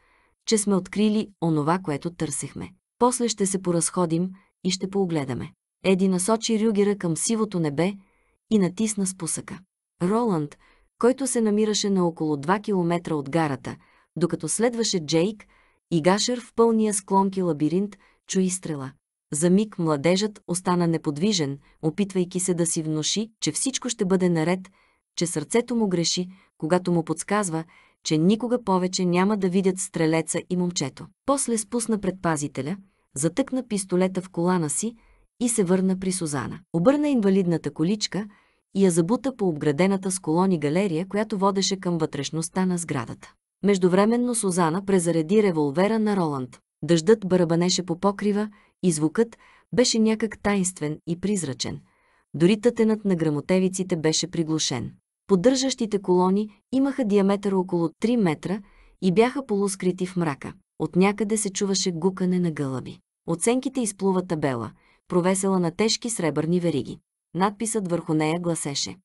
че сме открили онова, което търсехме. После ще се поразходим и ще погледаме. Еди насочи Рюгера към сивото небе и натисна спусъка. Роланд, който се намираше на около 2 км от гарата, докато следваше Джейк и Гашер в пълния склонки лабиринт, чуи стрела. За миг младежът остана неподвижен, опитвайки се да си внуши, че всичко ще бъде наред, че сърцето му греши, когато му подсказва, че никога повече няма да видят стрелеца и момчето. После спусна предпазителя, затъкна пистолета в колана си и се върна при Сузана. Обърна инвалидната количка и я забута по обградената с колони галерия, която водеше към вътрешността на сградата. Междувременно Сузана презареди револвера на Роланд. Дъждът барабанеше по покрива, и звукът беше някак таинствен и призрачен. Дори тътенът на грамотевиците беше приглушен. Поддържащите колони имаха диаметър около 3 метра и бяха полускрити в мрака. От някъде се чуваше гукане на гълъби. Оценките изплува табела, провесела на тежки сребърни вериги. Надписът върху нея гласеше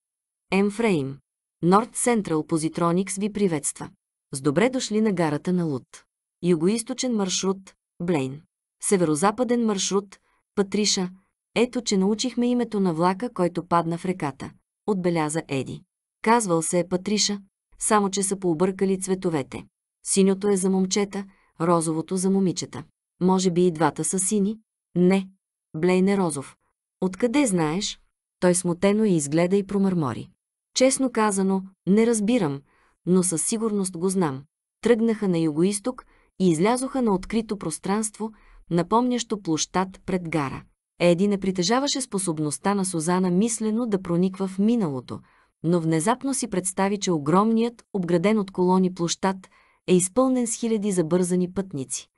Емфрейм. Норд Сентрал Позитроникс ви приветства. С добре дошли на гарата на Лут. Югоисточен маршрут – Блейн. Северозападен маршрут, Патриша, ето че научихме името на влака, който падна в реката, отбеляза Еди. Казвал се е Патриша, само че са пообъркали цветовете. Синьото е за момчета, розовото за момичета. Може би и двата са сини? Не. Блейн е розов. Откъде знаеш? Той смутено и изгледа и промърмори. Честно казано, не разбирам, но със сигурност го знам. Тръгнаха на югоисток и излязоха на открито пространство – напомнящо площад пред гара. Еди не притежаваше способността на Сузана мислено да прониква в миналото, но внезапно си представи, че огромният, обграден от колони площад, е изпълнен с хиляди забързани пътници.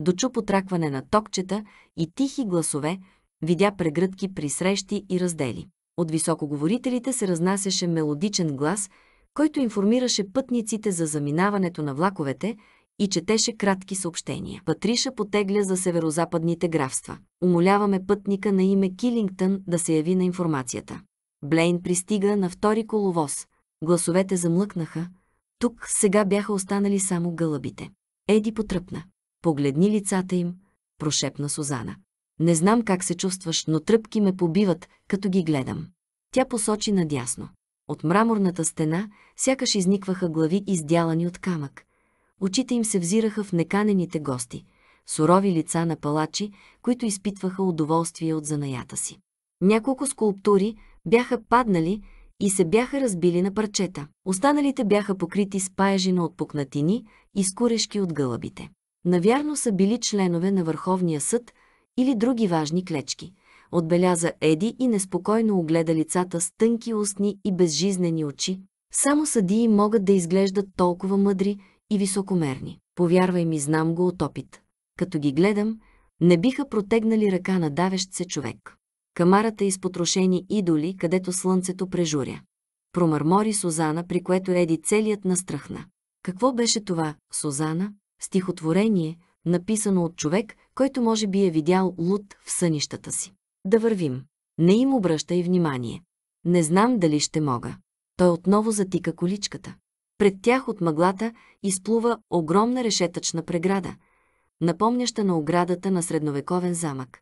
Дочу потракване на токчета и тихи гласове, видя прегръдки при срещи и раздели. От високоговорителите се разнасяше мелодичен глас, който информираше пътниците за заминаването на влаковете и четеше кратки съобщения. Патриша потегля за северозападните графства. Умоляваме пътника на име Килингтън да се яви на информацията. Блейн пристига на втори коловоз. Гласовете замлъкнаха. Тук сега бяха останали само гълъбите. Еди потръпна. Погледни лицата им, прошепна Сузана. Не знам как се чувстваш, но тръпки ме побиват, като ги гледам. Тя посочи надясно. От мраморната стена сякаш изникваха глави издялани от камък. Очите им се взираха в неканените гости, сурови лица на палачи, които изпитваха удоволствие от занаята си. Няколко скулптури бяха паднали и се бяха разбили на парчета. Останалите бяха покрити с паежина от пукнатини и скурешки от гълъбите. Навярно са били членове на Върховния съд или други важни клечки. Отбеляза Еди и неспокойно огледа лицата с тънки устни и безжизнени очи. Само съдии могат да изглеждат толкова мъдри и високомерни. Повярвай ми, знам го от опит. Като ги гледам, не биха протегнали ръка на давещ се човек. Камарата е изпотрошени идоли, където слънцето прежуря. Промърмори Сузана, при което Еди целият настръхна. Какво беше това, Сузана? Стихотворение, написано от човек, който може би е видял луд в сънищата си. Да вървим. Не им обръщай внимание. Не знам дали ще мога. Той отново затика количката. Пред тях от мъглата изплува огромна решетъчна преграда, напомняща на оградата на средновековен замък.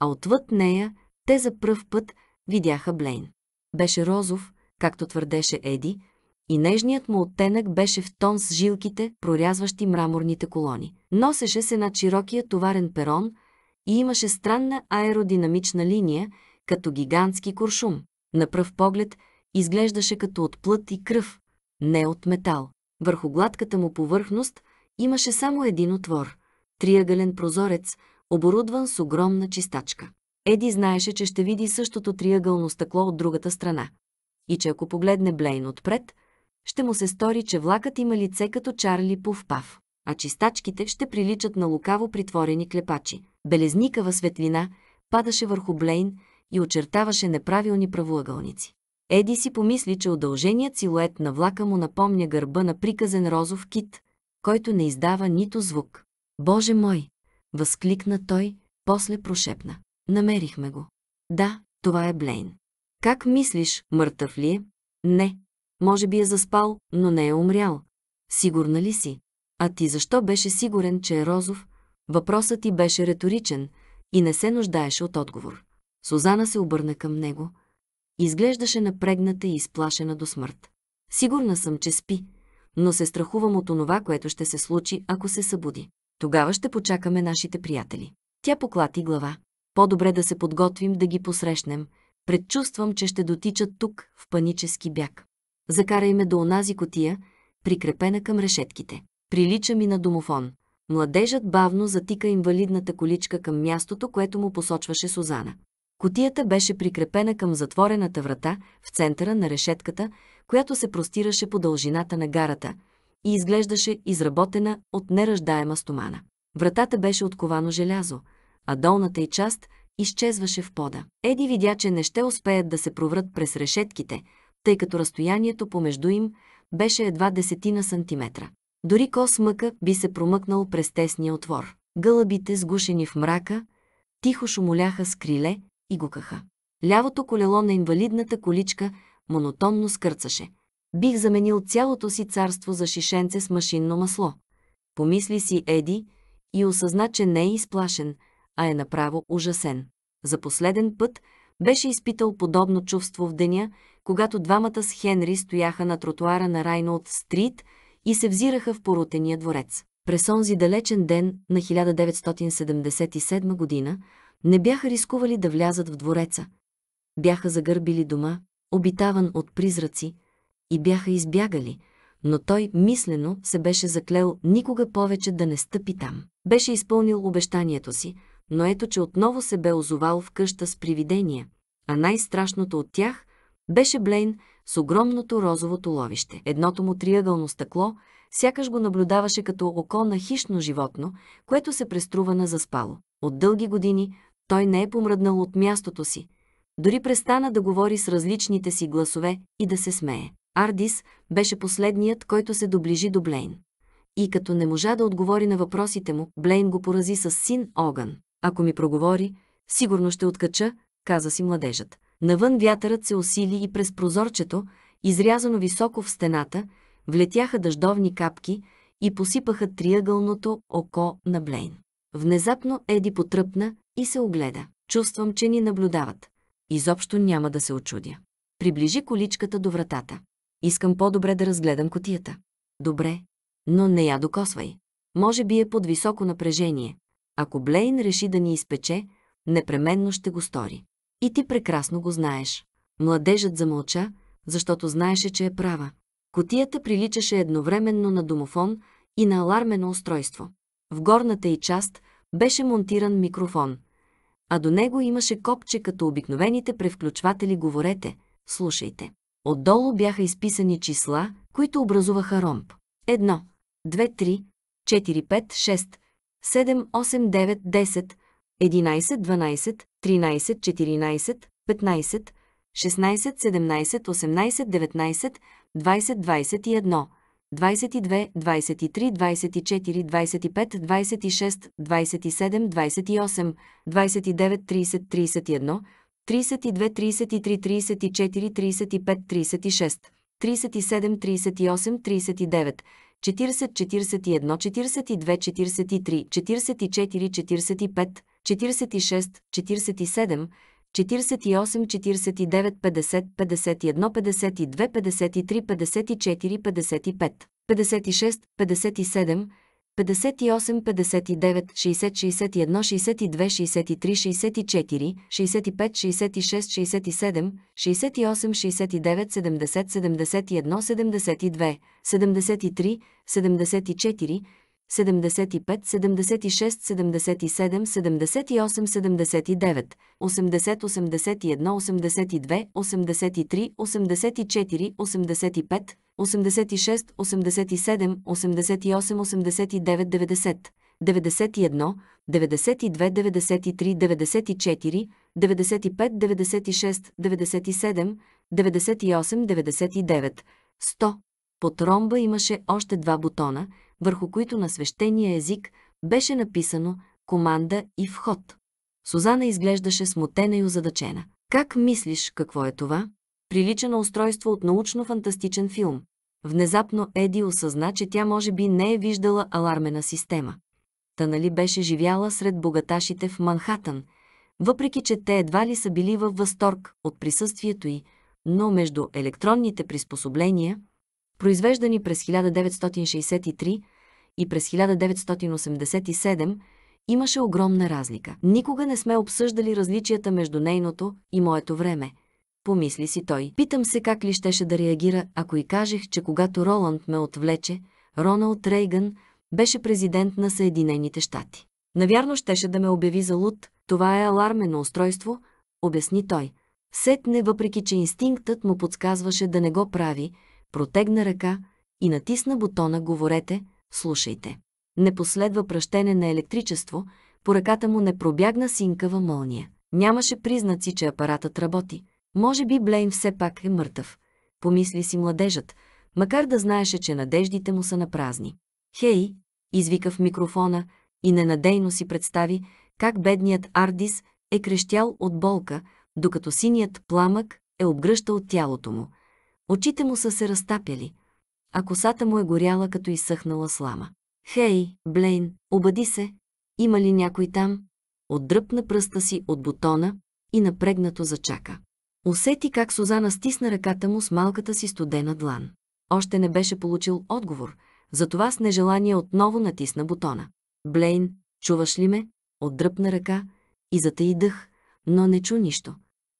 А отвъд нея те за пръв път видяха Блейн. Беше розов, както твърдеше Еди, и нежният му оттенък беше в тон с жилките, прорязващи мраморните колони. Носеше се над широкия товарен перон и имаше странна аеродинамична линия, като гигантски куршум. На пръв поглед изглеждаше като от плът и кръв, не от метал. Върху гладката му повърхност имаше само един отвор – триъгълен прозорец, оборудван с огромна чистачка. Еди знаеше, че ще види същото триъгълно стъкло от другата страна. И че ако погледне Блейн отпред, ще му се стори, че влакът има лице като Чарли Пуф-Паф, а чистачките ще приличат на лукаво притворени клепачи. Белезникава светлина падаше върху Блейн и очертаваше неправилни правоъгълници. Еди си помисли, че удълженият силует на влака му напомня гърба на приказен розов кит, който не издава нито звук. Боже мой! възкликна той, после прошепна. Намерихме го. Да, това е Блейн. Как мислиш, мъртъв ли е? Не. Може би е заспал, но не е умрял. Сигурна ли си? А ти защо беше сигурен, че е розов? Въпросът ти беше риторичен и не се нуждаеше от отговор. Сузана се обърна към него – Изглеждаше напрегната и изплашена до смърт. Сигурна съм, че спи, но се страхувам от онова, което ще се случи, ако се събуди. Тогава ще почакаме нашите приятели. Тя поклати глава. По-добре да се подготвим да ги посрещнем. Предчувствам, че ще дотичат тук в панически бяг. Закарай ме до онази котия, прикрепена към решетките. Прилича ми на домофон. Младежът бавно затика инвалидната количка към мястото, което му посочваше Сузана. Котията беше прикрепена към затворената врата в центъра на решетката, която се простираше по дължината на гарата и изглеждаше изработена от неръждаема стомана. Вратата беше отковано желязо, а долната й част изчезваше в пода. Еди видя, че не ще успеят да се проврат през решетките, тъй като разстоянието помежду им беше едва десетина сантиметра. Дори кос мъка би се промъкнал през тесния отвор. Гълъбите, сгушени в мрака, тихо шумоляха с криле, и гукаха. Лявото колело на инвалидната количка монотонно скърцаше. Бих заменил цялото си царство за шишенце с машинно масло. Помисли си Еди и осъзна, че не е изплашен, а е направо ужасен. За последен път беше изпитал подобно чувство в деня, когато двамата с Хенри стояха на тротуара на Райнолд Стрит и се взираха в поротения дворец. През онзи далечен ден на 1977 година не бяха рискували да влязат в двореца. Бяха загърбили дома, обитаван от призраци, и бяха избягали, но той мислено се беше заклел никога повече да не стъпи там. Беше изпълнил обещанието си, но ето, че отново се бе озовал в къща с привидения, а най-страшното от тях беше Блейн с огромното розово ловище. Едното му триъгълно стъкло сякаш го наблюдаваше като око на хищно животно, което се преструва на заспало. От дълги години той не е помръднал от мястото си. Дори престана да говори с различните си гласове и да се смее. Ардис беше последният, който се доближи до Блейн. И като не можа да отговори на въпросите му, Блейн го порази с син огън. Ако ми проговори, сигурно ще откача, каза си младежът. Навън вятърът се усили и през прозорчето, изрязано високо в стената, влетяха дъждовни капки и посипаха триъгълното око на Блейн. Внезапно Еди потръпна и се огледа. Чувствам, че ни наблюдават. Изобщо няма да се очудя. Приближи количката до вратата. Искам по-добре да разгледам котията. Добре, но не я докосвай. Може би е под високо напрежение. Ако Блейн реши да ни изпече, непременно ще го стори. И ти прекрасно го знаеш. Младежът замълча, защото знаеше, че е права. Котията приличаше едновременно на домофон и на алармено устройство. В горната й част беше монтиран микрофон, а до него имаше копче като обикновените превключватели «Говорете, слушайте». Отдолу бяха изписани числа, които образуваха ромб. 1, 2, 3, 4, 5, 6, 7, 8, 9, 10, 11, 12, 13, 14, 15, 16, 17, 18, 19, 20, 21, 22, 23, 24, 25, 26, 27, 28, 29, 30, 31, 32, 33, 34, 35, 36, 37, 38, 39, 40, 41, 42, 43, 44, 45, 46, 47, 48, 49, 50, 51, 52, 53, 54, 55, 56, 57, 58, 59, 60, 61, 62, 63, 64, 65, 66, 67, 68, 69, 70, 71, 72, 73, 74, 75, 76, 77, 82, 83, 84, 85, 86, 87, 88, 89, 90, 91, 92, 93, 94, 95, 96, 97, 98, 99, 100. По тромба имаше още два бутона – върху които на свещения език беше написано «Команда и вход». Сузана изглеждаше смутена и озадачена. Как мислиш какво е това? Прилича на устройство от научно-фантастичен филм. Внезапно Еди осъзна, че тя може би не е виждала алармена система. Та нали беше живяла сред богаташите в Манхатън, въпреки че те едва ли са били във възторг от присъствието й, но между електронните приспособления, произвеждани през 1963, и през 1987 имаше огромна разлика. Никога не сме обсъждали различията между нейното и моето време. Помисли си той. Питам се как ли щеше да реагира, ако и кажех, че когато Роланд ме отвлече, Роналд Рейган беше президент на Съединените щати. Навярно щеше да ме обяви за луд. Това е алармено устройство, обясни той. Сетне, въпреки че инстинктът му подсказваше да не го прави, протегна ръка и натисна бутона «Говорете», слушайте. Не последва пръщене на електричество, по ръката му не пробягна синкава мълния. Нямаше признаци, че апаратът работи. Може би Блейн все пак е мъртъв. Помисли си младежът, макар да знаеше, че надеждите му са напразни. Хей, извика в микрофона и ненадейно си представи как бедният Ардис е крещял от болка, докато синият пламък е обгръщал тялото му. Очите му са се разтапяли, а косата му е горяла като изсъхнала слама. Хей, Блейн, обади се, има ли някой там? Отдръпна пръста си от бутона и напрегнато зачака. Усети как Сузана стисна ръката му с малката си студена длан. Още не беше получил отговор, затова с нежелание отново натисна бутона. Блейн, чуваш ли ме? Отдръпна ръка и затаи дъх, но не чу нищо.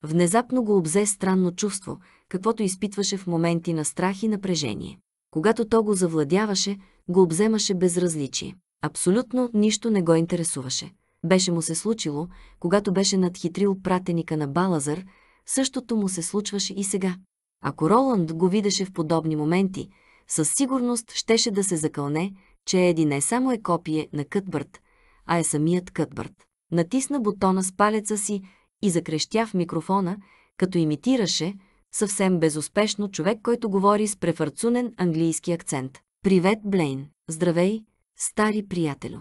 Внезапно го обзе странно чувство, каквото изпитваше в моменти на страх и напрежение. Когато то го завладяваше, го обземаше безразличие. Абсолютно нищо не го интересуваше. Беше му се случило, когато беше надхитрил пратеника на Балазър, същото му се случваше и сега. Ако Роланд го видеше в подобни моменти, със сигурност щеше да се закълне, че Еди не само е копие на Кътбърт, а е самият Кътбърт. Натисна бутона с палеца си и закрещя в микрофона, като имитираше, съвсем безуспешно човек, който говори с префарцунен английски акцент. Привет, Блейн! Здравей, стари приятелю!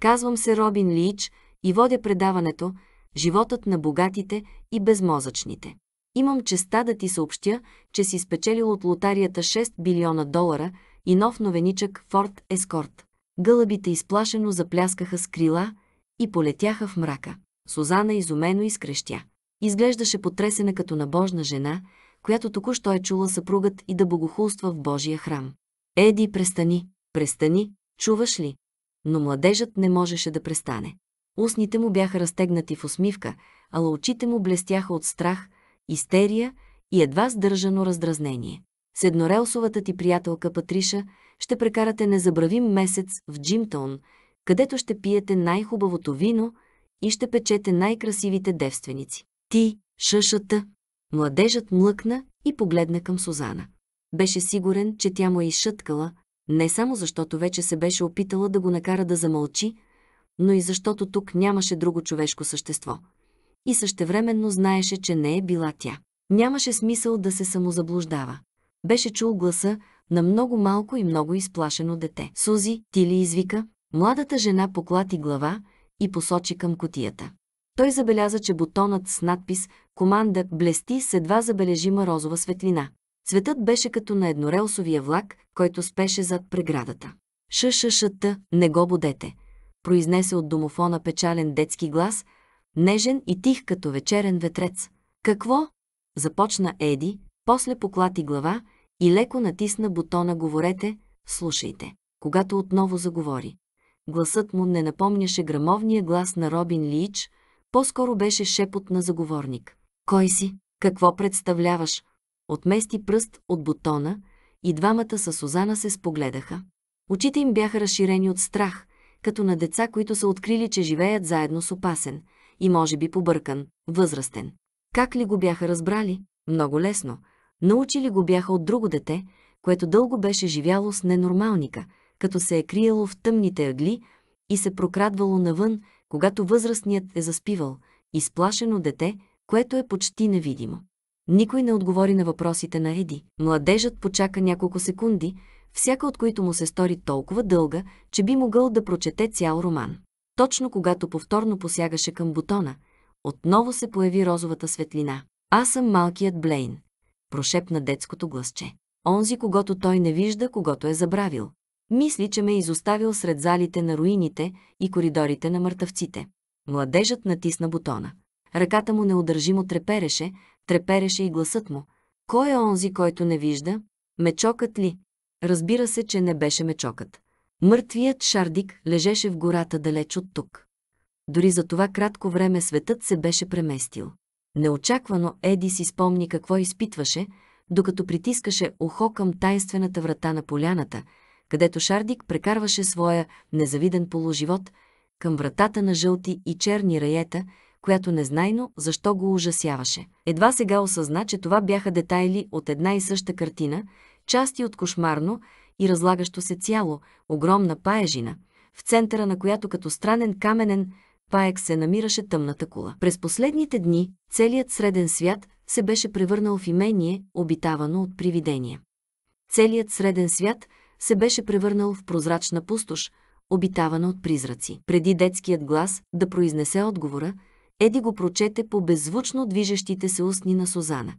Казвам се Робин Лич и водя предаването «Животът на богатите и безмозъчните». Имам честа да ти съобщя, че си спечелил от лотарията 6 билиона долара и нов новеничък Форд Ескорт. Гълъбите изплашено запляскаха с крила и полетяха в мрака. Сузана изумено изкрещя. Изглеждаше потресена като набожна жена, която току-що е чула съпругът и да богохулства в Божия храм. Еди, престани, престани, чуваш ли? Но младежът не можеше да престане. Устните му бяха разтегнати в усмивка, ала очите му блестяха от страх, истерия и едва сдържано раздразнение. С еднорелсовата ти приятелка Патриша ще прекарате незабравим месец в Джимтон, където ще пиете най-хубавото вино и ще печете най-красивите девственици. Ти, шъшата, Младежът млъкна и погледна към Сузана. Беше сигурен, че тя му е изшъткала, не само защото вече се беше опитала да го накара да замълчи, но и защото тук нямаше друго човешко същество. И същевременно знаеше, че не е била тя. Нямаше смисъл да се самозаблуждава. Беше чул гласа на много малко и много изплашено дете. Сузи, ти ли извика? Младата жена поклати глава и посочи към котията. Той забеляза, че бутонът с надпис команда блести с едва забележима розова светлина. Цветът беше като на еднорелсовия влак, който спеше зад преградата. Шъшъшъта, не го будете, произнесе от домофона печален детски глас, нежен и тих като вечерен ветрец. Какво? Започна Еди, после поклати глава и леко натисна бутона «Говорете, слушайте». Когато отново заговори. Гласът му не напомняше грамовния глас на Робин Лич, по-скоро беше шепот на заговорник. Кой си? Какво представляваш? Отмести пръст от бутона и двамата с Сузана се спогледаха. Очите им бяха разширени от страх, като на деца, които са открили, че живеят заедно с опасен и може би побъркан, възрастен. Как ли го бяха разбрали? Много лесно. Научили го бяха от друго дете, което дълго беше живяло с ненормалника, като се е криело в тъмните ъгли и се прокрадвало навън, когато възрастният е заспивал, изплашено дете – което е почти невидимо. Никой не отговори на въпросите на Еди. Младежът почака няколко секунди, всяка от които му се стори толкова дълга, че би могъл да прочете цял роман. Точно когато повторно посягаше към бутона, отново се появи розовата светлина. Аз съм малкият Блейн, прошепна детското гласче. Онзи, когато той не вижда, когато е забравил. Мисли, че ме е изоставил сред залите на руините и коридорите на мъртъвците. Младежът натисна бутона. Ръката му неудържимо трепереше, трепереше и гласът му. Кой е онзи, който не вижда? Мечокът ли? Разбира се, че не беше мечокът. Мъртвият Шардик лежеше в гората далеч от тук. Дори за това кратко време светът се беше преместил. Неочаквано Еди си спомни какво изпитваше, докато притискаше ухо към тайнствената врата на поляната, където Шардик прекарваше своя незавиден полуживот към вратата на жълти и черни раета, която незнайно защо го ужасяваше. Едва сега осъзна, че това бяха детайли от една и съща картина, части от кошмарно и разлагащо се цяло, огромна паежина, в центъра на която като странен каменен паек се намираше тъмната кула. През последните дни целият среден свят се беше превърнал в имение, обитавано от привидения. Целият среден свят се беше превърнал в прозрачна пустош, обитавана от призраци. Преди детският глас да произнесе отговора, Еди го прочете по беззвучно движещите се устни на Сузана.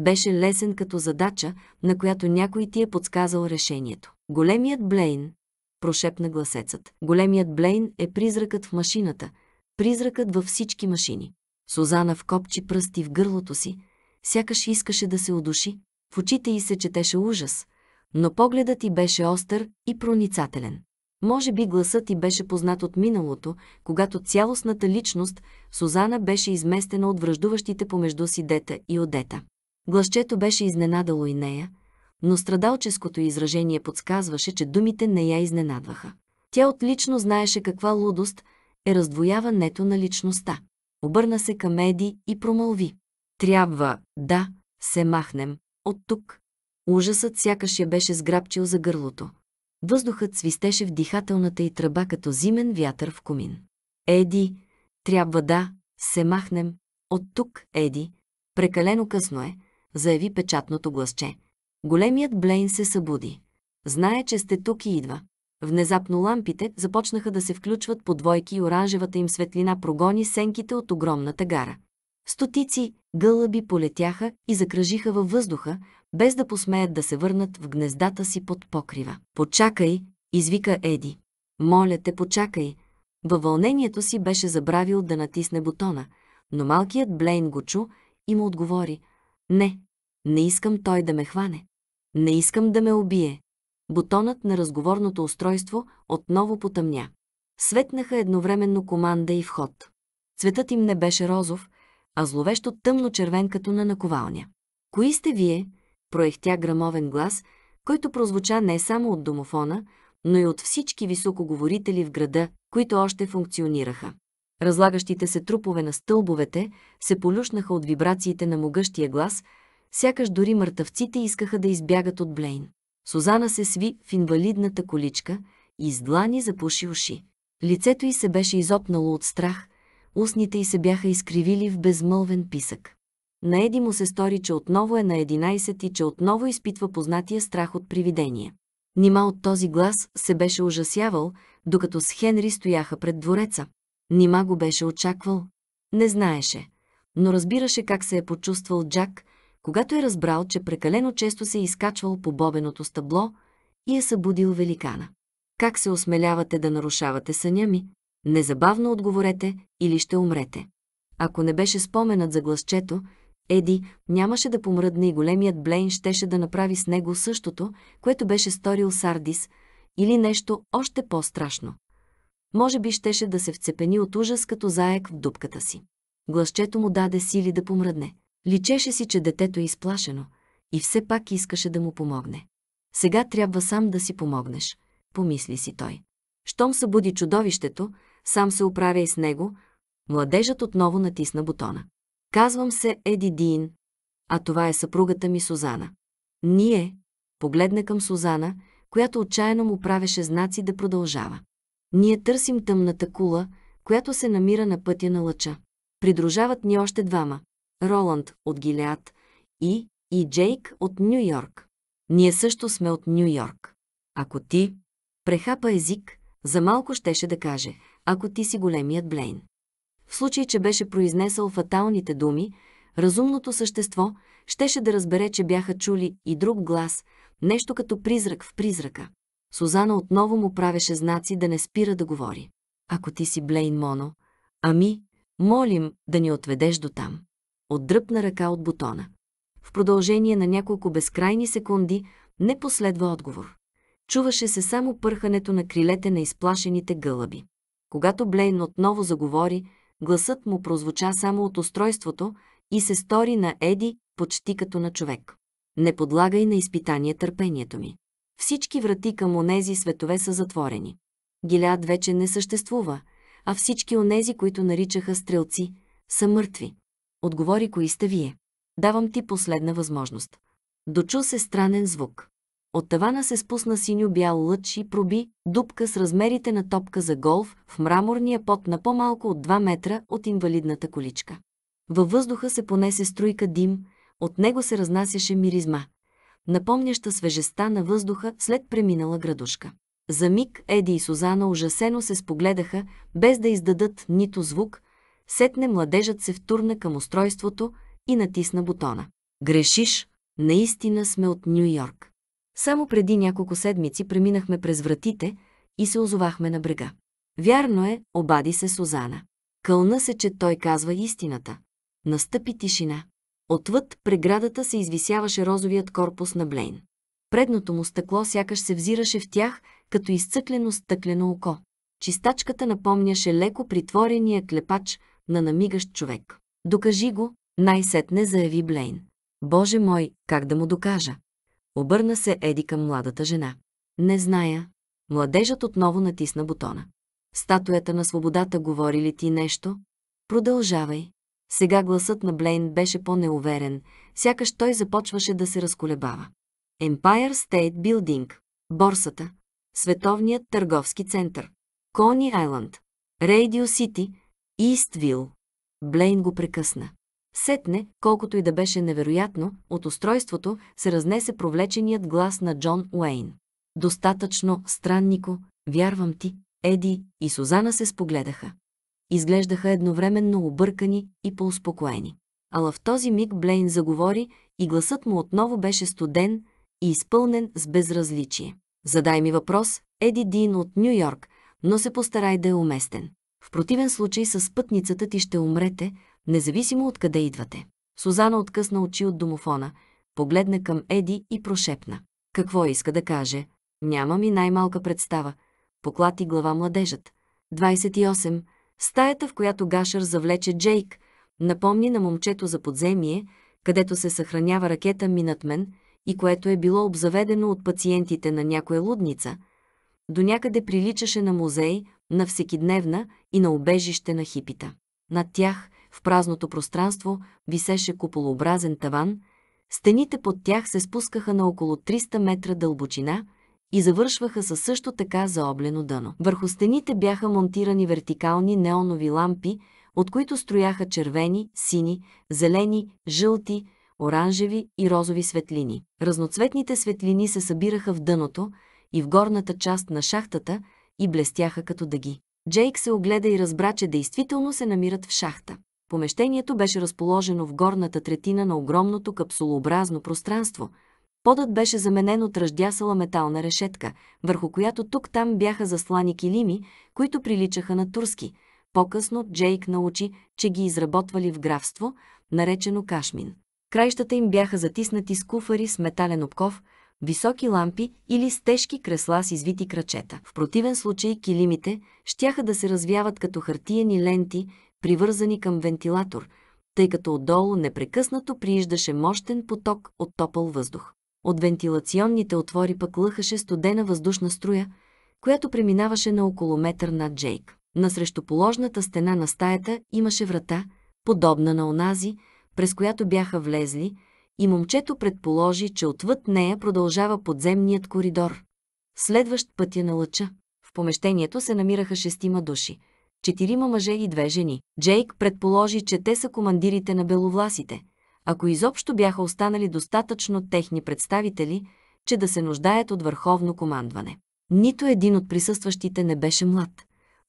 Беше лесен като задача, на която някой ти е подсказал решението. Големият Блейн, прошепна гласецът. Големият Блейн е призракът в машината, призракът във всички машини. Сузана вкопчи пръсти в гърлото си, сякаш искаше да се удуши. В очите й се четеше ужас, но погледът й беше остър и проницателен. Може би гласът ти беше познат от миналото, когато цялостната личност Сузана беше изместена от връждуващите помежду си дета и одета. Гласчето беше изненадало и нея, но страдалческото изражение подсказваше, че думите не я изненадваха. Тя отлично знаеше каква лудост е раздвояването на личността. Обърна се към Еди и промълви. Трябва, да, се махнем, от тук. Ужасът сякаш я беше сграбчил за гърлото. Въздухът свистеше в дихателната и тръба като зимен вятър в комин. Еди, трябва да се махнем. От тук, Еди. Прекалено късно е, заяви печатното гласче. Големият Блейн се събуди. Знае, че сте тук и идва. Внезапно лампите започнаха да се включват по двойки и оранжевата им светлина прогони сенките от огромната гара. Стотици гълъби полетяха и закръжиха във въздуха, без да посмеят да се върнат в гнездата си под покрива. «Почакай!» извика Еди. «Моля те, почакай!» Във вълнението си беше забравил да натисне бутона, но малкият Блейн го чу и му отговори. «Не, не искам той да ме хване. Не искам да ме убие». Бутонът на разговорното устройство отново потъмня. Светнаха едновременно команда и вход. Цветът им не беше розов, а зловещо тъмно-червен като на наковалня. «Кои сте вие?» проехтя грамовен глас, който прозвуча не само от домофона, но и от всички високоговорители в града, които още функционираха. Разлагащите се трупове на стълбовете се полюшнаха от вибрациите на могъщия глас, сякаш дори мъртъвците искаха да избягат от Блейн. Сузана се сви в инвалидната количка и с длани запуши уши. Лицето й се беше изопнало от страх, устните й се бяха изкривили в безмълвен писък. На Еди му се стори, че отново е на 11 и че отново изпитва познатия страх от привидение. Нима от този глас се беше ужасявал, докато с Хенри стояха пред двореца. Нима го беше очаквал. Не знаеше, но разбираше как се е почувствал Джак, когато е разбрал, че прекалено често се е изкачвал по бобеното стъбло и е събудил великана. Как се осмелявате да нарушавате съня ми? Незабавно отговорете или ще умрете. Ако не беше споменът за гласчето, Еди нямаше да помръдне и големият Блейн щеше да направи с него същото, което беше сторил Сардис, или нещо още по-страшно. Може би щеше да се вцепени от ужас като заек в дупката си. Гласчето му даде сили да помръдне. Личеше си, че детето е изплашено и все пак искаше да му помогне. Сега трябва сам да си помогнеш, помисли си той. Щом събуди чудовището, сам се оправя и с него, младежът отново натисна бутона. Казвам се Еди Дин, а това е съпругата ми Сузана. Ние, погледна към Сузана, която отчаяно му правеше знаци да продължава. Ние търсим тъмната кула, която се намира на пътя на лъча. Придружават ни още двама – Роланд от Гилеат и, и Джейк от Нью Йорк. Ние също сме от Нью Йорк. Ако ти прехапа език, за малко щеше да каже, ако ти си големият Блейн. В случай, че беше произнесъл фаталните думи, разумното същество щеше да разбере, че бяха чули и друг глас, нещо като призрак в призрака. Сузана отново му правеше знаци да не спира да говори. Ако ти си Блейн Моно, ами, молим да ни отведеш до там. Отдръпна ръка от бутона. В продължение на няколко безкрайни секунди не последва отговор. Чуваше се само пърхането на крилете на изплашените гълъби. Когато Блейн отново заговори, Гласът му прозвуча само от устройството и се стори на Еди почти като на човек. Не подлагай на изпитание търпението ми. Всички врати към онези светове са затворени. Гиляд вече не съществува, а всички онези, които наричаха стрелци, са мъртви. Отговори кои сте вие. Давам ти последна възможност. Дочу се странен звук. От тавана се спусна синьо-бял лъч и проби дупка с размерите на топка за голф в мраморния пот на по-малко от 2 метра от инвалидната количка. Във въздуха се понесе струйка дим, от него се разнасяше миризма, напомняща свежестта на въздуха след преминала градушка. За миг Еди и Сузана ужасено се спогледаха, без да издадат нито звук, сетне младежът се втурна към устройството и натисна бутона. Грешиш, наистина сме от Нью Йорк. Само преди няколко седмици преминахме през вратите и се озовахме на брега. Вярно е, обади се Сузана. Кълна се, че той казва истината. Настъпи тишина. Отвъд преградата се извисяваше розовият корпус на Блейн. Предното му стъкло сякаш се взираше в тях, като изцъклено стъклено око. Чистачката напомняше леко притворения клепач на намигащ човек. Докажи го, най-сетне заяви Блейн. Боже мой, как да му докажа? Обърна се Еди към младата жена. Не зная. Младежът отново натисна бутона. Статуята на свободата говори ли ти нещо? Продължавай. Сега гласът на Блейн беше по-неуверен, сякаш той започваше да се разколебава. Empire State Building. Борсата. Световният търговски център. Кони Айланд. Рейдио Сити. Иствил. Блейн го прекъсна. Сетне, колкото и да беше невероятно, от устройството се разнесе провлеченият глас на Джон Уейн. Достатъчно, страннико, вярвам ти, Еди и Сузана се спогледаха. Изглеждаха едновременно объркани и поуспокоени. Ала в този миг Блейн заговори и гласът му отново беше студен и изпълнен с безразличие. Задай ми въпрос, Еди Дин от Нью Йорк, но се постарай да е уместен. В противен случай с пътницата ти ще умрете, независимо откъде идвате. Сузана откъсна очи от домофона, погледна към Еди и прошепна. Какво иска да каже? Няма ми най-малка представа. Поклати глава младежът. 28. Стаята, в която Гашър завлече Джейк, напомни на момчето за подземие, където се съхранява ракета Минатмен и което е било обзаведено от пациентите на някоя лудница. До някъде приличаше на музей, на всекидневна и на убежище на хипита. Над тях, в празното пространство висеше куполообразен таван, стените под тях се спускаха на около 300 метра дълбочина и завършваха със също така заоблено дъно. Върху стените бяха монтирани вертикални неонови лампи, от които строяха червени, сини, зелени, жълти, оранжеви и розови светлини. Разноцветните светлини се събираха в дъното и в горната част на шахтата и блестяха като дъги. Джейк се огледа и разбра, че действително се намират в шахта. Помещението беше разположено в горната третина на огромното капсулообразно пространство. Подът беше заменен от ръждясала метална решетка, върху която тук-там бяха заслани килими, които приличаха на турски. По-късно Джейк научи, че ги изработвали в графство, наречено Кашмин. Крайщата им бяха затиснати с куфари с метален обков, високи лампи или с тежки кресла с извити крачета. В противен случай килимите щяха да се развяват като хартиени ленти привързани към вентилатор, тъй като отдолу непрекъснато прииждаше мощен поток от топъл въздух. От вентилационните отвори пък лъхаше студена въздушна струя, която преминаваше на около метър над Джейк. На срещуположната стена на стаята имаше врата, подобна на онази, през която бяха влезли, и момчето предположи, че отвъд нея продължава подземният коридор. Следващ пътя на лъча. В помещението се намираха шестима души – четирима мъже и две жени. Джейк предположи, че те са командирите на беловласите, ако изобщо бяха останали достатъчно техни представители, че да се нуждаят от върховно командване. Нито един от присъстващите не беше млад,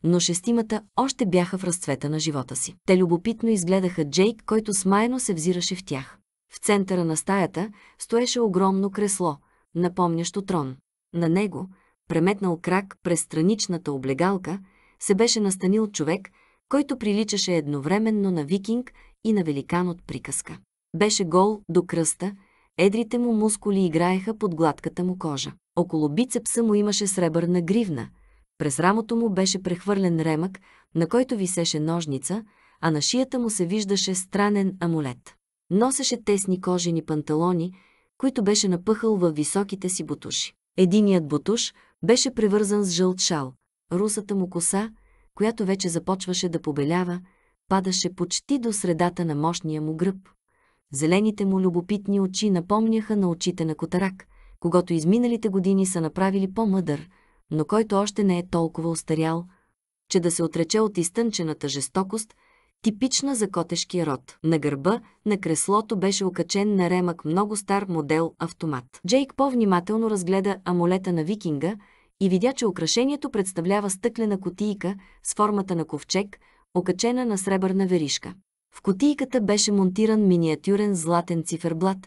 но шестимата още бяха в разцвета на живота си. Те любопитно изгледаха Джейк, който смайно се взираше в тях. В центъра на стаята стоеше огромно кресло, напомнящо трон. На него, преметнал крак през страничната облегалка, се беше настанил човек, който приличаше едновременно на викинг и на великан от приказка. Беше гол до кръста, едрите му мускули играеха под гладката му кожа. Около бицепса му имаше сребърна гривна, през рамото му беше прехвърлен ремък, на който висеше ножница, а на шията му се виждаше странен амулет. Носеше тесни кожени панталони, които беше напъхал във високите си бутуши. Единият бутуш беше превързан с жълт шал, русата му коса, която вече започваше да побелява, падаше почти до средата на мощния му гръб. Зелените му любопитни очи напомняха на очите на Котарак, когато изминалите години са направили по-мъдър, но който още не е толкова остарял, че да се отрече от изтънчената жестокост, типична за котешкия род. На гърба на креслото беше окачен на ремък много стар модел автомат. Джейк по-внимателно разгледа амулета на викинга – и видя, че украшението представлява стъклена котийка с формата на ковчег, окачена на сребърна веришка. В котийката беше монтиран миниатюрен златен циферблат.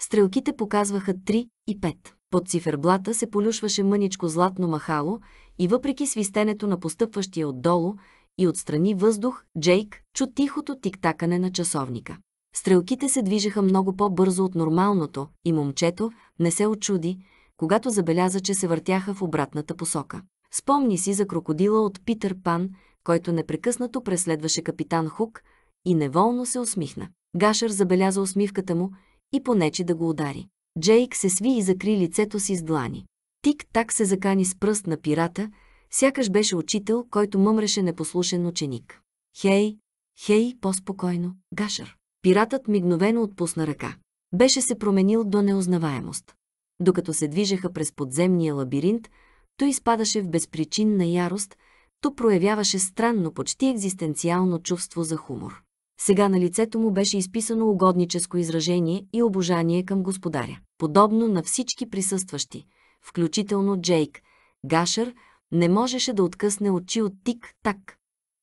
Стрелките показваха 3 и 5. Под циферблата се полюшваше мъничко златно махало и въпреки свистенето на постъпващия отдолу и отстрани въздух, Джейк чу тихото тиктакане на часовника. Стрелките се движеха много по-бързо от нормалното и момчето не се очуди, когато забеляза, че се въртяха в обратната посока. Спомни си за крокодила от Питър Пан, който непрекъснато преследваше капитан Хук и неволно се усмихна. Гашър забеляза усмивката му и понече да го удари. Джейк се сви и закри лицето си с длани. Тик-так се закани с пръст на пирата, сякаш беше учител, който мъмреше непослушен ученик. Хей, хей, по-спокойно, Гашър. Пиратът мигновено отпусна ръка. Беше се променил до неузнаваемост. Докато се движеха през подземния лабиринт, то изпадаше в безпричинна ярост, то проявяваше странно, почти екзистенциално чувство за хумор. Сега на лицето му беше изписано угодническо изражение и обожание към господаря. Подобно на всички присъстващи, включително Джейк, Гашър не можеше да откъсне очи от тик-так.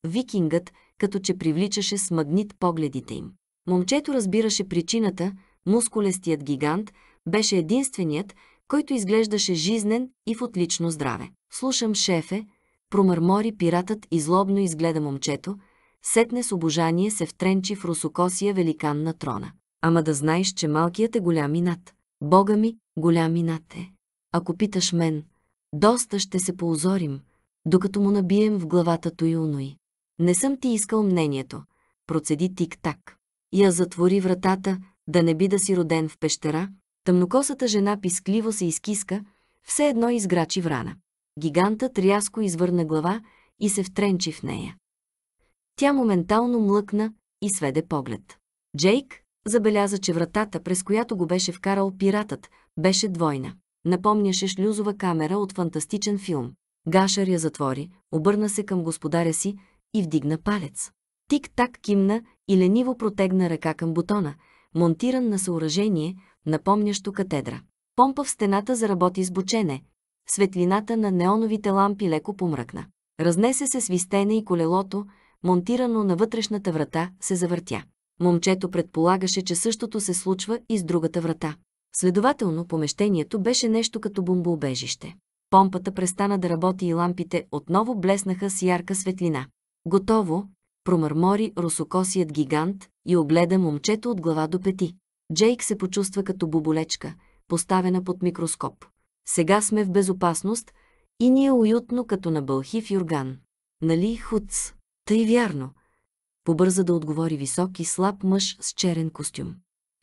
Викингът, като че привличаше с магнит погледите им. Момчето разбираше причината, мускулестият гигант беше единственият, който изглеждаше жизнен и в отлично здраве. Слушам шефе, промърмори пиратът и злобно изгледа момчето, сетне с обожание се втренчи в русокосия великан на трона. Ама да знаеш, че малкият е голям над Бога ми, голям инат е. Ако питаш мен, доста ще се поузорим, докато му набием в главата уной. Не съм ти искал мнението, процеди тик-так. Я затвори вратата, да не би да си роден в пещера, Тъмнокосата жена пискливо се изкиска, все едно изграчи врана. Гигантът рязко извърна глава и се втренчи в нея. Тя моментално млъкна и сведе поглед. Джейк забеляза, че вратата, през която го беше вкарал пиратът, беше двойна. Напомняше шлюзова камера от фантастичен филм. Гашър я затвори, обърна се към господаря си и вдигна палец. Тик-так кимна и лениво протегна ръка към бутона, монтиран на съоръжение, напомнящо катедра. Помпа в стената заработи с бучене. Светлината на неоновите лампи леко помръкна. Разнесе се свистене и колелото, монтирано на вътрешната врата, се завъртя. Момчето предполагаше, че същото се случва и с другата врата. Следователно, помещението беше нещо като бомбоубежище. Помпата престана да работи и лампите отново блеснаха с ярка светлина. Готово, промърмори русокосият гигант и огледа момчето от глава до пети. Джейк се почувства като боболечка, поставена под микроскоп. Сега сме в безопасност и ни е уютно като на бълхив юрган. Нали, Хуц? Тъй вярно. Побърза да отговори висок и слаб мъж с черен костюм.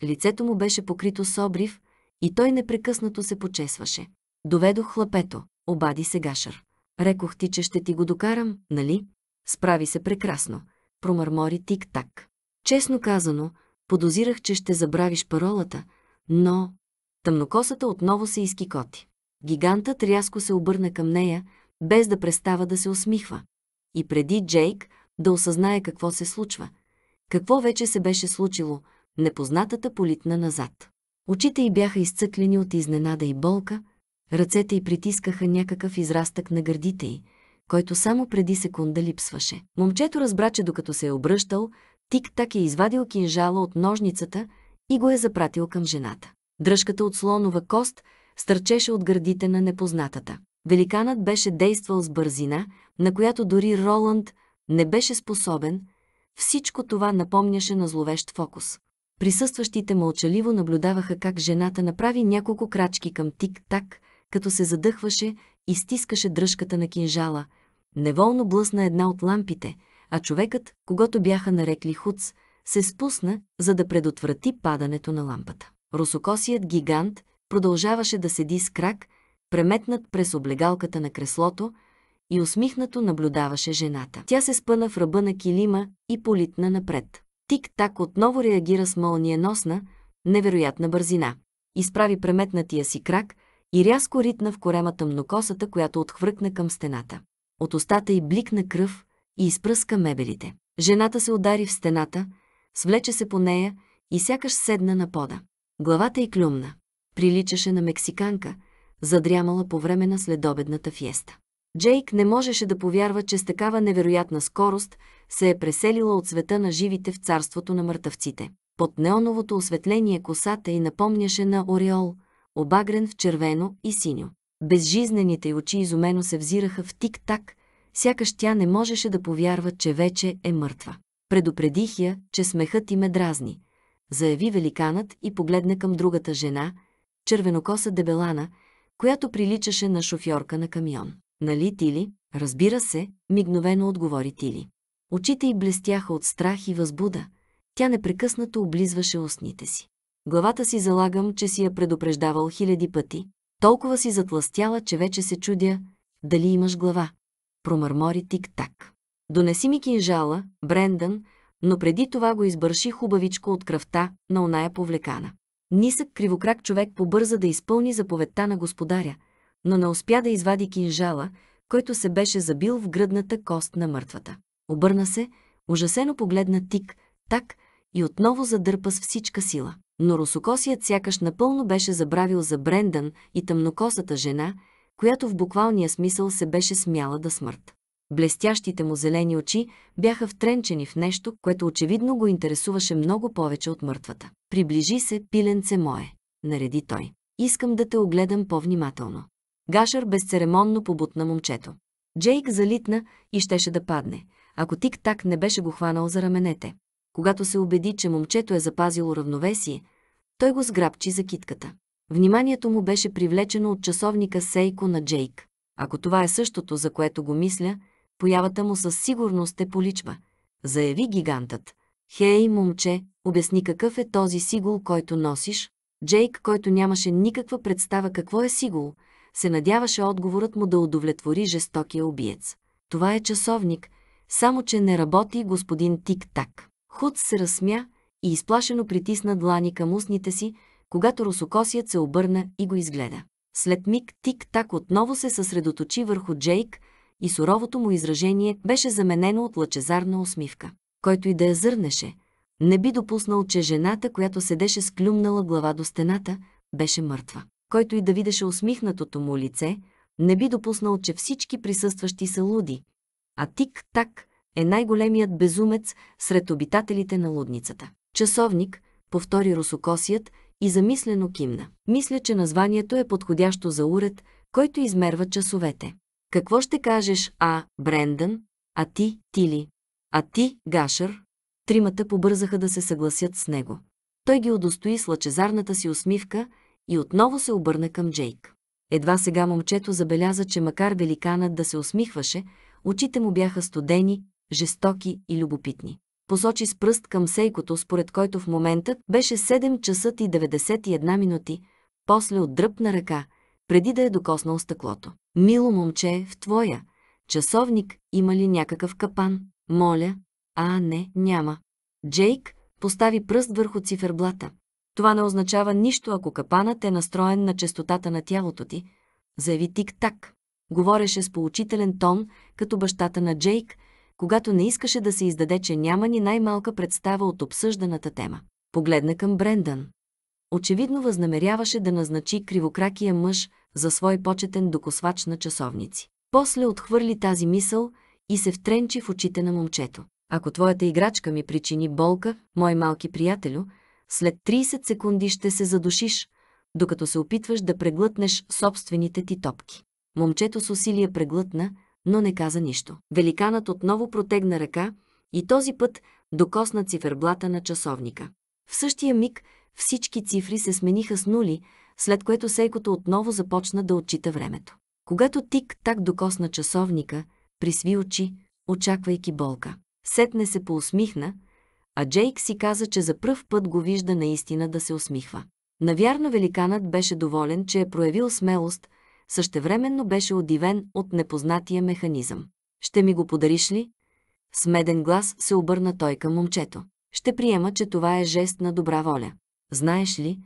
Лицето му беше покрито с обрив и той непрекъснато се почесваше. Доведох хлапето, обади се Гашър. Рекох ти, че ще ти го докарам, нали? Справи се прекрасно, промърмори тик-так. Честно казано, Подозирах, че ще забравиш паролата, но... Тъмнокосата отново се изкикоти. Гигантът рязко се обърна към нея, без да престава да се усмихва. И преди Джейк да осъзнае какво се случва. Какво вече се беше случило, непознатата политна назад. Очите й бяха изцъклени от изненада и болка, ръцете й притискаха някакъв израстък на гърдите й, който само преди секунда липсваше. Момчето разбра, че докато се е обръщал, Тик-так е извадил кинжала от ножницата и го е запратил към жената. Дръжката от слонова кост стърчеше от гърдите на непознатата. Великанът беше действал с бързина, на която дори Роланд не беше способен. Всичко това напомняше на зловещ фокус. Присъстващите мълчаливо наблюдаваха как жената направи няколко крачки към тик-так, като се задъхваше и стискаше дръжката на кинжала. Неволно блъсна една от лампите – а човекът, когато бяха нарекли Хуц, се спусна, за да предотврати падането на лампата. Русокосият гигант продължаваше да седи с крак, преметнат през облегалката на креслото, и усмихнато наблюдаваше жената. Тя се спъна в ръба на килима и политна напред. Тик-так отново реагира с носна, невероятна бързина. Изправи преметнатия си крак и рязко ритна в коремата мнокосата, която отхвъркна към стената. От устата й бликна кръв, и изпръска мебелите. Жената се удари в стената, свлече се по нея и сякаш седна на пода. Главата й клюмна. Приличаше на мексиканка, задрямала по време на следобедната фиеста. Джейк не можеше да повярва, че с такава невероятна скорост се е преселила от света на живите в царството на мъртъвците. Под неоновото осветление косата й напомняше на ореол, обагрен в червено и синьо. Безжизнените й очи изумено се взираха в тик-так, сякаш тя не можеше да повярва, че вече е мъртва. Предупредих я, че смехът им е дразни, заяви великанът и погледна към другата жена, червенокоса дебелана, която приличаше на шофьорка на камион. Нали, Тили? Разбира се, мигновено отговори Тили. Очите й блестяха от страх и възбуда. Тя непрекъснато облизваше устните си. Главата си залагам, че си я предупреждавал хиляди пъти. Толкова си затластяла, че вече се чудя дали имаш глава промърмори тик-так. Донеси ми кинжала, Брендан, но преди това го избърши хубавичко от кръвта на оная повлекана. Нисък кривокрак човек побърза да изпълни заповедта на господаря, но не успя да извади кинжала, който се беше забил в гръдната кост на мъртвата. Обърна се, ужасено погледна тик, так и отново задърпа с всичка сила. Но русокосият сякаш напълно беше забравил за Брендан и тъмнокосата жена – която в буквалния смисъл се беше смяла да смърт. Блестящите му зелени очи бяха втренчени в нещо, което очевидно го интересуваше много повече от мъртвата. Приближи се, пиленце мое, нареди той. Искам да те огледам по-внимателно. Гашър безцеремонно побутна момчето. Джейк залитна и щеше да падне, ако тик-так не беше го хванал за раменете. Когато се убеди, че момчето е запазило равновесие, той го сграбчи за китката. Вниманието му беше привлечено от часовника Сейко на Джейк. Ако това е същото, за което го мисля, появата му със сигурност е поличба, заяви гигантът. Хей, момче, обясни какъв е този сигул, който носиш? Джейк, който нямаше никаква представа какво е сигул, се надяваше отговорът му да удовлетвори жестокия убиец. Това е часовник, само че не работи господин Тик-так. Худ се разсмя и изплашено притисна длани към устните си, когато русокосият се обърна и го изгледа. След миг тик-так отново се съсредоточи върху Джейк и суровото му изражение беше заменено от лъчезарна усмивка. Който и да я зърнеше, не би допуснал, че жената, която седеше с клюмнала глава до стената, беше мъртва. Който и да видеше усмихнатото му лице, не би допуснал, че всички присъстващи са луди. А тик-так е най-големият безумец сред обитателите на лудницата. Часовник, повтори русокосият и замислено кимна. Мисля, че названието е подходящо за уред, който измерва часовете. Какво ще кажеш, а, Брендън, а ти, Тили, а ти, Гашър? Тримата побързаха да се съгласят с него. Той ги удостои с лъчезарната си усмивка и отново се обърна към Джейк. Едва сега момчето забеляза, че макар великанът да се усмихваше, очите му бяха студени, жестоки и любопитни посочи с пръст към сейкото, според който в момента беше 7 часа и 91 минути, после от дръпна ръка, преди да е докоснал стъклото. Мило момче, в твоя часовник има ли някакъв капан? Моля. А, не, няма. Джейк постави пръст върху циферблата. Това не означава нищо, ако капанът е настроен на частотата на тялото ти, заяви Тик-Так. Говореше с поучителен тон, като бащата на Джейк – когато не искаше да се издаде, че няма ни най-малка представа от обсъжданата тема. Погледна към Брендан. Очевидно възнамеряваше да назначи кривокракия мъж за свой почетен докосвач на часовници. После отхвърли тази мисъл и се втренчи в очите на момчето. Ако твоята играчка ми причини болка, мой малки приятелю, след 30 секунди ще се задушиш, докато се опитваш да преглътнеш собствените ти топки. Момчето с усилие преглътна, но не каза нищо. Великанът отново протегна ръка и този път докосна циферблата на часовника. В същия миг всички цифри се смениха с нули, след което Сейкото отново започна да отчита времето. Когато тик-так докосна часовника, присви очи, очаквайки болка. Сетне се поусмихна, а Джейк си каза, че за пръв път го вижда наистина да се усмихва. Навярно великанът беше доволен, че е проявил смелост – Същевременно беше удивен от непознатия механизъм. «Ще ми го подариш ли?» С меден глас се обърна той към момчето. «Ще приема, че това е жест на добра воля. Знаеш ли,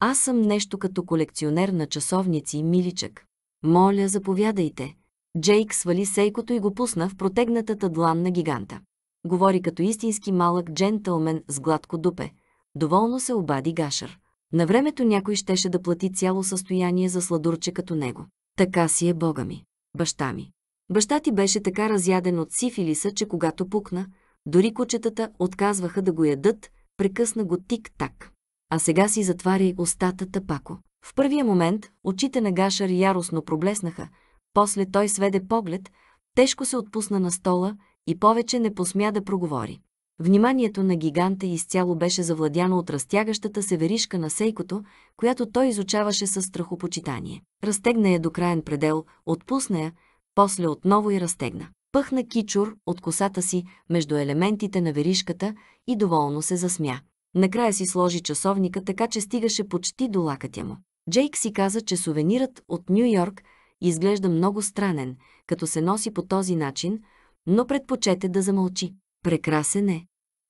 аз съм нещо като колекционер на часовници, миличък. Моля, заповядайте». Джейк свали сейкото и го пусна в протегнатата длан на гиганта. Говори като истински малък джентълмен с гладко дупе. Доволно се обади Гашър. На времето някой щеше да плати цяло състояние за сладурче като него. Така си е бога ми, баща ми. Баща ти беше така разяден от сифилиса, че когато пукна, дори кучетата отказваха да го ядат, прекъсна го тик-так. А сега си затваря устата тъпако. В първия момент очите на Гашар яростно проблеснаха, после той сведе поглед, тежко се отпусна на стола и повече не посмя да проговори. Вниманието на гиганта изцяло беше завладяно от разтягащата се веришка на сейкото, която той изучаваше със страхопочитание. Разтегна я до краен предел, отпусна я, после отново и разтегна. Пъхна кичур от косата си между елементите на веришката и доволно се засмя. Накрая си сложи часовника, така че стигаше почти до лакътя му. Джейк си каза, че сувенирът от Нью Йорк изглежда много странен, като се носи по този начин, но предпочете да замълчи. Прекрасен е!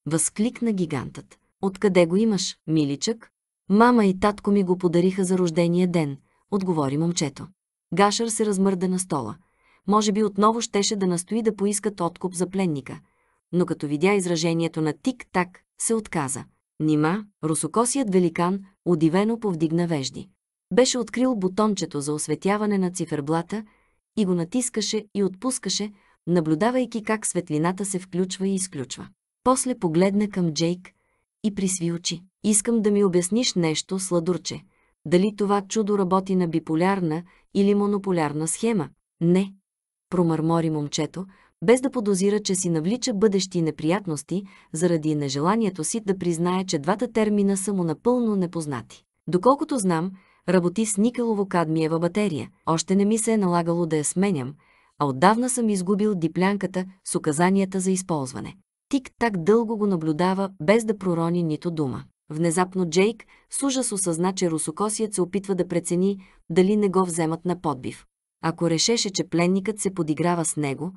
Възкликна гигантът. Откъде го имаш, миличък? Мама и татко ми го подариха за рождения ден, отговори момчето. Гашър се размърда на стола. Може би отново щеше да настои да поискат откуп за пленника, но като видя изражението на тик-так, се отказа. Нима, русокосият великан удивено повдигна вежди. Беше открил бутончето за осветяване на циферблата и го натискаше и отпускаше, наблюдавайки как светлината се включва и изключва. После погледна към Джейк и присви очи. Искам да ми обясниш нещо, сладурче. Дали това чудо работи на биполярна или монополярна схема? Не. Промърмори момчето, без да подозира, че си навлича бъдещи неприятности заради нежеланието си да признае, че двата термина са му напълно непознати. Доколкото знам, работи с никелово-кадмиева батерия. Още не ми се е налагало да я сменям, а отдавна съм изгубил диплянката с указанията за използване. Тик-так дълго го наблюдава, без да пророни нито дума. Внезапно Джейк с ужас осъзна, че русокосият се опитва да прецени дали не го вземат на подбив. Ако решеше, че пленникът се подиграва с него,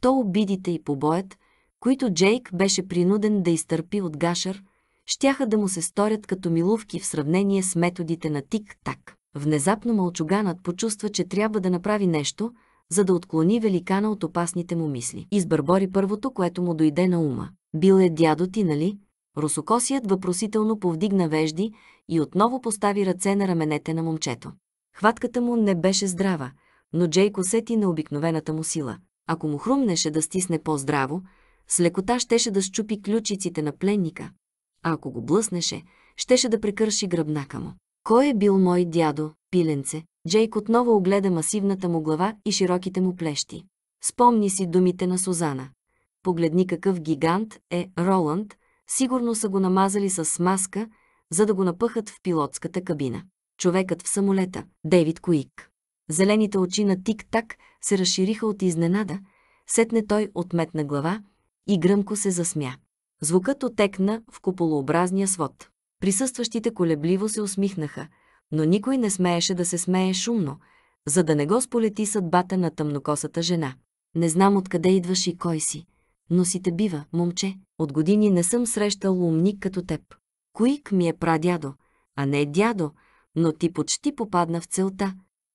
то обидите и побоят, които Джейк беше принуден да изтърпи от Гашър, щяха да му се сторят като милувки в сравнение с методите на тик-так. Внезапно мълчуганът почувства, че трябва да направи нещо – за да отклони великана от опасните му мисли. Избърбори първото, което му дойде на ума. Бил е дядо ти, нали? Русокосият въпросително повдигна вежди и отново постави ръце на раменете на момчето. Хватката му не беше здрава, но сети на необикновената му сила. Ако му хрумнеше да стисне по-здраво, с лекота щеше да щупи ключиците на пленника, а ако го блъснеше, щеше да прекърши гръбнака му. Кой е бил мой дядо, пиленце? Джейк отново огледа масивната му глава и широките му плещи. Спомни си думите на Сузана. Погледни какъв гигант е Роланд, сигурно са го намазали с маска, за да го напъхат в пилотската кабина. Човекът в самолета, Дейвид Куик. Зелените очи на Тик-Так се разшириха от изненада, сетне той отметна глава и гръмко се засмя. Звукът отекна в куполообразния свод. Присъстващите колебливо се усмихнаха, но никой не смееше да се смее шумно, за да не го сполети съдбата на тъмнокосата жена. Не знам откъде идваш и кой си, но си те бива, момче. От години не съм срещал умник като теб. Коик ми е прадядо, а не дядо, но ти почти попадна в целта.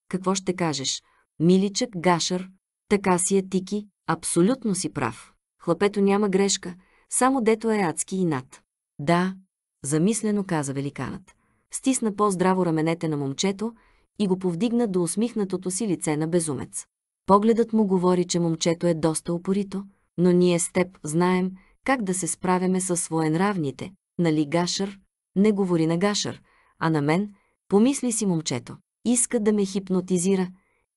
Какво ще кажеш? Миличък Гашър, така си е Тики, абсолютно си прав. Хлапето няма грешка, само дето е адски и над. Да, замислено каза великанът стисна по-здраво раменете на момчето и го повдигна до усмихнатото си лице на безумец. Погледът му говори, че момчето е доста упорито, но ние с теб знаем как да се справяме с своенравните, нали Гашър? Не говори на Гашър, а на мен, помисли си момчето. Иска да ме хипнотизира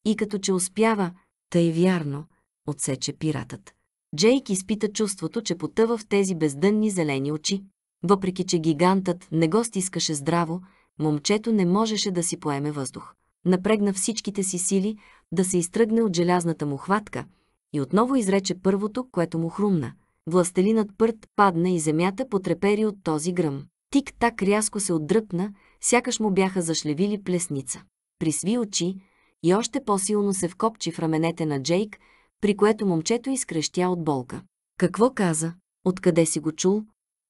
и като че успява, тъй вярно, отсече пиратът. Джейк изпита чувството, че потъва в тези бездънни зелени очи. Въпреки, че гигантът не го стискаше здраво, момчето не можеше да си поеме въздух. Напрегна всичките си сили да се изтръгне от желязната му хватка и отново изрече първото, което му хрумна. Властелинът пърт падна и земята потрепери от този гръм. Тик-так рязко се отдръпна, сякаш му бяха зашлевили плесница. Присви очи и още по-силно се вкопчи в раменете на Джейк, при което момчето изкрещя от болка. Какво каза? Откъде си го чул?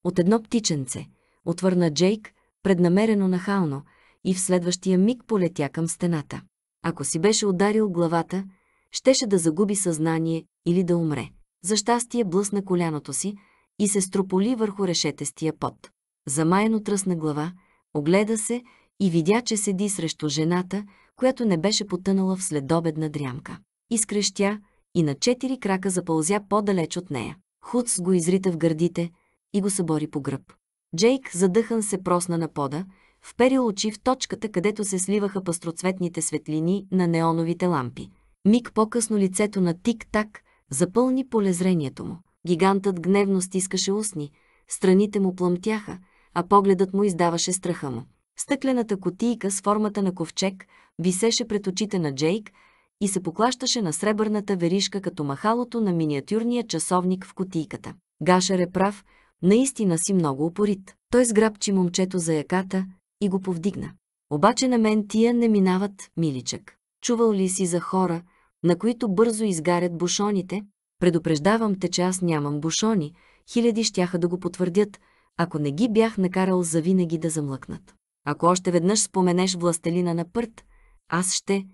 от едно птиченце, отвърна Джейк, преднамерено нахално, и в следващия миг полетя към стената. Ако си беше ударил главата, щеше да загуби съзнание или да умре. За щастие блъсна коляното си и се строполи върху решетестия пот. Замаяно тръсна глава, огледа се и видя, че седи срещу жената, която не беше потънала в следобедна дрямка. Изкрещя и на четири крака запълзя по-далеч от нея. Хуц го изрита в гърдите – и го събори по гръб. Джейк задъхан се просна на пода, вперил очи в точката, където се сливаха пастроцветните светлини на неоновите лампи. Миг по-късно лицето на тик-так запълни полезрението му. Гигантът гневно стискаше устни, страните му плъмтяха, а погледът му издаваше страха му. Стъклената котийка с формата на ковчег висеше пред очите на Джейк и се поклащаше на сребърната веришка като махалото на миниатюрния часовник в котийката. Гашер е прав, Наистина си много упорит. Той сграбчи момчето за яката и го повдигна. Обаче на мен тия не минават, миличък. Чувал ли си за хора, на които бързо изгарят бушоните? Предупреждавам те, че аз нямам бушони. Хиляди щяха да го потвърдят, ако не ги бях накарал завинаги да замлъкнат. Ако още веднъж споменеш властелина на пърт, аз ще,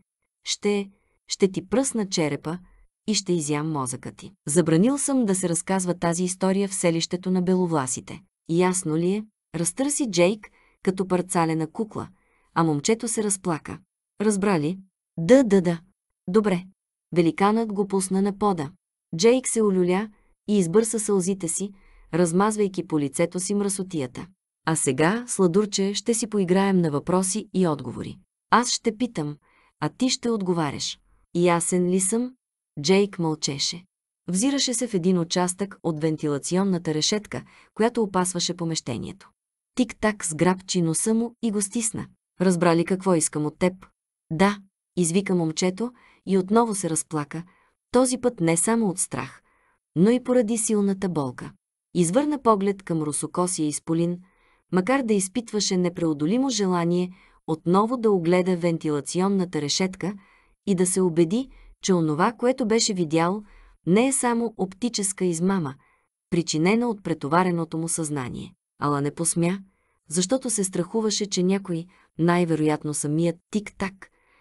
ще, ще ти пръсна черепа, и ще изям мозъка ти. Забранил съм да се разказва тази история в селището на беловласите. Ясно ли е? Разтърси Джейк като парцалена кукла, а момчето се разплака. Разбрали? Да, да, да. Добре. Великанът го пусна на пода. Джейк се олюля и избърса сълзите си, размазвайки по лицето си мръсотията. А сега, сладурче, ще си поиграем на въпроси и отговори. Аз ще питам, а ти ще отговаряш. Ясен ли съм? Джейк мълчеше. Взираше се в един участък от вентилационната решетка, която опасваше помещението. Тик-так сграбчи носа му и го стисна. Разбрали какво искам от теб? Да, извика момчето и отново се разплака, този път не само от страх, но и поради силната болка. Извърна поглед към русокосия изполин, макар да изпитваше непреодолимо желание отново да огледа вентилационната решетка и да се убеди, че онова, което беше видял, не е само оптическа измама, причинена от претовареното му съзнание. Ала не посмя, защото се страхуваше, че някой, най-вероятно самият тик-так,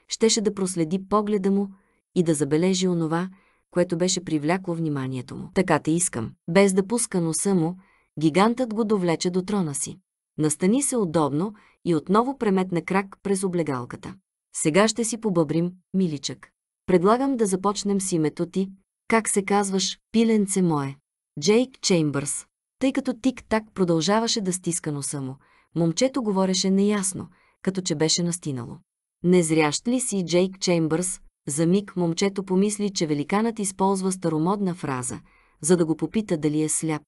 щеше да проследи погледа му и да забележи онова, което беше привлякло вниманието му. Така те искам. Без да пуска носа му, гигантът го довлече до трона си. Настани се удобно и отново преметна крак през облегалката. Сега ще си побъбрим, миличък. Предлагам да започнем с името ти. Как се казваш, пиленце мое? Джейк Чеймбърс. Тъй като тик-так продължаваше да стиска носа му, момчето говореше неясно, като че беше настинало. Незрящ ли си Джейк Чеймбърс? За миг момчето помисли, че великанът използва старомодна фраза, за да го попита дали е сляп.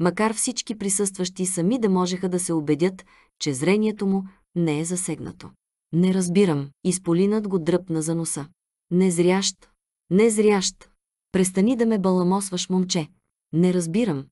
Макар всички присъстващи сами да можеха да се убедят, че зрението му не е засегнато. Не разбирам, изполинът го дръпна за носа. Незрящ, незрящ. Престани да ме баламосваш, момче. Не разбирам.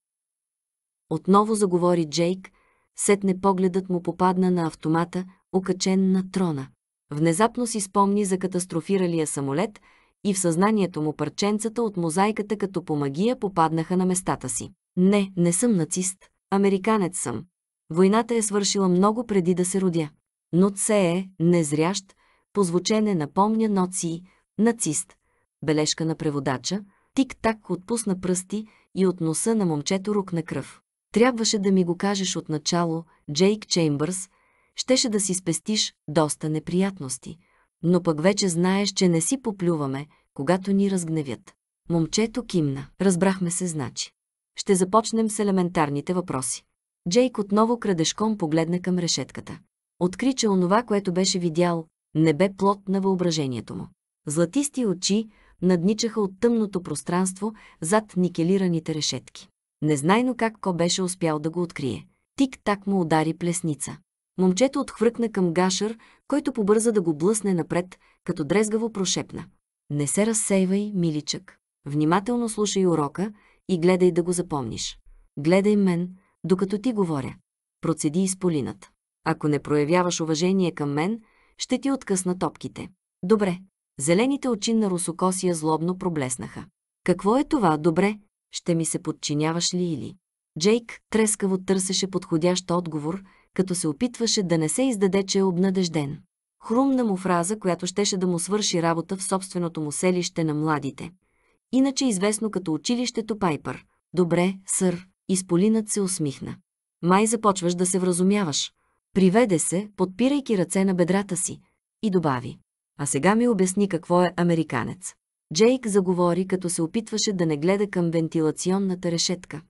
Отново заговори Джейк, сетне погледът му попадна на автомата, окачен на трона. Внезапно си спомни за катастрофиралия самолет и в съзнанието му парченцата от мозайката като по магия попаднаха на местата си. Не, не съм нацист. Американец съм. Войната е свършила много преди да се родя. Но це е, незрящ, позвучене напомня ноци, Нацист. Бележка на преводача. Тик-так отпусна пръсти и от носа на момчето рук на кръв. Трябваше да ми го кажеш отначало, Джейк Чеймбърс. Щеше да си спестиш доста неприятности. Но пък вече знаеш, че не си поплюваме, когато ни разгневят. Момчето кимна. Разбрахме се, значи. Ще започнем с елементарните въпроси. Джейк отново крадешком погледна към решетката. Откри, че онова, което беше видял, не бе плод на въображението му. Златисти очи надничаха от тъмното пространство зад никелираните решетки. Незнайно как Ко беше успял да го открие. Тик-так му удари плесница. Момчето отхвъркна към Гашър, който побърза да го блъсне напред, като дрезгаво прошепна. Не се разсейвай, миличък. Внимателно слушай урока и гледай да го запомниш. Гледай мен, докато ти говоря. Процеди изполинат. Ако не проявяваш уважение към мен, ще ти откъсна топките. Добре, Зелените очи на Русокосия злобно проблеснаха. Какво е това, добре? Ще ми се подчиняваш ли или? Джейк трескаво търсеше подходящ отговор, като се опитваше да не се издаде, че е обнадежден. Хрумна му фраза, която щеше да му свърши работа в собственото му селище на младите. Иначе известно като училището Пайпър. Добре, сър, изполинът се усмихна. Май започваш да се вразумяваш. Приведе се, подпирайки ръце на бедрата си, и добави а сега ми обясни какво е американец. Джейк заговори, като се опитваше да не гледа към вентилационната решетка.